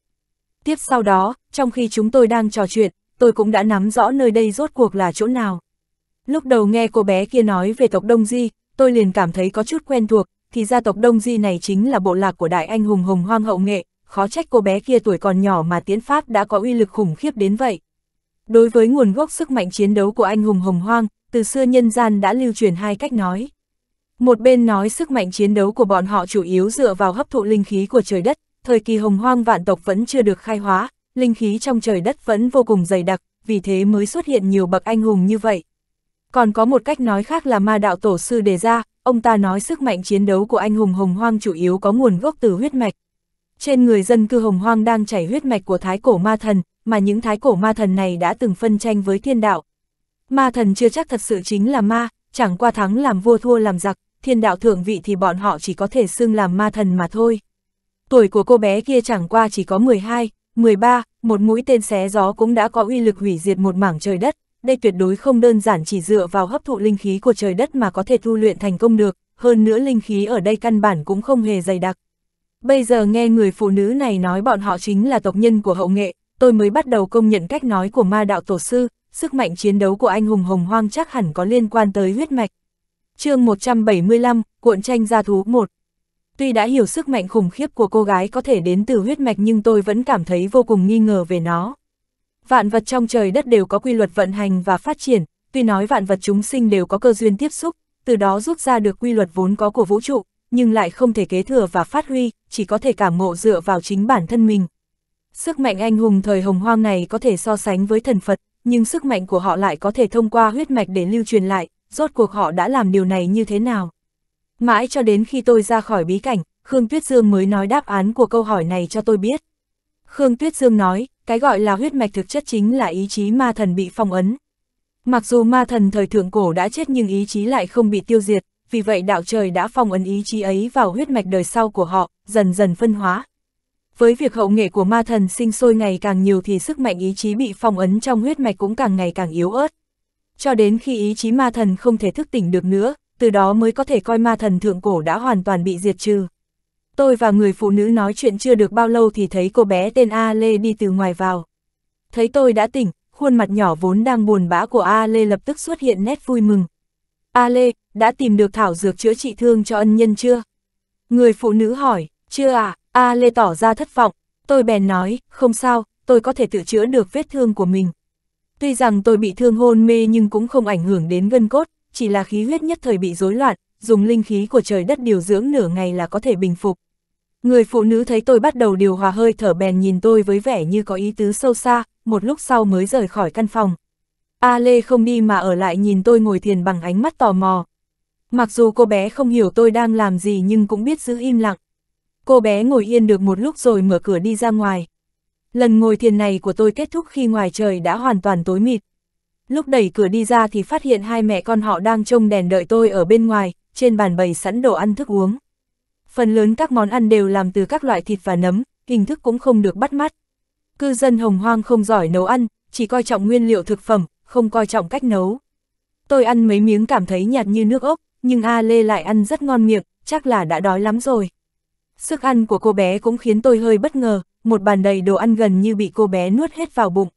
Tiếp sau đó, trong khi chúng tôi đang trò chuyện, tôi cũng đã nắm rõ nơi đây rốt cuộc là chỗ nào. Lúc đầu nghe cô bé kia nói về tộc Đông Di, tôi liền cảm thấy có chút quen thuộc, thì gia tộc Đông Di này chính là bộ lạc của đại anh hùng hồng hoang hậu nghệ, khó trách cô bé kia tuổi còn nhỏ mà tiến pháp đã có uy lực khủng khiếp đến vậy. Đối với nguồn gốc sức mạnh chiến đấu của anh hùng hồng hoang, từ xưa nhân gian đã lưu truyền hai cách nói. Một bên nói sức mạnh chiến đấu của bọn họ chủ yếu dựa vào hấp thụ linh khí của trời đất, thời kỳ hồng hoang vạn tộc vẫn chưa được khai hóa, linh khí trong trời đất vẫn vô cùng dày đặc, vì thế mới xuất hiện nhiều bậc anh hùng như vậy. Còn có một cách nói khác là ma đạo tổ sư đề ra, ông ta nói sức mạnh chiến đấu của anh hùng hồng hoang chủ yếu có nguồn gốc từ huyết mạch. Trên người dân cư hồng hoang đang chảy huyết mạch của thái cổ ma thần, mà những thái cổ ma thần này đã từng phân tranh với thiên đạo. Ma thần chưa chắc thật sự chính là ma, chẳng qua thắng làm vua thua làm giặc, thiên đạo thượng vị thì bọn họ chỉ có thể xưng làm ma thần mà thôi. Tuổi của cô bé kia chẳng qua chỉ có 12, 13. Một mũi tên xé gió cũng đã có uy lực hủy diệt một mảng trời đất, đây tuyệt đối không đơn giản chỉ dựa vào hấp thụ linh khí của trời đất mà có thể tu luyện thành công được, hơn nữa linh khí ở đây căn bản cũng không hề dày đặc. Bây giờ nghe người phụ nữ này nói bọn họ chính là tộc nhân của hậu nghệ, tôi mới bắt đầu công nhận cách nói của ma đạo tổ sư, sức mạnh chiến đấu của anh hùng hồng hoang chắc hẳn có liên quan tới huyết mạch. chương 175, cuộn tranh gia thú 1 Tuy đã hiểu sức mạnh khủng khiếp của cô gái có thể đến từ huyết mạch nhưng tôi vẫn cảm thấy vô cùng nghi ngờ về nó. Vạn vật trong trời đất đều có quy luật vận hành và phát triển, tuy nói vạn vật chúng sinh đều có cơ duyên tiếp xúc, từ đó rút ra được quy luật vốn có của vũ trụ, nhưng lại không thể kế thừa và phát huy, chỉ có thể cảm ngộ dựa vào chính bản thân mình. Sức mạnh anh hùng thời hồng hoang này có thể so sánh với thần Phật, nhưng sức mạnh của họ lại có thể thông qua huyết mạch để lưu truyền lại, rốt cuộc họ đã làm điều này như thế nào. Mãi cho đến khi tôi ra khỏi bí cảnh, Khương Tuyết Dương mới nói đáp án của câu hỏi này cho tôi biết. Khương Tuyết Dương nói, cái gọi là huyết mạch thực chất chính là ý chí ma thần bị phong ấn. Mặc dù ma thần thời thượng cổ đã chết nhưng ý chí lại không bị tiêu diệt, vì vậy đạo trời đã phong ấn ý chí ấy vào huyết mạch đời sau của họ, dần dần phân hóa. Với việc hậu nghệ của ma thần sinh sôi ngày càng nhiều thì sức mạnh ý chí bị phong ấn trong huyết mạch cũng càng ngày càng yếu ớt. Cho đến khi ý chí ma thần không thể thức tỉnh được nữa, từ đó mới có thể coi ma thần thượng cổ đã hoàn toàn bị diệt trừ. Tôi và người phụ nữ nói chuyện chưa được bao lâu thì thấy cô bé tên A Lê đi từ ngoài vào. Thấy tôi đã tỉnh, khuôn mặt nhỏ vốn đang buồn bã của A Lê lập tức xuất hiện nét vui mừng. A Lê, đã tìm được thảo dược chữa trị thương cho ân nhân chưa? Người phụ nữ hỏi, chưa à, A Lê tỏ ra thất vọng, tôi bèn nói, không sao, tôi có thể tự chữa được vết thương của mình. Tuy rằng tôi bị thương hôn mê nhưng cũng không ảnh hưởng đến gân cốt, chỉ là khí huyết nhất thời bị rối loạn, dùng linh khí của trời đất điều dưỡng nửa ngày là có thể bình phục. Người phụ nữ thấy tôi bắt đầu điều hòa hơi thở bèn nhìn tôi với vẻ như có ý tứ sâu xa, một lúc sau mới rời khỏi căn phòng. A Lê không đi mà ở lại nhìn tôi ngồi thiền bằng ánh mắt tò mò. Mặc dù cô bé không hiểu tôi đang làm gì nhưng cũng biết giữ im lặng. Cô bé ngồi yên được một lúc rồi mở cửa đi ra ngoài. Lần ngồi thiền này của tôi kết thúc khi ngoài trời đã hoàn toàn tối mịt, Lúc đẩy cửa đi ra thì phát hiện hai mẹ con họ đang trông đèn đợi tôi ở bên ngoài, trên bàn bày sẵn đồ ăn thức uống. Phần lớn các món ăn đều làm từ các loại thịt và nấm, hình thức cũng không được bắt mắt. Cư dân hồng hoang không giỏi nấu ăn, chỉ coi trọng nguyên liệu thực phẩm, không coi trọng cách nấu. Tôi ăn mấy miếng cảm thấy nhạt như nước ốc, nhưng A Lê lại ăn rất ngon miệng, chắc là đã đói lắm rồi. Sức ăn của cô bé cũng khiến tôi hơi bất ngờ, một bàn đầy đồ ăn gần như bị cô bé nuốt hết vào bụng.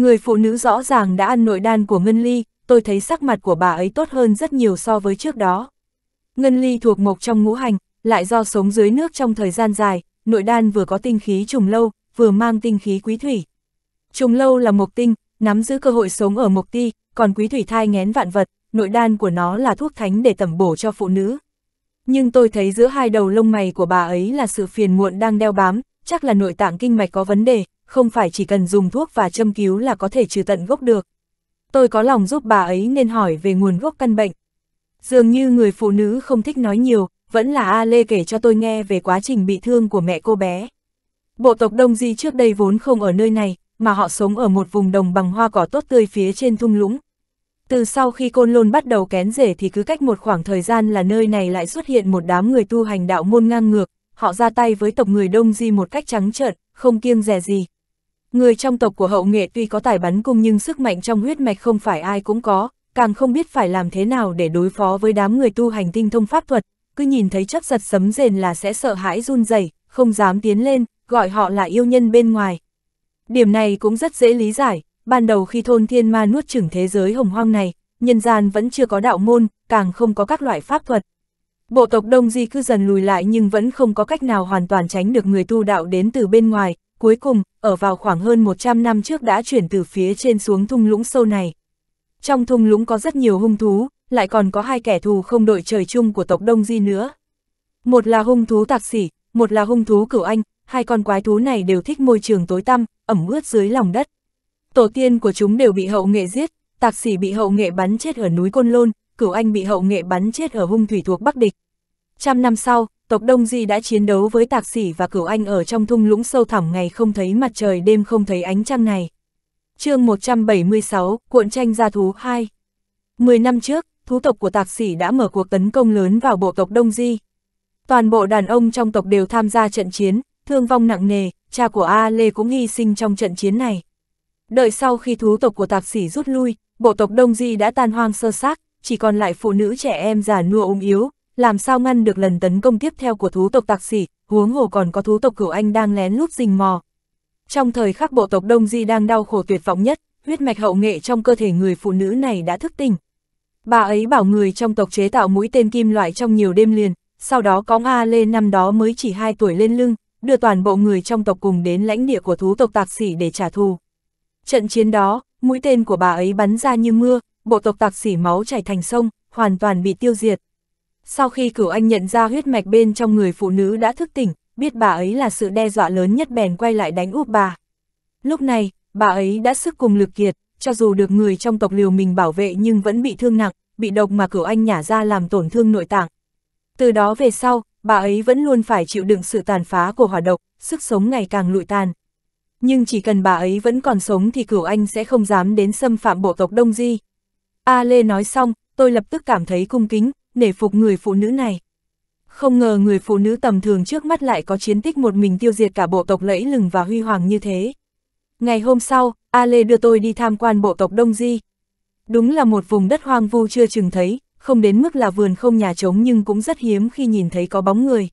Người phụ nữ rõ ràng đã ăn nội đan của Ngân Ly, tôi thấy sắc mặt của bà ấy tốt hơn rất nhiều so với trước đó. Ngân Ly thuộc mộc trong ngũ hành, lại do sống dưới nước trong thời gian dài, nội đan vừa có tinh khí trùng lâu, vừa mang tinh khí quý thủy. Trùng lâu là mộc tinh, nắm giữ cơ hội sống ở mộc ti, còn quý thủy thai ngén vạn vật, nội đan của nó là thuốc thánh để tẩm bổ cho phụ nữ. Nhưng tôi thấy giữa hai đầu lông mày của bà ấy là sự phiền muộn đang đeo bám, chắc là nội tạng kinh mạch có vấn đề, không phải chỉ cần dùng thuốc và châm cứu là có thể trừ tận gốc được. Tôi có lòng giúp bà ấy nên hỏi về nguồn gốc căn bệnh. Dường như người phụ nữ không thích nói nhiều, vẫn là A Lê kể cho tôi nghe về quá trình bị thương của mẹ cô bé. Bộ tộc Đông Di trước đây vốn không ở nơi này, mà họ sống ở một vùng đồng bằng hoa cỏ tốt tươi phía trên thung lũng. Từ sau khi côn lôn bắt đầu kén rể thì cứ cách một khoảng thời gian là nơi này lại xuất hiện một đám người tu hành đạo môn ngang ngược, họ ra tay với tộc người Đông Di một cách trắng trợn, không kiêng dè gì, Người trong tộc của hậu nghệ tuy có tài bắn cung nhưng sức mạnh trong huyết mạch không phải ai cũng có, càng không biết phải làm thế nào để đối phó với đám người tu hành tinh thông pháp thuật, cứ nhìn thấy chấp giật sấm rền là sẽ sợ hãi run rẩy, không dám tiến lên, gọi họ là yêu nhân bên ngoài. Điểm này cũng rất dễ lý giải, ban đầu khi thôn thiên ma nuốt chửng thế giới hồng hoang này, nhân gian vẫn chưa có đạo môn, càng không có các loại pháp thuật. Bộ tộc Đông Di cứ dần lùi lại nhưng vẫn không có cách nào hoàn toàn tránh được người tu đạo đến từ bên ngoài, cuối cùng, ở vào khoảng hơn 100 năm trước đã chuyển từ phía trên xuống thung lũng sâu này. Trong thung lũng có rất nhiều hung thú, lại còn có hai kẻ thù không đội trời chung của tộc Đông Di nữa. Một là hung thú tạc sỉ, một là hung thú cửu anh, hai con quái thú này đều thích môi trường tối tăm, ẩm ướt dưới lòng đất. Tổ tiên của chúng đều bị hậu nghệ giết, tạc sỉ bị hậu nghệ bắn chết ở núi Côn Lôn, cửu anh bị hậu nghệ bắn chết ở hung thủy thuộc Bắc Địch. Trăm năm sau, tộc Đông Di đã chiến đấu với Tạc Sỉ và Cửu Anh ở trong thung lũng sâu thẳm ngày không thấy mặt trời đêm không thấy ánh trăng này. chương 176, cuộn tranh gia thú 2 10 năm trước, thú tộc của Tạc Sỉ đã mở cuộc tấn công lớn vào bộ tộc Đông Di. Toàn bộ đàn ông trong tộc đều tham gia trận chiến, thương vong nặng nề, cha của A Lê cũng hy sinh trong trận chiến này. Đợi sau khi thú tộc của Tạc Sỉ rút lui, bộ tộc Đông Di đã tan hoang sơ xác, chỉ còn lại phụ nữ trẻ em già nua ốm yếu, làm sao ngăn được lần tấn công tiếp theo của thú tộc tạc sĩ? huống hồ còn có thú tộc cửu anh đang lén lút rình mò. Trong thời khắc bộ tộc Đông Di đang đau khổ tuyệt vọng nhất, huyết mạch hậu nghệ trong cơ thể người phụ nữ này đã thức tỉnh. Bà ấy bảo người trong tộc chế tạo mũi tên kim loại trong nhiều đêm liền, sau đó có A Lê năm đó mới chỉ 2 tuổi lên lưng, đưa toàn bộ người trong tộc cùng đến lãnh địa của thú tộc tạc sĩ để trả thù. Trận chiến đó, mũi tên của bà ấy bắn ra như mưa, bộ tộc tạc sĩ máu chảy thành sông, hoàn toàn bị tiêu diệt. Sau khi cửu anh nhận ra huyết mạch bên trong người phụ nữ đã thức tỉnh, biết bà ấy là sự đe dọa lớn nhất bèn quay lại đánh úp bà. Lúc này, bà ấy đã sức cùng lực kiệt, cho dù được người trong tộc liều mình bảo vệ nhưng vẫn bị thương nặng, bị độc mà cửu anh nhả ra làm tổn thương nội tạng. Từ đó về sau, bà ấy vẫn luôn phải chịu đựng sự tàn phá của hỏa độc, sức sống ngày càng lụi tàn. Nhưng chỉ cần bà ấy vẫn còn sống thì cửu anh sẽ không dám đến xâm phạm bộ tộc Đông Di. A Lê nói xong, tôi lập tức cảm thấy cung kính, nể phục người phụ nữ này. Không ngờ người phụ nữ tầm thường trước mắt lại có chiến tích một mình tiêu diệt cả bộ tộc lẫy lừng và huy hoàng như thế. Ngày hôm sau, A Lê đưa tôi đi tham quan bộ tộc Đông Di. Đúng là một vùng đất hoang vu chưa chừng thấy, không đến mức là vườn không nhà trống nhưng cũng rất hiếm khi nhìn thấy có bóng người.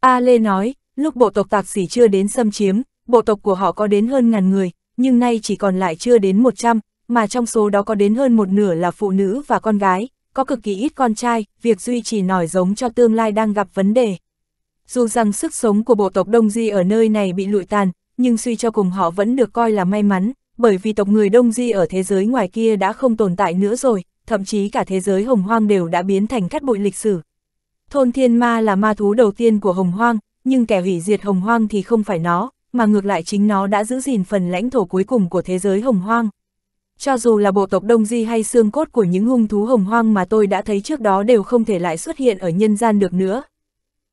A Lê nói, lúc bộ tộc tạc sĩ chưa đến xâm chiếm, bộ tộc của họ có đến hơn ngàn người, nhưng nay chỉ còn lại chưa đến 100, mà trong số đó có đến hơn một nửa là phụ nữ và con gái, có cực kỳ ít con trai, việc duy trì nòi giống cho tương lai đang gặp vấn đề. Dù rằng sức sống của bộ tộc Đông Di ở nơi này bị lụi tàn, nhưng suy cho cùng họ vẫn được coi là may mắn, bởi vì tộc người Đông Di ở thế giới ngoài kia đã không tồn tại nữa rồi, thậm chí cả thế giới hồng hoang đều đã biến thành cát bụi lịch sử. Thôn thiên ma là ma thú đầu tiên của hồng hoang, nhưng kẻ hủy diệt hồng hoang thì không phải nó, mà ngược lại chính nó đã giữ gìn phần lãnh thổ cuối cùng của thế giới hồng hoang. Cho dù là bộ tộc Đông Di hay xương cốt của những hung thú hồng hoang mà tôi đã thấy trước đó đều không thể lại xuất hiện ở nhân gian được nữa.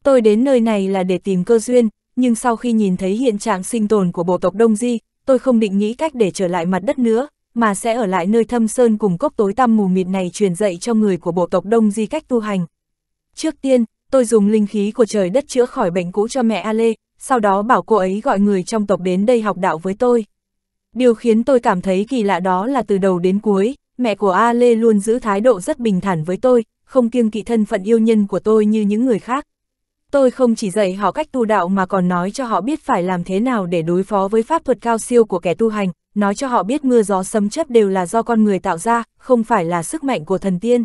Tôi đến nơi này là để tìm cơ duyên, nhưng sau khi nhìn thấy hiện trạng sinh tồn của bộ tộc Đông Di, tôi không định nghĩ cách để trở lại mặt đất nữa, mà sẽ ở lại nơi thâm sơn cùng cốc tối tăm mù mịt này truyền dạy cho người của bộ tộc Đông Di cách tu hành. Trước tiên, tôi dùng linh khí của trời đất chữa khỏi bệnh cũ cho mẹ Ale, sau đó bảo cô ấy gọi người trong tộc đến đây học đạo với tôi. Điều khiến tôi cảm thấy kỳ lạ đó là từ đầu đến cuối, mẹ của A Lê luôn giữ thái độ rất bình thản với tôi, không kiêng kỵ thân phận yêu nhân của tôi như những người khác. Tôi không chỉ dạy họ cách tu đạo mà còn nói cho họ biết phải làm thế nào để đối phó với pháp thuật cao siêu của kẻ tu hành, nói cho họ biết mưa gió sấm chớp đều là do con người tạo ra, không phải là sức mạnh của thần tiên.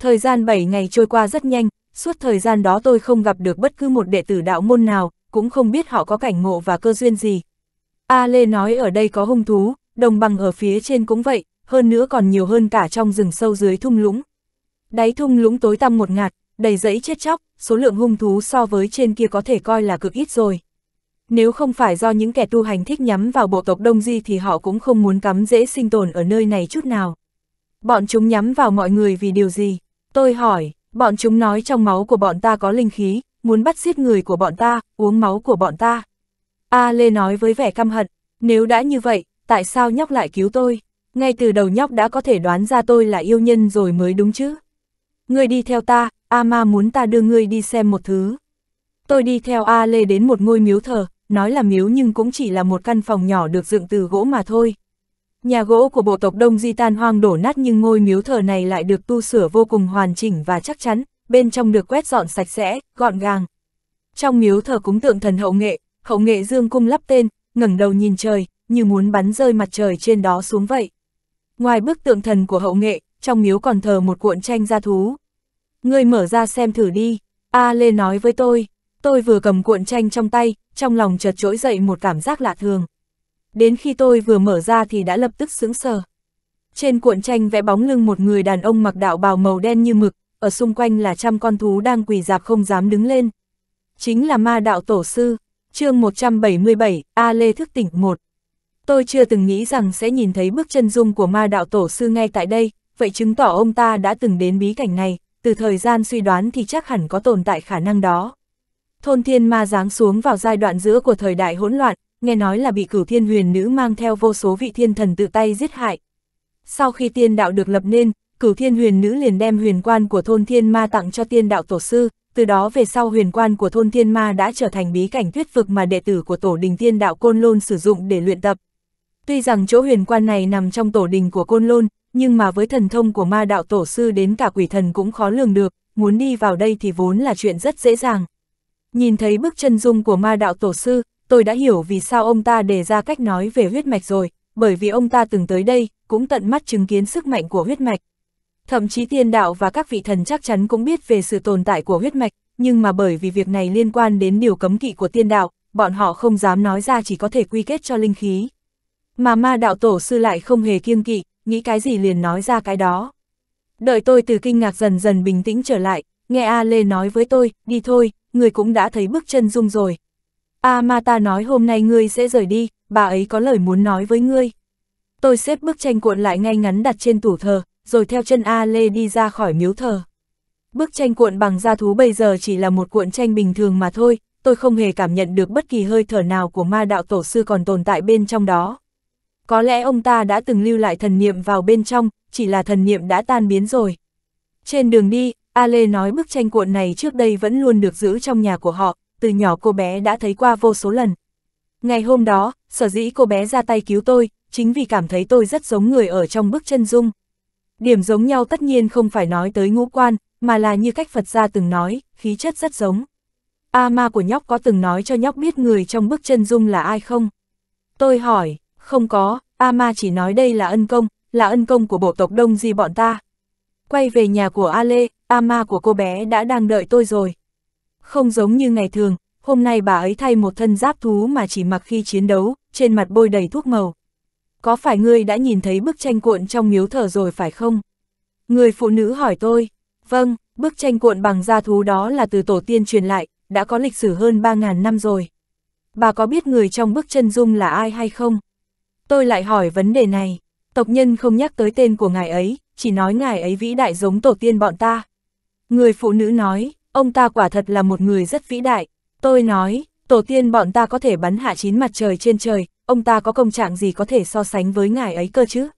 Thời gian 7 ngày trôi qua rất nhanh, suốt thời gian đó tôi không gặp được bất cứ một đệ tử đạo môn nào, cũng không biết họ có cảnh ngộ và cơ duyên gì, A Lê nói ở đây có hung thú, đồng bằng ở phía trên cũng vậy, hơn nữa còn nhiều hơn cả trong rừng sâu dưới thung lũng. Đáy thung lũng tối tăm một ngạt, đầy rẫy chết chóc, số lượng hung thú so với trên kia có thể coi là cực ít rồi. Nếu không phải do những kẻ tu hành thích nhắm vào bộ tộc Đông Di thì họ cũng không muốn cắm dễ sinh tồn ở nơi này chút nào. Bọn chúng nhắm vào mọi người vì điều gì? Tôi hỏi, bọn chúng nói trong máu của bọn ta có linh khí, muốn bắt giết người của bọn ta, uống máu của bọn ta. A Lê nói với vẻ căm hận, nếu đã như vậy, tại sao nhóc lại cứu tôi? Ngay từ đầu nhóc đã có thể đoán ra tôi là yêu nhân rồi mới đúng chứ. Ngươi đi theo ta, A Ma muốn ta đưa ngươi đi xem một thứ. Tôi đi theo A Lê đến một ngôi miếu thờ, nói là miếu nhưng cũng chỉ là một căn phòng nhỏ được dựng từ gỗ mà thôi. Nhà gỗ của bộ tộc Đông Di tan hoang đổ nát nhưng ngôi miếu thờ này lại được tu sửa vô cùng hoàn chỉnh và chắc chắn, bên trong được quét dọn sạch sẽ, gọn gàng. Trong miếu thờ cúng tượng thần hậu nghệ, khẩu nghệ dương cung lắp tên, ngẩng đầu nhìn trời, như muốn bắn rơi mặt trời trên đó xuống vậy. Ngoài bức tượng thần của hậu nghệ, trong miếu còn thờ một cuộn tranh gia thú. Ngươi mở ra xem thử đi, A Lê nói với tôi, tôi vừa cầm cuộn tranh trong tay, trong lòng chợt trỗi dậy một cảm giác lạ thường. Đến khi tôi vừa mở ra thì đã lập tức sững sờ. Trên cuộn tranh vẽ bóng lưng một người đàn ông mặc đạo bào màu đen như mực, ở xung quanh là trăm con thú đang quỳ dạp không dám đứng lên. Chính là ma đạo tổ sư, chương 177, A Lê Thức Tỉnh 1 Tôi chưa từng nghĩ rằng sẽ nhìn thấy bước chân dung của ma đạo tổ sư ngay tại đây, vậy chứng tỏ ông ta đã từng đến bí cảnh này, từ thời gian suy đoán thì chắc hẳn có tồn tại khả năng đó. Thôn thiên ma giáng xuống vào giai đoạn giữa của thời đại hỗn loạn, nghe nói là bị cửu thiên huyền nữ mang theo vô số vị thiên thần tự tay giết hại. Sau khi tiên đạo được lập nên, cửu thiên huyền nữ liền đem huyền quan của thôn thiên ma tặng cho tiên đạo tổ sư, từ đó về sau huyền quan của thôn thiên ma đã trở thành bí cảnh thuyết vực mà đệ tử của tổ đình thiên đạo Côn Lôn sử dụng để luyện tập. Tuy rằng chỗ huyền quan này nằm trong tổ đình của Côn Lôn, nhưng mà với thần thông của ma đạo tổ sư đến cả quỷ thần cũng khó lường được, muốn đi vào đây thì vốn là chuyện rất dễ dàng. Nhìn thấy bước chân dung của ma đạo tổ sư, tôi đã hiểu vì sao ông ta đề ra cách nói về huyết mạch rồi, bởi vì ông ta từng tới đây, cũng tận mắt chứng kiến sức mạnh của huyết mạch. Thậm chí tiên đạo và các vị thần chắc chắn cũng biết về sự tồn tại của huyết mạch, nhưng mà bởi vì việc này liên quan đến điều cấm kỵ của tiên đạo, bọn họ không dám nói ra chỉ có thể quy kết cho linh khí. Mà ma đạo tổ sư lại không hề kiêng kỵ, nghĩ cái gì liền nói ra cái đó. Đợi tôi từ kinh ngạc dần dần bình tĩnh trở lại, nghe A Lê nói với tôi, đi thôi, người cũng đã thấy bước chân rung rồi. A ma ta nói hôm nay ngươi sẽ rời đi, bà ấy có lời muốn nói với ngươi. Tôi xếp bức tranh cuộn lại ngay ngắn đặt trên tủ thờ, rồi theo chân A Lê đi ra khỏi miếu thờ. Bức tranh cuộn bằng da thú bây giờ chỉ là một cuộn tranh bình thường mà thôi, tôi không hề cảm nhận được bất kỳ hơi thở nào của ma đạo tổ sư còn tồn tại bên trong đó. Có lẽ ông ta đã từng lưu lại thần niệm vào bên trong, chỉ là thần niệm đã tan biến rồi. Trên đường đi, A Lê nói bức tranh cuộn này trước đây vẫn luôn được giữ trong nhà của họ, từ nhỏ cô bé đã thấy qua vô số lần. Ngày hôm đó, sở dĩ cô bé ra tay cứu tôi, chính vì cảm thấy tôi rất giống người ở trong bức chân dung. Điểm giống nhau tất nhiên không phải nói tới ngũ quan, mà là như cách Phật gia từng nói, khí chất rất giống. A ma của nhóc có từng nói cho nhóc biết người trong bức chân dung là ai không? Tôi hỏi, không có, A ma chỉ nói đây là ân công, là ân công của bộ tộc đông di bọn ta. Quay về nhà của A Lê, A ma của cô bé đã đang đợi tôi rồi. Không giống như ngày thường, hôm nay bà ấy thay một thân giáp thú mà chỉ mặc khi chiến đấu, trên mặt bôi đầy thuốc màu có phải ngươi đã nhìn thấy bức tranh cuộn trong miếu thờ rồi phải không? Người phụ nữ hỏi tôi, vâng, bức tranh cuộn bằng da thú đó là từ tổ tiên truyền lại, đã có lịch sử hơn 3.000 năm rồi. Bà có biết người trong bức chân dung là ai hay không? Tôi lại hỏi vấn đề này, tộc nhân không nhắc tới tên của ngài ấy, chỉ nói ngài ấy vĩ đại giống tổ tiên bọn ta. Người phụ nữ nói, ông ta quả thật là một người rất vĩ đại. Tôi nói, tổ tiên bọn ta có thể bắn hạ chín mặt trời trên trời, ông ta có công trạng gì có thể so sánh với ngài ấy cơ chứ?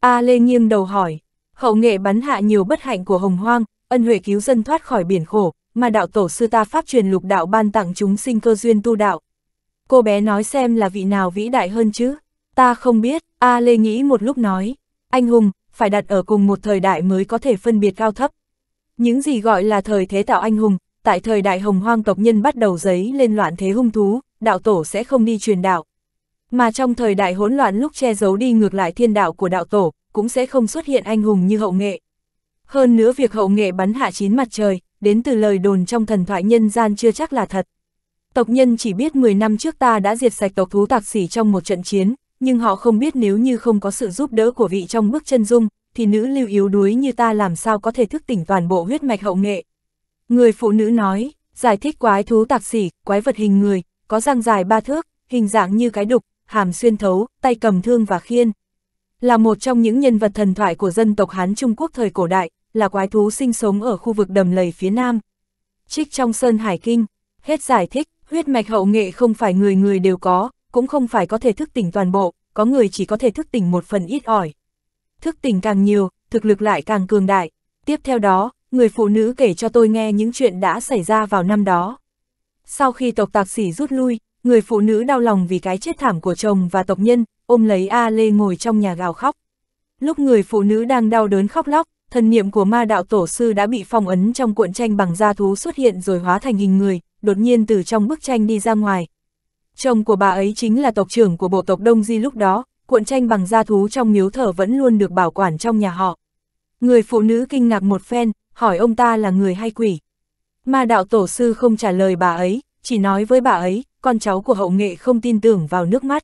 A Lê nghiêng đầu hỏi, hậu nghệ bắn hạ nhiều bất hạnh của hồng hoang, ân huệ cứu dân thoát khỏi biển khổ, mà đạo tổ sư ta pháp truyền lục đạo ban tặng chúng sinh cơ duyên tu đạo. Cô bé nói xem là vị nào vĩ đại hơn chứ? Ta không biết, A Lê nghĩ một lúc nói, anh hùng, phải đặt ở cùng một thời đại mới có thể phân biệt cao thấp. Những gì gọi là thời thế tạo anh hùng, tại thời đại hồng hoang tộc nhân bắt đầu giấy lên loạn thế hung thú, đạo tổ sẽ không đi truyền đạo, mà trong thời đại hỗn loạn lúc che giấu đi ngược lại thiên đạo của đạo tổ, cũng sẽ không xuất hiện anh hùng như hậu nghệ. Hơn nữa việc hậu nghệ bắn hạ chín mặt trời, đến từ lời đồn trong thần thoại nhân gian chưa chắc là thật. Tộc nhân chỉ biết 10 năm trước ta đã diệt sạch tộc thú tạc sỉ trong một trận chiến, nhưng họ không biết nếu như không có sự giúp đỡ của vị trong bước chân dung, thì nữ lưu yếu đuối như ta làm sao có thể thức tỉnh toàn bộ huyết mạch hậu nghệ. Người phụ nữ nói, giải thích quái thú tạc sỉ, quái vật hình người, có răng dài ba thước, hình dạng như cái đục, hàm xuyên thấu, tay cầm thương và khiên. Là một trong những nhân vật thần thoại của dân tộc Hán Trung Quốc thời cổ đại, là quái thú sinh sống ở khu vực đầm lầy phía nam. Trích trong Sơn Hải Kinh, hết giải thích, huyết mạch hậu nghệ không phải người người đều có, cũng không phải có thể thức tỉnh toàn bộ, có người chỉ có thể thức tỉnh một phần ít ỏi. Thức tỉnh càng nhiều, thực lực lại càng cường đại. Tiếp theo đó, người phụ nữ kể cho tôi nghe những chuyện đã xảy ra vào năm đó. Sau khi tộc tạc sĩ rút lui, Người phụ nữ đau lòng vì cái chết thảm của chồng và tộc nhân, ôm lấy A Lê ngồi trong nhà gào khóc. Lúc người phụ nữ đang đau đớn khóc lóc, thần niệm của ma đạo tổ sư đã bị phong ấn trong cuộn tranh bằng da thú xuất hiện rồi hóa thành hình người, đột nhiên từ trong bức tranh đi ra ngoài. Chồng của bà ấy chính là tộc trưởng của bộ tộc Đông Di lúc đó, cuộn tranh bằng da thú trong miếu thở vẫn luôn được bảo quản trong nhà họ. Người phụ nữ kinh ngạc một phen, hỏi ông ta là người hay quỷ. Ma đạo tổ sư không trả lời bà ấy, chỉ nói với bà ấy, con cháu của hậu nghệ không tin tưởng vào nước mắt.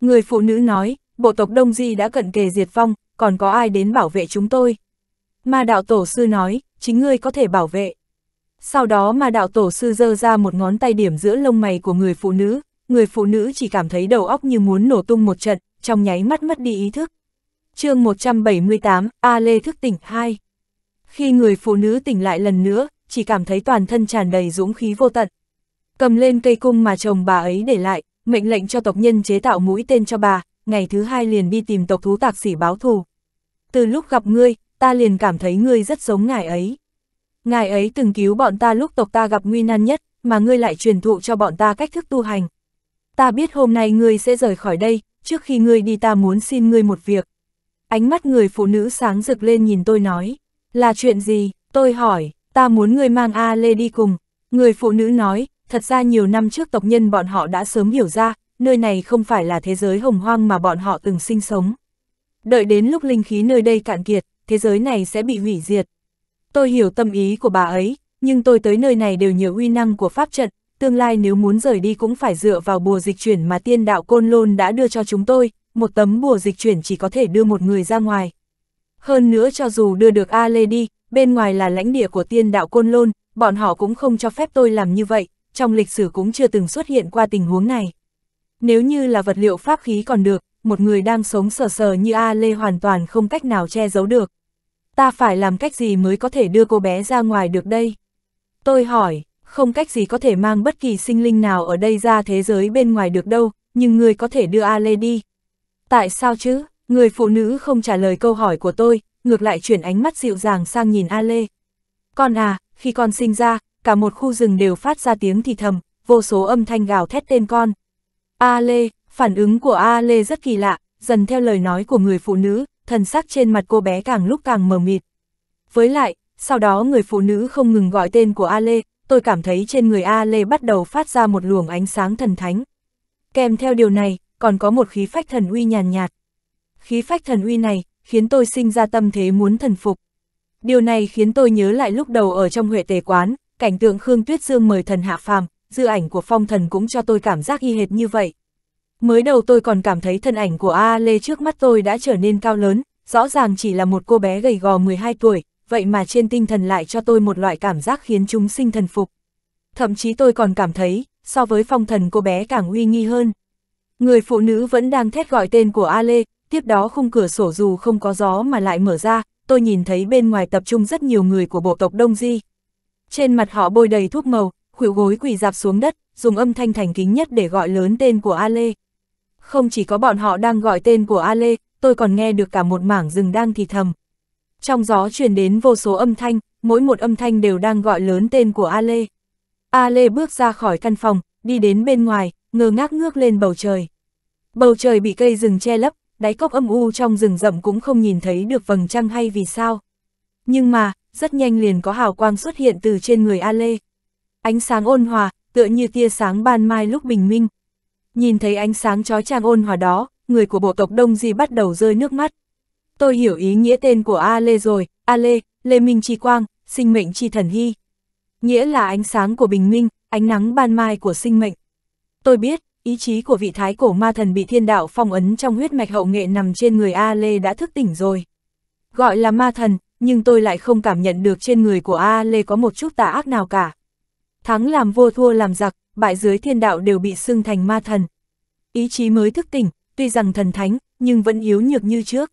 Người phụ nữ nói, bộ tộc Đông Di đã cận kề diệt vong, còn có ai đến bảo vệ chúng tôi? Ma đạo tổ sư nói, chính ngươi có thể bảo vệ. Sau đó ma đạo tổ sư giơ ra một ngón tay điểm giữa lông mày của người phụ nữ, người phụ nữ chỉ cảm thấy đầu óc như muốn nổ tung một trận, trong nháy mắt mất đi ý thức. chương 178, A Lê thức tỉnh 2 Khi người phụ nữ tỉnh lại lần nữa, chỉ cảm thấy toàn thân tràn đầy dũng khí vô tận cầm lên cây cung mà chồng bà ấy để lại, mệnh lệnh cho tộc nhân chế tạo mũi tên cho bà, ngày thứ hai liền đi tìm tộc thú tạc sĩ báo thù. Từ lúc gặp ngươi, ta liền cảm thấy ngươi rất giống ngài ấy. Ngài ấy từng cứu bọn ta lúc tộc ta gặp nguy nan nhất, mà ngươi lại truyền thụ cho bọn ta cách thức tu hành. Ta biết hôm nay ngươi sẽ rời khỏi đây, trước khi ngươi đi ta muốn xin ngươi một việc. Ánh mắt người phụ nữ sáng rực lên nhìn tôi nói, là chuyện gì, tôi hỏi, ta muốn ngươi mang A Lê đi cùng. Người phụ nữ nói, thật ra nhiều năm trước tộc nhân bọn họ đã sớm hiểu ra, nơi này không phải là thế giới hồng hoang mà bọn họ từng sinh sống. Đợi đến lúc linh khí nơi đây cạn kiệt, thế giới này sẽ bị hủy diệt. Tôi hiểu tâm ý của bà ấy, nhưng tôi tới nơi này đều nhờ uy năng của pháp trận, tương lai nếu muốn rời đi cũng phải dựa vào bùa dịch chuyển mà tiên đạo Côn Lôn đã đưa cho chúng tôi, một tấm bùa dịch chuyển chỉ có thể đưa một người ra ngoài. Hơn nữa cho dù đưa được A Lê đi, bên ngoài là lãnh địa của tiên đạo Côn Lôn, bọn họ cũng không cho phép tôi làm như vậy, trong lịch sử cũng chưa từng xuất hiện qua tình huống này. Nếu như là vật liệu pháp khí còn được, một người đang sống sờ sờ như A Lê hoàn toàn không cách nào che giấu được. Ta phải làm cách gì mới có thể đưa cô bé ra ngoài được đây? Tôi hỏi, không cách gì có thể mang bất kỳ sinh linh nào ở đây ra thế giới bên ngoài được đâu, nhưng người có thể đưa A Lê đi. Tại sao chứ? Người phụ nữ không trả lời câu hỏi của tôi, ngược lại chuyển ánh mắt dịu dàng sang nhìn A Lê. Con à, khi con sinh ra, cả một khu rừng đều phát ra tiếng thì thầm, vô số âm thanh gào thét tên con. A Lê, phản ứng của A Lê rất kỳ lạ, dần theo lời nói của người phụ nữ, thần sắc trên mặt cô bé càng lúc càng mờ mịt. Với lại, sau đó người phụ nữ không ngừng gọi tên của A Lê, tôi cảm thấy trên người A Lê bắt đầu phát ra một luồng ánh sáng thần thánh. Kèm theo điều này, còn có một khí phách thần uy nhàn nhạt, Khí phách thần uy này, khiến tôi sinh ra tâm thế muốn thần phục. Điều này khiến tôi nhớ lại lúc đầu ở trong huệ tề quán, cảnh tượng Khương Tuyết Dương mời thần hạ phàm, dư ảnh của phong thần cũng cho tôi cảm giác y hệt như vậy. Mới đầu tôi còn cảm thấy thân ảnh của A Lê trước mắt tôi đã trở nên cao lớn, rõ ràng chỉ là một cô bé gầy gò 12 tuổi, vậy mà trên tinh thần lại cho tôi một loại cảm giác khiến chúng sinh thần phục. Thậm chí tôi còn cảm thấy, so với phong thần cô bé càng uy nghi hơn. Người phụ nữ vẫn đang thét gọi tên của A Lê, tiếp đó khung cửa sổ dù không có gió mà lại mở ra, tôi nhìn thấy bên ngoài tập trung rất nhiều người của bộ tộc Đông Di, trên mặt họ bôi đầy thuốc màu, khuỷu gối quỳ dạp xuống đất, dùng âm thanh thành kính nhất để gọi lớn tên của A Lê. Không chỉ có bọn họ đang gọi tên của A Lê, tôi còn nghe được cả một mảng rừng đang thì thầm. Trong gió truyền đến vô số âm thanh, mỗi một âm thanh đều đang gọi lớn tên của A Lê. A Lê bước ra khỏi căn phòng, đi đến bên ngoài, ngơ ngác ngước lên bầu trời. Bầu trời bị cây rừng che lấp, đáy cốc âm u trong rừng rậm cũng không nhìn thấy được vầng trăng hay vì sao. Nhưng mà, rất nhanh liền có hào quang xuất hiện từ trên người A Lê. Ánh sáng ôn hòa, tựa như tia sáng ban mai lúc bình minh. Nhìn thấy ánh sáng chói trang ôn hòa đó, người của bộ tộc Đông Di bắt đầu rơi nước mắt. Tôi hiểu ý nghĩa tên của A Lê rồi, A Lê, Lê Minh Chi Quang, sinh mệnh chi thần hy. Nghĩa là ánh sáng của bình minh, ánh nắng ban mai của sinh mệnh. Tôi biết, ý chí của vị thái cổ ma thần bị thiên đạo phong ấn trong huyết mạch hậu nghệ nằm trên người A Lê đã thức tỉnh rồi. Gọi là ma thần, nhưng tôi lại không cảm nhận được trên người của A Lê có một chút tà ác nào cả. Thắng làm vô thua làm giặc, bại dưới thiên đạo đều bị xưng thành ma thần. Ý chí mới thức tỉnh, tuy rằng thần thánh, nhưng vẫn yếu nhược như trước.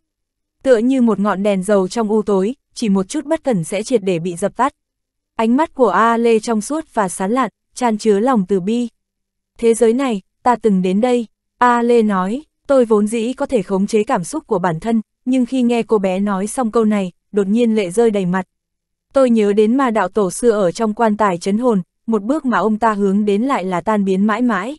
Tựa như một ngọn đèn dầu trong u tối, chỉ một chút bất cẩn sẽ triệt để bị dập tắt. Ánh mắt của A Lê trong suốt và sán lạn, tràn chứa lòng từ bi. Thế giới này, ta từng đến đây, A Lê nói, tôi vốn dĩ có thể khống chế cảm xúc của bản thân, nhưng khi nghe cô bé nói xong câu này, đột nhiên lệ rơi đầy mặt. Tôi nhớ đến ma đạo tổ sư ở trong quan tài chấn hồn, một bước mà ông ta hướng đến lại là tan biến mãi mãi.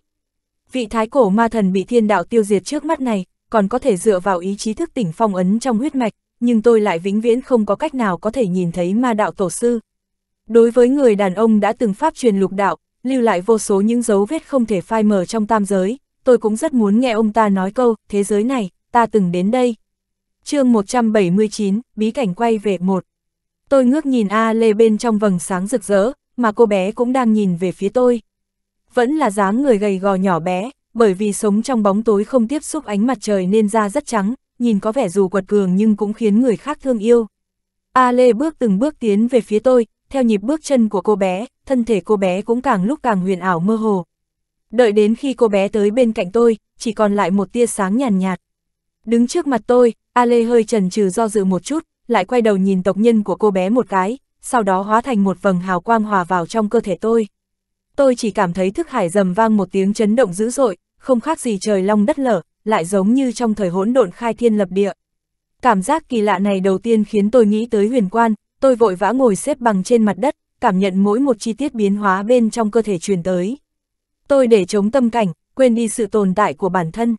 Vị thái cổ ma thần bị thiên đạo tiêu diệt trước mắt này, còn có thể dựa vào ý chí thức tỉnh phong ấn trong huyết mạch, nhưng tôi lại vĩnh viễn không có cách nào có thể nhìn thấy ma đạo tổ sư. Đối với người đàn ông đã từng pháp truyền lục đạo, lưu lại vô số những dấu vết không thể phai mờ trong tam giới, tôi cũng rất muốn nghe ông ta nói câu, thế giới này, ta từng đến đây chương 179, bí cảnh quay về một. Tôi ngước nhìn A Lê bên trong vầng sáng rực rỡ, mà cô bé cũng đang nhìn về phía tôi. Vẫn là dáng người gầy gò nhỏ bé, bởi vì sống trong bóng tối không tiếp xúc ánh mặt trời nên da rất trắng, nhìn có vẻ dù quật cường nhưng cũng khiến người khác thương yêu. A Lê bước từng bước tiến về phía tôi, theo nhịp bước chân của cô bé, thân thể cô bé cũng càng lúc càng huyền ảo mơ hồ. Đợi đến khi cô bé tới bên cạnh tôi, chỉ còn lại một tia sáng nhàn nhạt, nhạt. Đứng trước mặt tôi, a lê hơi chần chừ do dự một chút, lại quay đầu nhìn tộc nhân của cô bé một cái, sau đó hóa thành một vầng hào quang hòa vào trong cơ thể tôi. Tôi chỉ cảm thấy thức hải rầm vang một tiếng chấn động dữ dội, không khác gì trời long đất lở, lại giống như trong thời hỗn độn khai thiên lập địa. Cảm giác kỳ lạ này đầu tiên khiến tôi nghĩ tới huyền quan, tôi vội vã ngồi xếp bằng trên mặt đất, cảm nhận mỗi một chi tiết biến hóa bên trong cơ thể truyền tới. Tôi để chống tâm cảnh, quên đi sự tồn tại của bản thân.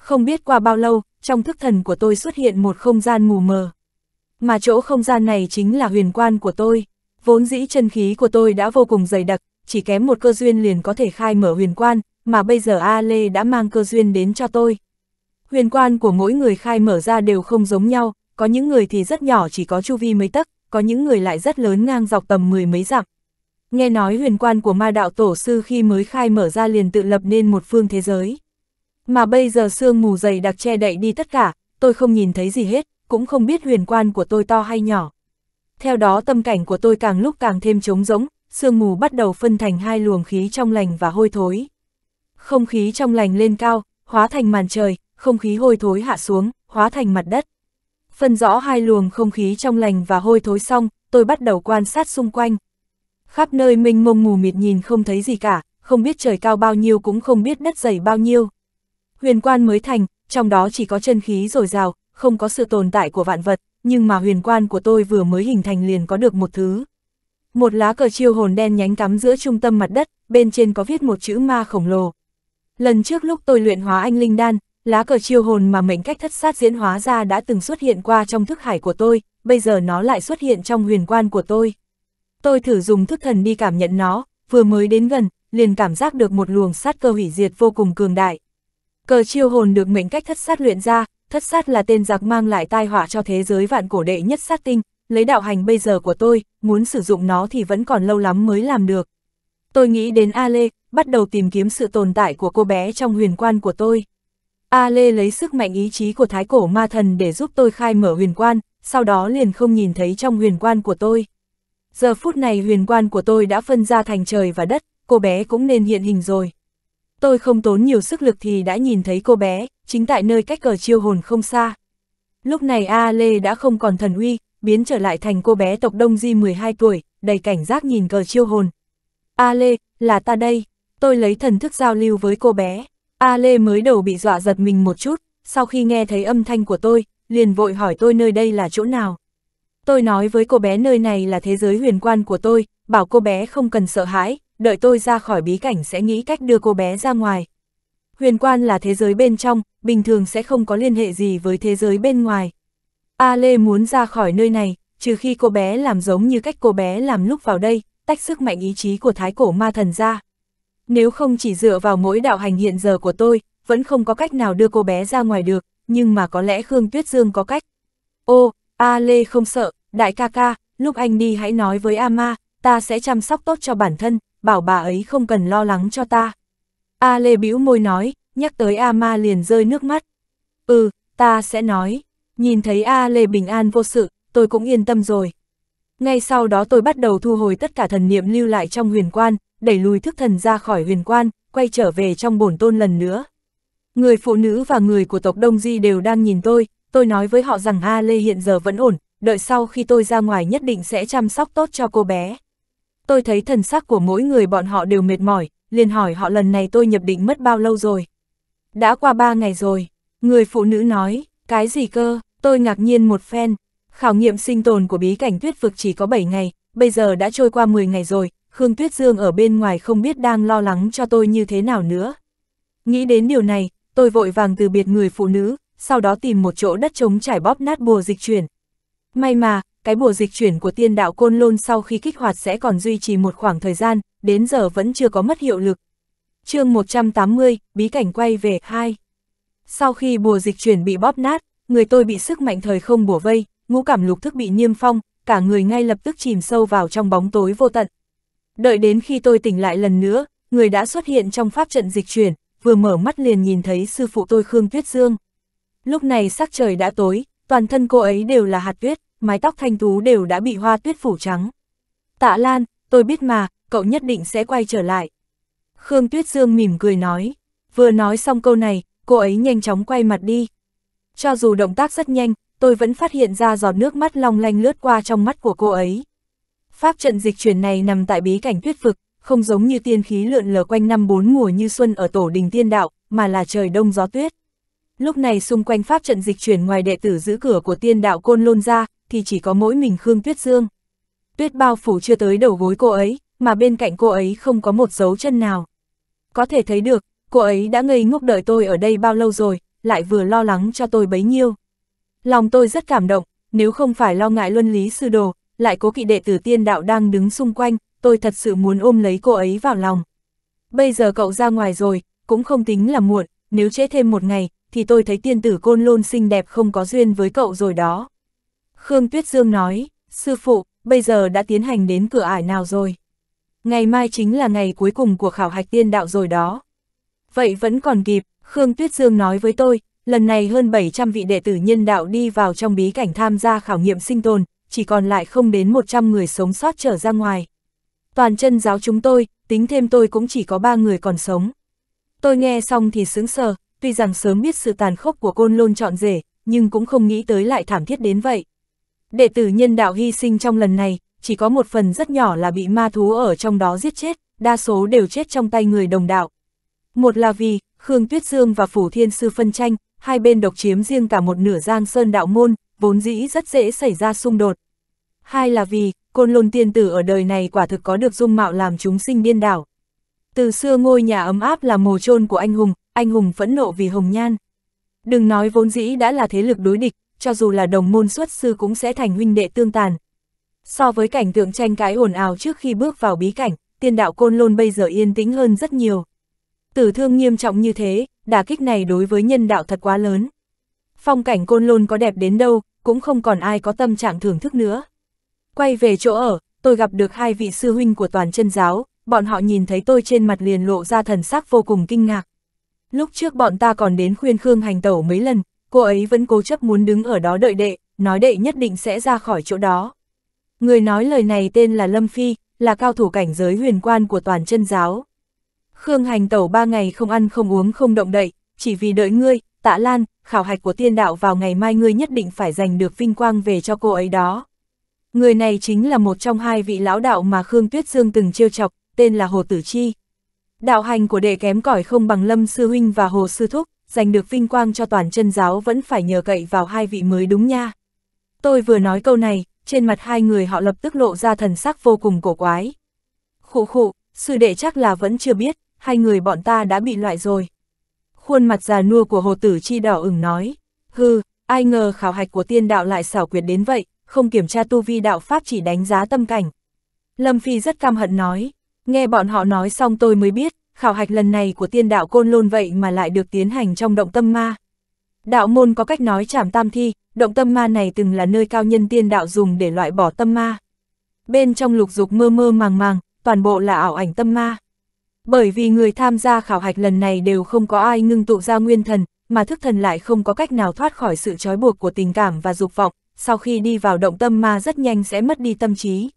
Không biết qua bao lâu, trong thức thần của tôi xuất hiện một không gian mù mờ. Mà chỗ không gian này chính là huyền quan của tôi. Vốn dĩ chân khí của tôi đã vô cùng dày đặc, chỉ kém một cơ duyên liền có thể khai mở huyền quan, mà bây giờ A Lê đã mang cơ duyên đến cho tôi. Huyền quan của mỗi người khai mở ra đều không giống nhau, có những người thì rất nhỏ chỉ có chu vi mấy tấc, có những người lại rất lớn ngang dọc tầm mười mấy dặm. Nghe nói huyền quan của ma đạo tổ sư khi mới khai mở ra liền tự lập nên một phương thế giới mà bây giờ sương mù dày đặc che đậy đi tất cả, tôi không nhìn thấy gì hết, cũng không biết huyền quan của tôi to hay nhỏ. Theo đó tâm cảnh của tôi càng lúc càng thêm trống rỗng, sương mù bắt đầu phân thành hai luồng khí trong lành và hôi thối. Không khí trong lành lên cao, hóa thành màn trời, không khí hôi thối hạ xuống, hóa thành mặt đất. Phân rõ hai luồng không khí trong lành và hôi thối xong, tôi bắt đầu quan sát xung quanh. Khắp nơi mênh mông mù mịt nhìn không thấy gì cả, không biết trời cao bao nhiêu cũng không biết đất dày bao nhiêu. Huyền quan mới thành, trong đó chỉ có chân khí dồi dào, không có sự tồn tại của vạn vật, nhưng mà huyền quan của tôi vừa mới hình thành liền có được một thứ. Một lá cờ chiêu hồn đen nhánh cắm giữa trung tâm mặt đất, bên trên có viết một chữ ma khổng lồ. Lần trước lúc tôi luyện hóa anh linh đan, lá cờ chiêu hồn mà mệnh cách thất sát diễn hóa ra đã từng xuất hiện qua trong thức hải của tôi, bây giờ nó lại xuất hiện trong huyền quan của tôi. Tôi thử dùng thức thần đi cảm nhận nó, vừa mới đến gần, liền cảm giác được một luồng sát cơ hủy diệt vô cùng cường đại. Cờ chiêu hồn được mệnh cách thất sát luyện ra, thất sát là tên giặc mang lại tai họa cho thế giới vạn cổ đệ nhất sát tinh, lấy đạo hành bây giờ của tôi, muốn sử dụng nó thì vẫn còn lâu lắm mới làm được. Tôi nghĩ đến A Lê, bắt đầu tìm kiếm sự tồn tại của cô bé trong huyền quan của tôi. A Lê lấy sức mạnh ý chí của thái cổ ma thần để giúp tôi khai mở huyền quan, sau đó liền không nhìn thấy trong huyền quan của tôi. Giờ phút này huyền quan của tôi đã phân ra thành trời và đất, cô bé cũng nên hiện hình rồi. Tôi không tốn nhiều sức lực thì đã nhìn thấy cô bé, chính tại nơi cách cờ chiêu hồn không xa. Lúc này A Lê đã không còn thần uy, biến trở lại thành cô bé tộc Đông Di 12 tuổi, đầy cảnh giác nhìn cờ chiêu hồn. A Lê, là ta đây, tôi lấy thần thức giao lưu với cô bé. A Lê mới đầu bị dọa giật mình một chút, sau khi nghe thấy âm thanh của tôi, liền vội hỏi tôi nơi đây là chỗ nào. Tôi nói với cô bé nơi này là thế giới huyền quan của tôi, bảo cô bé không cần sợ hãi, đợi tôi ra khỏi bí cảnh sẽ nghĩ cách đưa cô bé ra ngoài. Huyền quan là thế giới bên trong, bình thường sẽ không có liên hệ gì với thế giới bên ngoài. A Lê muốn ra khỏi nơi này, trừ khi cô bé làm giống như cách cô bé làm lúc vào đây, tách sức mạnh ý chí của thái cổ ma thần ra. Nếu không chỉ dựa vào mỗi đạo hành hiện giờ của tôi, vẫn không có cách nào đưa cô bé ra ngoài được, nhưng mà có lẽ Khương Tuyết Dương có cách. Ô, A Lê không sợ, đại ca ca, lúc anh đi hãy nói với A Ma, ta sẽ chăm sóc tốt cho bản thân, bảo bà ấy không cần lo lắng cho ta. A Lê bĩu môi nói, nhắc tới A Ma liền rơi nước mắt. Ừ, ta sẽ nói. Nhìn thấy A Lê bình an vô sự, tôi cũng yên tâm rồi. Ngay sau đó tôi bắt đầu thu hồi tất cả thần niệm lưu lại trong huyền quan, đẩy lùi thức thần ra khỏi huyền quan, quay trở về trong bổn tôn lần nữa. Người phụ nữ và người của tộc Đông Di đều đang nhìn tôi, tôi nói với họ rằng A Lê hiện giờ vẫn ổn, đợi sau khi tôi ra ngoài nhất định sẽ chăm sóc tốt cho cô bé tôi thấy thần sắc của mỗi người bọn họ đều mệt mỏi, liền hỏi họ lần này tôi nhập định mất bao lâu rồi. Đã qua ba ngày rồi, người phụ nữ nói, cái gì cơ, tôi ngạc nhiên một phen. Khảo nghiệm sinh tồn của bí cảnh tuyết vực chỉ có 7 ngày, bây giờ đã trôi qua 10 ngày rồi, Khương Tuyết Dương ở bên ngoài không biết đang lo lắng cho tôi như thế nào nữa. Nghĩ đến điều này, tôi vội vàng từ biệt người phụ nữ, sau đó tìm một chỗ đất trống trải bóp nát bùa dịch chuyển. May mà, cái bùa dịch chuyển của tiên đạo côn lôn sau khi kích hoạt sẽ còn duy trì một khoảng thời gian, đến giờ vẫn chưa có mất hiệu lực. chương 180, bí cảnh quay về 2. Sau khi bùa dịch chuyển bị bóp nát, người tôi bị sức mạnh thời không bùa vây, ngũ cảm lục thức bị niêm phong, cả người ngay lập tức chìm sâu vào trong bóng tối vô tận. Đợi đến khi tôi tỉnh lại lần nữa, người đã xuất hiện trong pháp trận dịch chuyển, vừa mở mắt liền nhìn thấy sư phụ tôi Khương Tuyết Dương. Lúc này sắc trời đã tối, toàn thân cô ấy đều là hạt tuyết, mái tóc thanh tú đều đã bị hoa tuyết phủ trắng. Tạ Lan, tôi biết mà, cậu nhất định sẽ quay trở lại. Khương Tuyết Dương mỉm cười nói, vừa nói xong câu này, cô ấy nhanh chóng quay mặt đi. Cho dù động tác rất nhanh, tôi vẫn phát hiện ra giọt nước mắt long lanh lướt qua trong mắt của cô ấy. Pháp trận dịch chuyển này nằm tại bí cảnh tuyết vực, không giống như tiên khí lượn lờ quanh năm bốn mùa như xuân ở tổ đình tiên đạo, mà là trời đông gió tuyết. Lúc này xung quanh pháp trận dịch chuyển ngoài đệ tử giữ cửa của tiên đạo Côn Lôn ra, thì chỉ có mỗi mình Khương Tuyết Dương. Tuyết bao phủ chưa tới đầu gối cô ấy, mà bên cạnh cô ấy không có một dấu chân nào. Có thể thấy được, cô ấy đã ngây ngốc đợi tôi ở đây bao lâu rồi, lại vừa lo lắng cho tôi bấy nhiêu. Lòng tôi rất cảm động, nếu không phải lo ngại luân lý sư đồ, lại cố kỵ đệ tử tiên đạo đang đứng xung quanh, tôi thật sự muốn ôm lấy cô ấy vào lòng. Bây giờ cậu ra ngoài rồi, cũng không tính là muộn, nếu trễ thêm một ngày, thì tôi thấy tiên tử côn lôn xinh đẹp không có duyên với cậu rồi đó. Khương Tuyết Dương nói, sư phụ, bây giờ đã tiến hành đến cửa ải nào rồi? Ngày mai chính là ngày cuối cùng của khảo hạch tiên đạo rồi đó. Vậy vẫn còn kịp, Khương Tuyết Dương nói với tôi, lần này hơn 700 vị đệ tử nhân đạo đi vào trong bí cảnh tham gia khảo nghiệm sinh tồn, chỉ còn lại không đến 100 người sống sót trở ra ngoài. Toàn chân giáo chúng tôi, tính thêm tôi cũng chỉ có 3 người còn sống. Tôi nghe xong thì sướng sờ, tuy rằng sớm biết sự tàn khốc của côn lôn trọn rể, nhưng cũng không nghĩ tới lại thảm thiết đến vậy. Đệ tử nhân đạo hy sinh trong lần này, chỉ có một phần rất nhỏ là bị ma thú ở trong đó giết chết, đa số đều chết trong tay người đồng đạo. Một là vì, Khương Tuyết Dương và Phủ Thiên Sư phân tranh, hai bên độc chiếm riêng cả một nửa giang sơn đạo môn, vốn dĩ rất dễ xảy ra xung đột. Hai là vì, côn lôn tiên tử ở đời này quả thực có được dung mạo làm chúng sinh điên đảo. Từ xưa ngôi nhà ấm áp là mồ chôn của anh hùng, anh hùng phẫn nộ vì hồng nhan. Đừng nói vốn dĩ đã là thế lực đối địch, cho dù là đồng môn xuất sư cũng sẽ thành huynh đệ tương tàn. So với cảnh tượng tranh cãi ồn ào trước khi bước vào bí cảnh, tiên đạo côn lôn bây giờ yên tĩnh hơn rất nhiều. Tử thương nghiêm trọng như thế, đả kích này đối với nhân đạo thật quá lớn. Phong cảnh côn lôn có đẹp đến đâu, cũng không còn ai có tâm trạng thưởng thức nữa. Quay về chỗ ở, tôi gặp được hai vị sư huynh của toàn chân giáo, bọn họ nhìn thấy tôi trên mặt liền lộ ra thần sắc vô cùng kinh ngạc. Lúc trước bọn ta còn đến khuyên Khương hành tẩu mấy lần, cô ấy vẫn cố chấp muốn đứng ở đó đợi đệ, nói đệ nhất định sẽ ra khỏi chỗ đó. Người nói lời này tên là Lâm Phi, là cao thủ cảnh giới huyền quan của toàn chân giáo. Khương hành tẩu ba ngày không ăn không uống không động đậy, chỉ vì đợi ngươi, tạ lan, khảo hạch của tiên đạo vào ngày mai ngươi nhất định phải giành được vinh quang về cho cô ấy đó. Người này chính là một trong hai vị lão đạo mà Khương Tuyết Dương từng trêu chọc, tên là Hồ Tử Chi. Đạo hành của đệ kém cỏi không bằng Lâm Sư Huynh và Hồ Sư Thúc, giành được vinh quang cho toàn chân giáo vẫn phải nhờ cậy vào hai vị mới đúng nha. Tôi vừa nói câu này, trên mặt hai người họ lập tức lộ ra thần sắc vô cùng cổ quái. Khụ khụ, sư đệ chắc là vẫn chưa biết, hai người bọn ta đã bị loại rồi. Khuôn mặt già nua của hồ tử chi đỏ ửng nói, hư, ai ngờ khảo hạch của tiên đạo lại xảo quyệt đến vậy, không kiểm tra tu vi đạo Pháp chỉ đánh giá tâm cảnh. Lâm Phi rất cam hận nói, nghe bọn họ nói xong tôi mới biết, khảo hạch lần này của tiên đạo côn lôn vậy mà lại được tiến hành trong động tâm ma. Đạo môn có cách nói chảm tam thi, động tâm ma này từng là nơi cao nhân tiên đạo dùng để loại bỏ tâm ma. Bên trong lục dục mơ mơ màng màng, toàn bộ là ảo ảnh tâm ma. Bởi vì người tham gia khảo hạch lần này đều không có ai ngưng tụ ra nguyên thần, mà thức thần lại không có cách nào thoát khỏi sự trói buộc của tình cảm và dục vọng, sau khi đi vào động tâm ma rất nhanh sẽ mất đi tâm trí.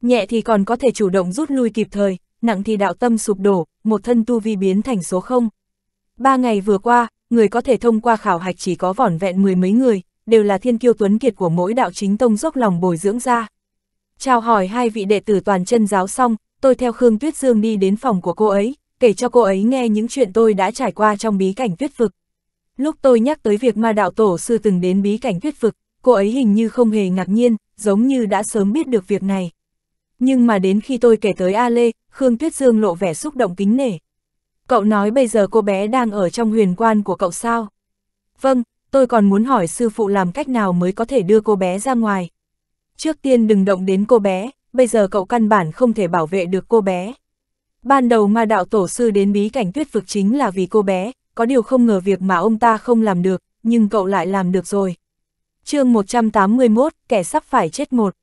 Nhẹ thì còn có thể chủ động rút lui kịp thời, nặng thì đạo tâm sụp đổ, một thân tu vi biến thành số 0. Ba ngày vừa qua, người có thể thông qua khảo hạch chỉ có vỏn vẹn mười mấy người, đều là thiên kiêu tuấn kiệt của mỗi đạo chính tông dốc lòng bồi dưỡng ra. Chào hỏi hai vị đệ tử toàn chân giáo xong, tôi theo Khương Tuyết Dương đi đến phòng của cô ấy, kể cho cô ấy nghe những chuyện tôi đã trải qua trong bí cảnh tuyết vực. Lúc tôi nhắc tới việc ma đạo tổ sư từng đến bí cảnh tuyết vực, cô ấy hình như không hề ngạc nhiên, giống như đã sớm biết được việc này. Nhưng mà đến khi tôi kể tới A Lê, Khương Tuyết Dương lộ vẻ xúc động kính nể. Cậu nói bây giờ cô bé đang ở trong huyền quan của cậu sao? Vâng, tôi còn muốn hỏi sư phụ làm cách nào mới có thể đưa cô bé ra ngoài. Trước tiên đừng động đến cô bé, bây giờ cậu căn bản không thể bảo vệ được cô bé. Ban đầu mà đạo tổ sư đến bí cảnh tuyết vực chính là vì cô bé, có điều không ngờ việc mà ông ta không làm được, nhưng cậu lại làm được rồi. chương 181, kẻ sắp phải chết một.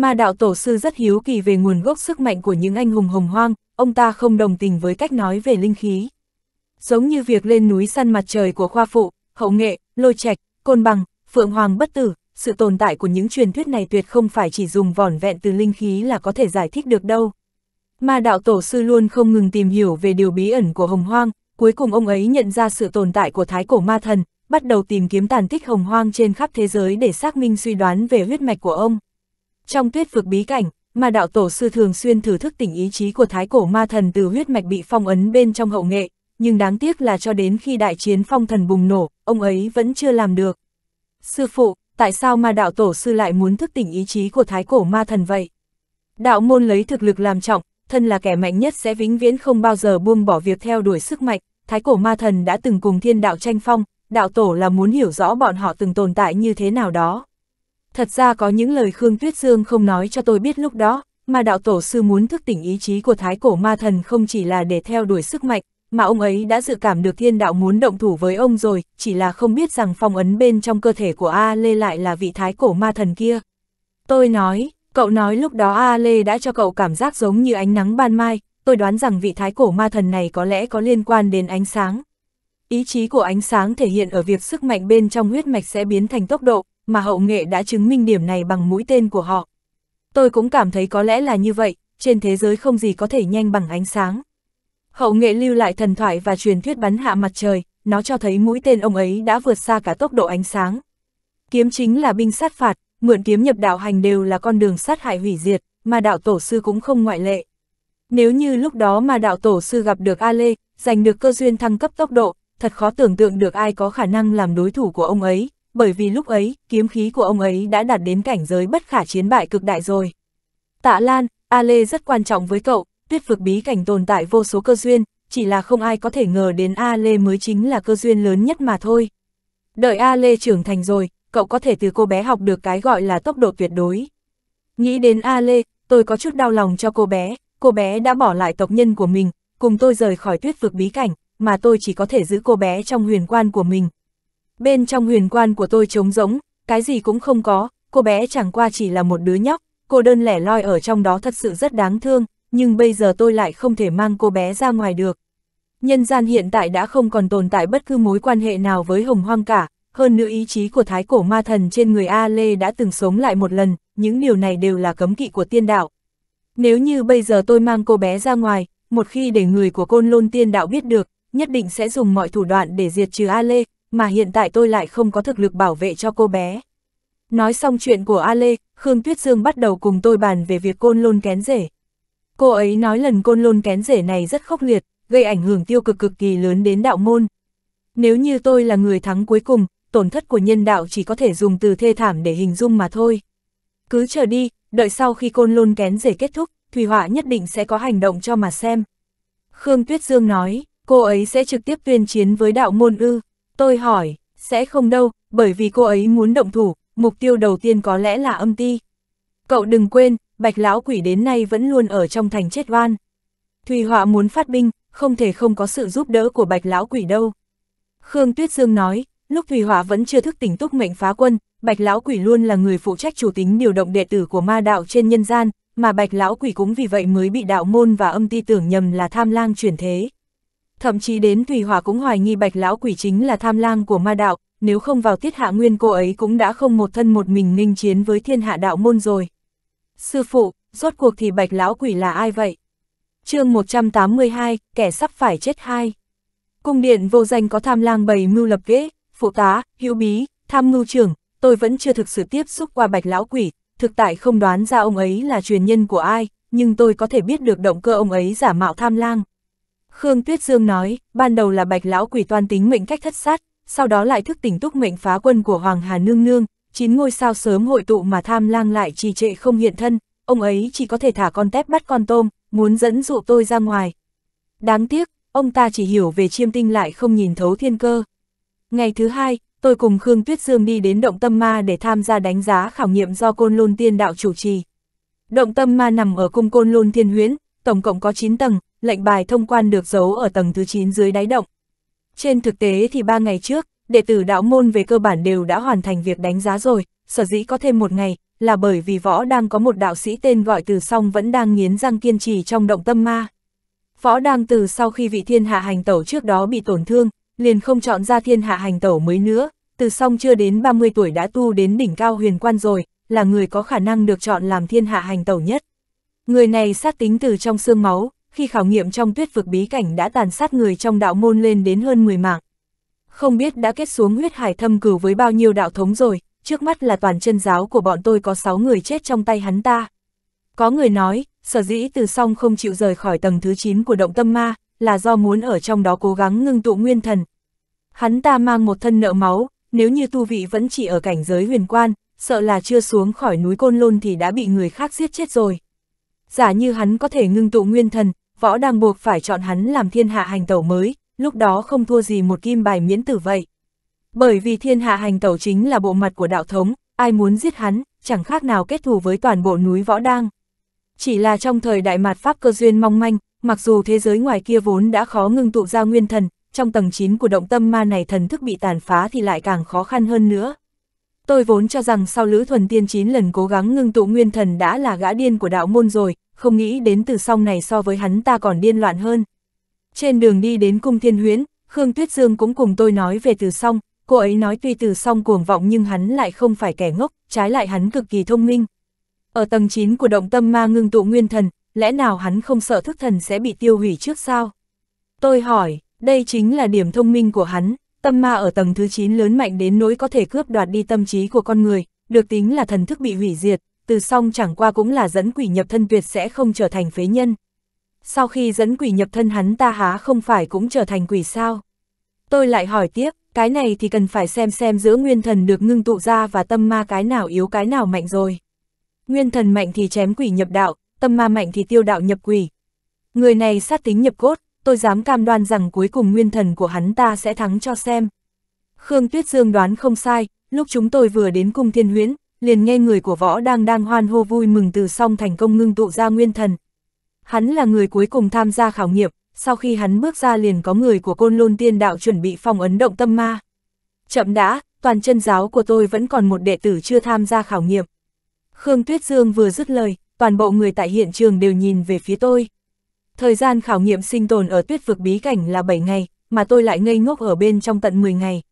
Ma đạo tổ sư rất hiếu kỳ về nguồn gốc sức mạnh của những anh hùng hồng hoang, ông ta không đồng tình với cách nói về linh khí. Giống như việc lên núi săn mặt trời của khoa phụ, hậu nghệ, lôi trạch, côn bằng, phượng hoàng bất tử, sự tồn tại của những truyền thuyết này tuyệt không phải chỉ dùng vỏn vẹn từ linh khí là có thể giải thích được đâu. Ma đạo tổ sư luôn không ngừng tìm hiểu về điều bí ẩn của hồng hoang, cuối cùng ông ấy nhận ra sự tồn tại của thái cổ ma thần, bắt đầu tìm kiếm tàn tích hồng hoang trên khắp thế giới để xác minh suy đoán về huyết mạch của ông. Trong tuyết vực bí cảnh, mà đạo tổ sư thường xuyên thử thức tỉnh ý chí của thái cổ ma thần từ huyết mạch bị phong ấn bên trong hậu nghệ, nhưng đáng tiếc là cho đến khi đại chiến phong thần bùng nổ, ông ấy vẫn chưa làm được. Sư phụ, tại sao mà đạo tổ sư lại muốn thức tỉnh ý chí của thái cổ ma thần vậy? Đạo môn lấy thực lực làm trọng, thân là kẻ mạnh nhất sẽ vĩnh viễn không bao giờ buông bỏ việc theo đuổi sức mạnh, thái cổ ma thần đã từng cùng thiên đạo tranh phong, đạo tổ là muốn hiểu rõ bọn họ từng tồn tại như thế nào đó. Thật ra có những lời Khương Tuyết Dương không nói cho tôi biết lúc đó, mà đạo tổ sư muốn thức tỉnh ý chí của thái cổ ma thần không chỉ là để theo đuổi sức mạnh, mà ông ấy đã dự cảm được thiên đạo muốn động thủ với ông rồi, chỉ là không biết rằng phong ấn bên trong cơ thể của A Lê lại là vị thái cổ ma thần kia. Tôi nói, cậu nói lúc đó A Lê đã cho cậu cảm giác giống như ánh nắng ban mai, tôi đoán rằng vị thái cổ ma thần này có lẽ có liên quan đến ánh sáng. Ý chí của ánh sáng thể hiện ở việc sức mạnh bên trong huyết mạch sẽ biến thành tốc độ, mà hậu nghệ đã chứng minh điểm này bằng mũi tên của họ. Tôi cũng cảm thấy có lẽ là như vậy, trên thế giới không gì có thể nhanh bằng ánh sáng. Hậu nghệ lưu lại thần thoại và truyền thuyết bắn hạ mặt trời, nó cho thấy mũi tên ông ấy đã vượt xa cả tốc độ ánh sáng. Kiếm chính là binh sát phạt, mượn kiếm nhập đạo hành đều là con đường sát hại hủy diệt, mà đạo tổ sư cũng không ngoại lệ. Nếu như lúc đó mà đạo tổ sư gặp được A Lê, giành được cơ duyên thăng cấp tốc độ, thật khó tưởng tượng được ai có khả năng làm đối thủ của ông ấy bởi vì lúc ấy, kiếm khí của ông ấy đã đạt đến cảnh giới bất khả chiến bại cực đại rồi. Tạ Lan, A Lê rất quan trọng với cậu, tuyết vực bí cảnh tồn tại vô số cơ duyên, chỉ là không ai có thể ngờ đến A Lê mới chính là cơ duyên lớn nhất mà thôi. Đợi A Lê trưởng thành rồi, cậu có thể từ cô bé học được cái gọi là tốc độ tuyệt đối. Nghĩ đến A Lê, tôi có chút đau lòng cho cô bé, cô bé đã bỏ lại tộc nhân của mình, cùng tôi rời khỏi tuyết vực bí cảnh, mà tôi chỉ có thể giữ cô bé trong huyền quan của mình, bên trong huyền quan của tôi trống rỗng, cái gì cũng không có, cô bé chẳng qua chỉ là một đứa nhóc, cô đơn lẻ loi ở trong đó thật sự rất đáng thương, nhưng bây giờ tôi lại không thể mang cô bé ra ngoài được. Nhân gian hiện tại đã không còn tồn tại bất cứ mối quan hệ nào với hồng hoang cả, hơn nữa ý chí của thái cổ ma thần trên người A Lê đã từng sống lại một lần, những điều này đều là cấm kỵ của tiên đạo. Nếu như bây giờ tôi mang cô bé ra ngoài, một khi để người của côn lôn tiên đạo biết được, nhất định sẽ dùng mọi thủ đoạn để diệt trừ A Lê, mà hiện tại tôi lại không có thực lực bảo vệ cho cô bé. Nói xong chuyện của A Lê, Khương Tuyết Dương bắt đầu cùng tôi bàn về việc côn lôn kén rể. Cô ấy nói lần côn lôn kén rể này rất khốc liệt, gây ảnh hưởng tiêu cực cực kỳ lớn đến đạo môn. Nếu như tôi là người thắng cuối cùng, tổn thất của nhân đạo chỉ có thể dùng từ thê thảm để hình dung mà thôi. Cứ chờ đi, đợi sau khi côn lôn kén rể kết thúc, Thùy Họa nhất định sẽ có hành động cho mà xem. Khương Tuyết Dương nói, cô ấy sẽ trực tiếp tuyên chiến với đạo môn ư. Tôi hỏi, sẽ không đâu, bởi vì cô ấy muốn động thủ, mục tiêu đầu tiên có lẽ là âm ti. Cậu đừng quên, bạch lão quỷ đến nay vẫn luôn ở trong thành chết oan. Thùy họa muốn phát binh, không thể không có sự giúp đỡ của bạch lão quỷ đâu. Khương Tuyết Dương nói, lúc Thùy họa vẫn chưa thức tỉnh túc mệnh phá quân, bạch lão quỷ luôn là người phụ trách chủ tính điều động đệ tử của ma đạo trên nhân gian, mà bạch lão quỷ cũng vì vậy mới bị đạo môn và âm ti tưởng nhầm là tham lang chuyển thế thậm chí đến Thủy hòa cũng hoài nghi bạch lão quỷ chính là tham lang của ma đạo, nếu không vào tiết hạ nguyên cô ấy cũng đã không một thân một mình ninh chiến với thiên hạ đạo môn rồi. Sư phụ, rốt cuộc thì bạch lão quỷ là ai vậy? chương 182, kẻ sắp phải chết hai. Cung điện vô danh có tham lang bầy mưu lập ghế, phụ tá, hữu bí, tham mưu trưởng, tôi vẫn chưa thực sự tiếp xúc qua bạch lão quỷ, thực tại không đoán ra ông ấy là truyền nhân của ai, nhưng tôi có thể biết được động cơ ông ấy giả mạo tham lang. Khương Tuyết Dương nói, ban đầu là bạch lão quỷ toan tính mệnh cách thất sát, sau đó lại thức tỉnh túc mệnh phá quân của Hoàng Hà Nương Nương, chín ngôi sao sớm hội tụ mà tham lang lại trì trệ không hiện thân, ông ấy chỉ có thể thả con tép bắt con tôm, muốn dẫn dụ tôi ra ngoài. Đáng tiếc, ông ta chỉ hiểu về chiêm tinh lại không nhìn thấu thiên cơ. Ngày thứ hai, tôi cùng Khương Tuyết Dương đi đến Động Tâm Ma để tham gia đánh giá khảo nghiệm do Côn Lôn Tiên Đạo chủ trì. Động Tâm Ma nằm ở cung Côn Lôn Thiên Huyễn, tổng cộng có 9 tầng, lệnh bài thông quan được giấu ở tầng thứ 9 dưới đáy động. Trên thực tế thì ba ngày trước, đệ tử đạo môn về cơ bản đều đã hoàn thành việc đánh giá rồi, sở dĩ có thêm một ngày, là bởi vì võ đang có một đạo sĩ tên gọi từ song vẫn đang nghiến răng kiên trì trong động tâm ma. Võ đang từ sau khi vị thiên hạ hành tẩu trước đó bị tổn thương, liền không chọn ra thiên hạ hành tẩu mới nữa, từ song chưa đến 30 tuổi đã tu đến đỉnh cao huyền quan rồi, là người có khả năng được chọn làm thiên hạ hành tẩu nhất. Người này sát tính từ trong xương máu, khi khảo nghiệm trong tuyết vực bí cảnh đã tàn sát người trong đạo môn lên đến hơn 10 mạng. Không biết đã kết xuống huyết hải thâm cửu với bao nhiêu đạo thống rồi, trước mắt là toàn chân giáo của bọn tôi có 6 người chết trong tay hắn ta. Có người nói, sở dĩ từ song không chịu rời khỏi tầng thứ 9 của động tâm ma, là do muốn ở trong đó cố gắng ngưng tụ nguyên thần. Hắn ta mang một thân nợ máu, nếu như tu vị vẫn chỉ ở cảnh giới huyền quan, sợ là chưa xuống khỏi núi Côn Lôn thì đã bị người khác giết chết rồi. Giả như hắn có thể ngưng tụ nguyên thần, võ đang buộc phải chọn hắn làm thiên hạ hành tẩu mới, lúc đó không thua gì một kim bài miễn tử vậy. Bởi vì thiên hạ hành tẩu chính là bộ mặt của đạo thống, ai muốn giết hắn, chẳng khác nào kết thù với toàn bộ núi võ đang. Chỉ là trong thời đại mạt Pháp cơ duyên mong manh, mặc dù thế giới ngoài kia vốn đã khó ngưng tụ ra nguyên thần, trong tầng 9 của động tâm ma này thần thức bị tàn phá thì lại càng khó khăn hơn nữa. Tôi vốn cho rằng sau Lữ Thuần Tiên 9 lần cố gắng ngưng tụ nguyên thần đã là gã điên của đạo môn rồi, không nghĩ đến từ song này so với hắn ta còn điên loạn hơn. Trên đường đi đến cung thiên huyến, Khương Tuyết Dương cũng cùng tôi nói về từ song, cô ấy nói tuy từ song cuồng vọng nhưng hắn lại không phải kẻ ngốc, trái lại hắn cực kỳ thông minh. Ở tầng 9 của động tâm ma ngưng tụ nguyên thần, lẽ nào hắn không sợ thức thần sẽ bị tiêu hủy trước sao? Tôi hỏi, đây chính là điểm thông minh của hắn, Tâm ma ở tầng thứ 9 lớn mạnh đến nỗi có thể cướp đoạt đi tâm trí của con người, được tính là thần thức bị hủy diệt, từ song chẳng qua cũng là dẫn quỷ nhập thân tuyệt sẽ không trở thành phế nhân. Sau khi dẫn quỷ nhập thân hắn ta há không phải cũng trở thành quỷ sao? Tôi lại hỏi tiếp, cái này thì cần phải xem xem giữa nguyên thần được ngưng tụ ra và tâm ma cái nào yếu cái nào mạnh rồi. Nguyên thần mạnh thì chém quỷ nhập đạo, tâm ma mạnh thì tiêu đạo nhập quỷ. Người này sát tính nhập cốt, tôi dám cam đoan rằng cuối cùng nguyên thần của hắn ta sẽ thắng cho xem. Khương Tuyết Dương đoán không sai, lúc chúng tôi vừa đến cung thiên huyễn, liền nghe người của võ đang đang hoan hô vui mừng từ song thành công ngưng tụ ra nguyên thần. Hắn là người cuối cùng tham gia khảo nghiệm, sau khi hắn bước ra liền có người của côn lôn tiên đạo chuẩn bị phong ấn động tâm ma. Chậm đã, toàn chân giáo của tôi vẫn còn một đệ tử chưa tham gia khảo nghiệm. Khương Tuyết Dương vừa dứt lời, toàn bộ người tại hiện trường đều nhìn về phía tôi. Thời gian khảo nghiệm sinh tồn ở tuyết vực bí cảnh là 7 ngày, mà tôi lại ngây ngốc ở bên trong tận 10 ngày.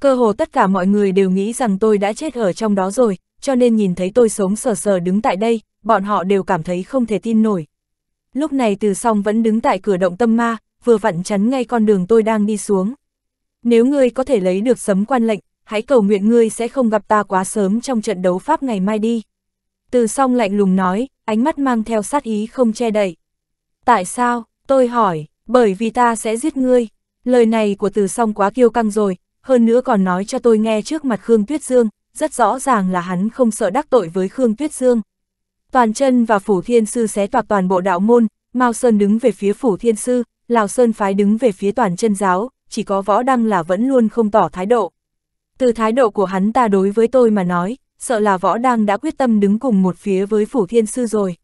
Cơ hồ tất cả mọi người đều nghĩ rằng tôi đã chết ở trong đó rồi, cho nên nhìn thấy tôi sống sờ sờ đứng tại đây, bọn họ đều cảm thấy không thể tin nổi. Lúc này từ song vẫn đứng tại cửa động tâm ma, vừa vặn chắn ngay con đường tôi đang đi xuống. Nếu ngươi có thể lấy được sấm quan lệnh, hãy cầu nguyện ngươi sẽ không gặp ta quá sớm trong trận đấu Pháp ngày mai đi. Từ song lạnh lùng nói, ánh mắt mang theo sát ý không che đậy. Tại sao, tôi hỏi, bởi vì ta sẽ giết ngươi. Lời này của từ song quá kiêu căng rồi, hơn nữa còn nói cho tôi nghe trước mặt Khương Tuyết Dương, rất rõ ràng là hắn không sợ đắc tội với Khương Tuyết Dương. Toàn chân và Phủ Thiên Sư xé toạc toàn bộ đạo môn, Mao Sơn đứng về phía Phủ Thiên Sư, Lào Sơn Phái đứng về phía toàn chân giáo, chỉ có võ đăng là vẫn luôn không tỏ thái độ. Từ thái độ của hắn ta đối với tôi mà nói, sợ là võ đăng đã quyết tâm đứng cùng một phía với Phủ Thiên Sư rồi.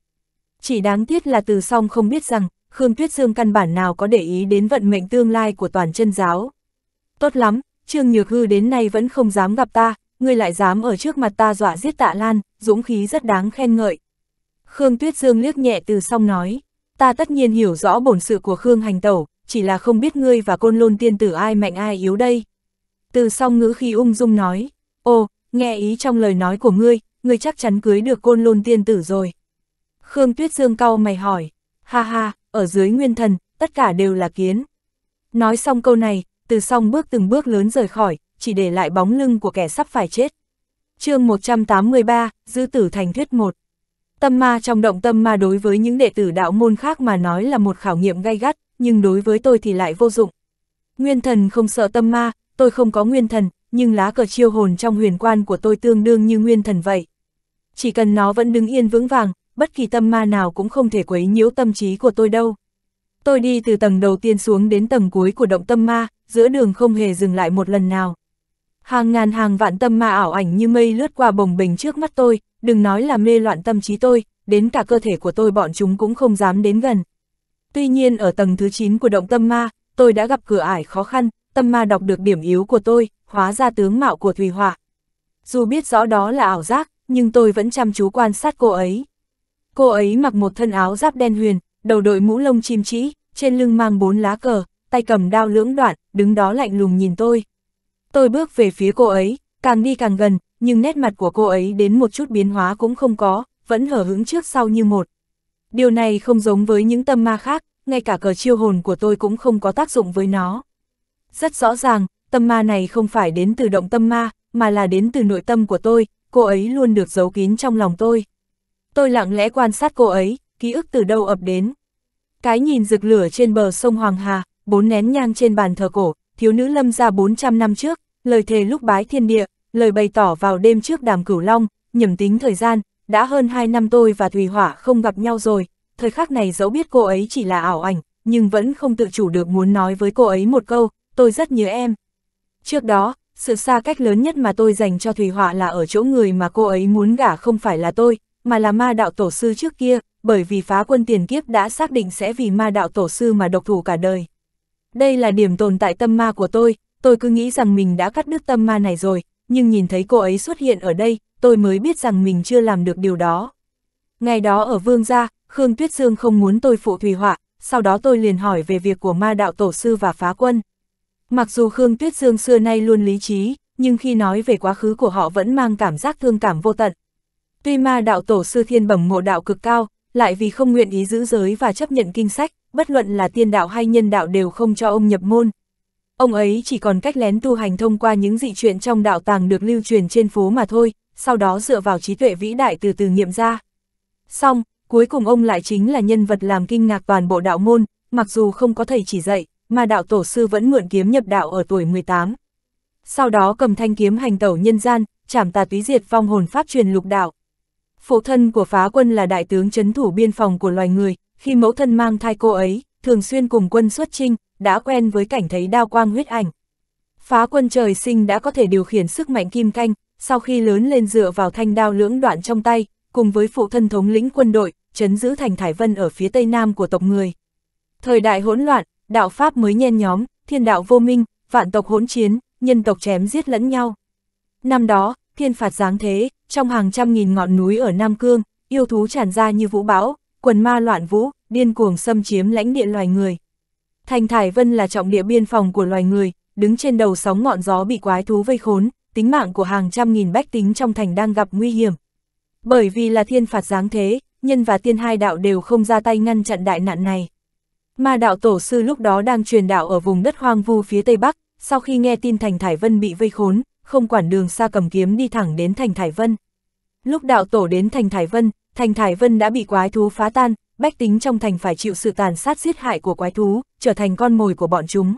Chỉ đáng tiếc là từ song không biết rằng, Khương Tuyết Dương căn bản nào có để ý đến vận mệnh tương lai của toàn chân giáo. Tốt lắm, Trương Nhược Hư đến nay vẫn không dám gặp ta, ngươi lại dám ở trước mặt ta dọa giết tạ Lan, dũng khí rất đáng khen ngợi. Khương Tuyết Dương liếc nhẹ từ song nói, ta tất nhiên hiểu rõ bổn sự của Khương hành tẩu, chỉ là không biết ngươi và côn lôn tiên tử ai mạnh ai yếu đây. Từ song ngữ khi ung dung nói, ô nghe ý trong lời nói của ngươi, ngươi chắc chắn cưới được côn lôn tiên tử rồi. Khương Tuyết Dương cau mày hỏi, ha ha, ở dưới nguyên thần, tất cả đều là kiến. Nói xong câu này, từ song bước từng bước lớn rời khỏi, chỉ để lại bóng lưng của kẻ sắp phải chết. chương 183, Dư Tử Thành Thuyết 1 Tâm ma trong động tâm ma đối với những đệ tử đạo môn khác mà nói là một khảo nghiệm gay gắt, nhưng đối với tôi thì lại vô dụng. Nguyên thần không sợ tâm ma, tôi không có nguyên thần, nhưng lá cờ chiêu hồn trong huyền quan của tôi tương đương như nguyên thần vậy. Chỉ cần nó vẫn đứng yên vững vàng, bất kỳ tâm ma nào cũng không thể quấy nhiễu tâm trí của tôi đâu. Tôi đi từ tầng đầu tiên xuống đến tầng cuối của động tâm ma, giữa đường không hề dừng lại một lần nào. Hàng ngàn hàng vạn tâm ma ảo ảnh như mây lướt qua bồng bềnh trước mắt tôi, đừng nói là mê loạn tâm trí tôi, đến cả cơ thể của tôi bọn chúng cũng không dám đến gần. Tuy nhiên ở tầng thứ 9 của động tâm ma, tôi đã gặp cửa ải khó khăn, tâm ma đọc được điểm yếu của tôi, hóa ra tướng mạo của Thùy Họa. Dù biết rõ đó là ảo giác, nhưng tôi vẫn chăm chú quan sát cô ấy. Cô ấy mặc một thân áo giáp đen huyền, đầu đội mũ lông chim trĩ, trên lưng mang bốn lá cờ, tay cầm đao lưỡng đoạn, đứng đó lạnh lùng nhìn tôi. Tôi bước về phía cô ấy, càng đi càng gần, nhưng nét mặt của cô ấy đến một chút biến hóa cũng không có, vẫn hở hững trước sau như một. Điều này không giống với những tâm ma khác, ngay cả cờ chiêu hồn của tôi cũng không có tác dụng với nó. Rất rõ ràng, tâm ma này không phải đến từ động tâm ma, mà là đến từ nội tâm của tôi, cô ấy luôn được giấu kín trong lòng tôi. Tôi lặng lẽ quan sát cô ấy, ký ức từ đâu ập đến. Cái nhìn rực lửa trên bờ sông Hoàng Hà, bốn nén nhang trên bàn thờ cổ, thiếu nữ lâm ra 400 năm trước, lời thề lúc bái thiên địa, lời bày tỏ vào đêm trước đàm cửu long, nhẩm tính thời gian, đã hơn 2 năm tôi và Thùy Hỏa không gặp nhau rồi, thời khắc này dẫu biết cô ấy chỉ là ảo ảnh, nhưng vẫn không tự chủ được muốn nói với cô ấy một câu, tôi rất nhớ em. Trước đó, sự xa cách lớn nhất mà tôi dành cho Thùy Họa là ở chỗ người mà cô ấy muốn gả không phải là tôi, mà là ma đạo tổ sư trước kia, bởi vì phá quân tiền kiếp đã xác định sẽ vì ma đạo tổ sư mà độc thủ cả đời. Đây là điểm tồn tại tâm ma của tôi, tôi cứ nghĩ rằng mình đã cắt đứt tâm ma này rồi, nhưng nhìn thấy cô ấy xuất hiện ở đây, tôi mới biết rằng mình chưa làm được điều đó. Ngày đó ở Vương Gia, Khương Tuyết Dương không muốn tôi phụ thủy họa, sau đó tôi liền hỏi về việc của ma đạo tổ sư và phá quân. Mặc dù Khương Tuyết Dương xưa nay luôn lý trí, nhưng khi nói về quá khứ của họ vẫn mang cảm giác thương cảm vô tận. Tuy ma đạo tổ sư thiên bẩm ngộ đạo cực cao, lại vì không nguyện ý giữ giới và chấp nhận kinh sách, bất luận là tiên đạo hay nhân đạo đều không cho ông nhập môn. Ông ấy chỉ còn cách lén tu hành thông qua những dị chuyện trong đạo tàng được lưu truyền trên phố mà thôi, sau đó dựa vào trí tuệ vĩ đại từ từ nghiệm ra. Xong, cuối cùng ông lại chính là nhân vật làm kinh ngạc toàn bộ đạo môn, mặc dù không có thầy chỉ dạy, mà đạo tổ sư vẫn mượn kiếm nhập đạo ở tuổi 18. Sau đó cầm thanh kiếm hành tẩu nhân gian, chảm tà túy diệt vong hồn pháp truyền lục đạo, Phụ thân của phá quân là đại tướng chấn thủ biên phòng của loài người, khi mẫu thân mang thai cô ấy, thường xuyên cùng quân xuất trinh, đã quen với cảnh thấy đao quang huyết ảnh. Phá quân trời sinh đã có thể điều khiển sức mạnh kim canh, sau khi lớn lên dựa vào thanh đao lưỡng đoạn trong tay, cùng với phụ thân thống lĩnh quân đội, chấn giữ thành Thải Vân ở phía tây nam của tộc người. Thời đại hỗn loạn, đạo Pháp mới nhen nhóm, thiên đạo vô minh, vạn tộc hỗn chiến, nhân tộc chém giết lẫn nhau. Năm đó, thiên phạt giáng thế, trong hàng trăm nghìn ngọn núi ở Nam Cương, yêu thú tràn ra như vũ bão, quần ma loạn vũ, điên cuồng xâm chiếm lãnh địa loài người. Thành Thải Vân là trọng địa biên phòng của loài người, đứng trên đầu sóng ngọn gió bị quái thú vây khốn, tính mạng của hàng trăm nghìn bách tính trong thành đang gặp nguy hiểm. Bởi vì là thiên phạt giáng thế, nhân và tiên hai đạo đều không ra tay ngăn chặn đại nạn này. Ma đạo tổ sư lúc đó đang truyền đạo ở vùng đất hoang vu phía tây bắc, sau khi nghe tin thành Thải Vân bị vây khốn, không quản đường xa cầm kiếm đi thẳng đến Thành Thải Vân. Lúc đạo tổ đến Thành Thải Vân, Thành Thải Vân đã bị quái thú phá tan, bách tính trong thành phải chịu sự tàn sát giết hại của quái thú, trở thành con mồi của bọn chúng.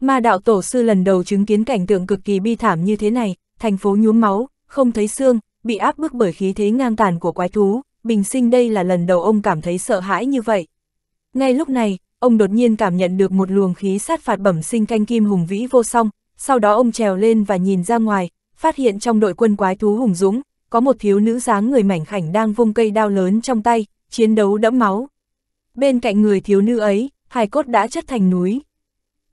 Mà đạo tổ sư lần đầu chứng kiến cảnh tượng cực kỳ bi thảm như thế này, thành phố nhuốm máu, không thấy xương, bị áp bức bởi khí thế ngang tàn của quái thú, bình sinh đây là lần đầu ông cảm thấy sợ hãi như vậy. Ngay lúc này, ông đột nhiên cảm nhận được một luồng khí sát phạt bẩm sinh canh kim hùng vĩ vô song, sau đó ông trèo lên và nhìn ra ngoài, phát hiện trong đội quân quái thú hùng dũng, có một thiếu nữ dáng người mảnh khảnh đang vung cây đao lớn trong tay, chiến đấu đẫm máu. Bên cạnh người thiếu nữ ấy, hài cốt đã chất thành núi.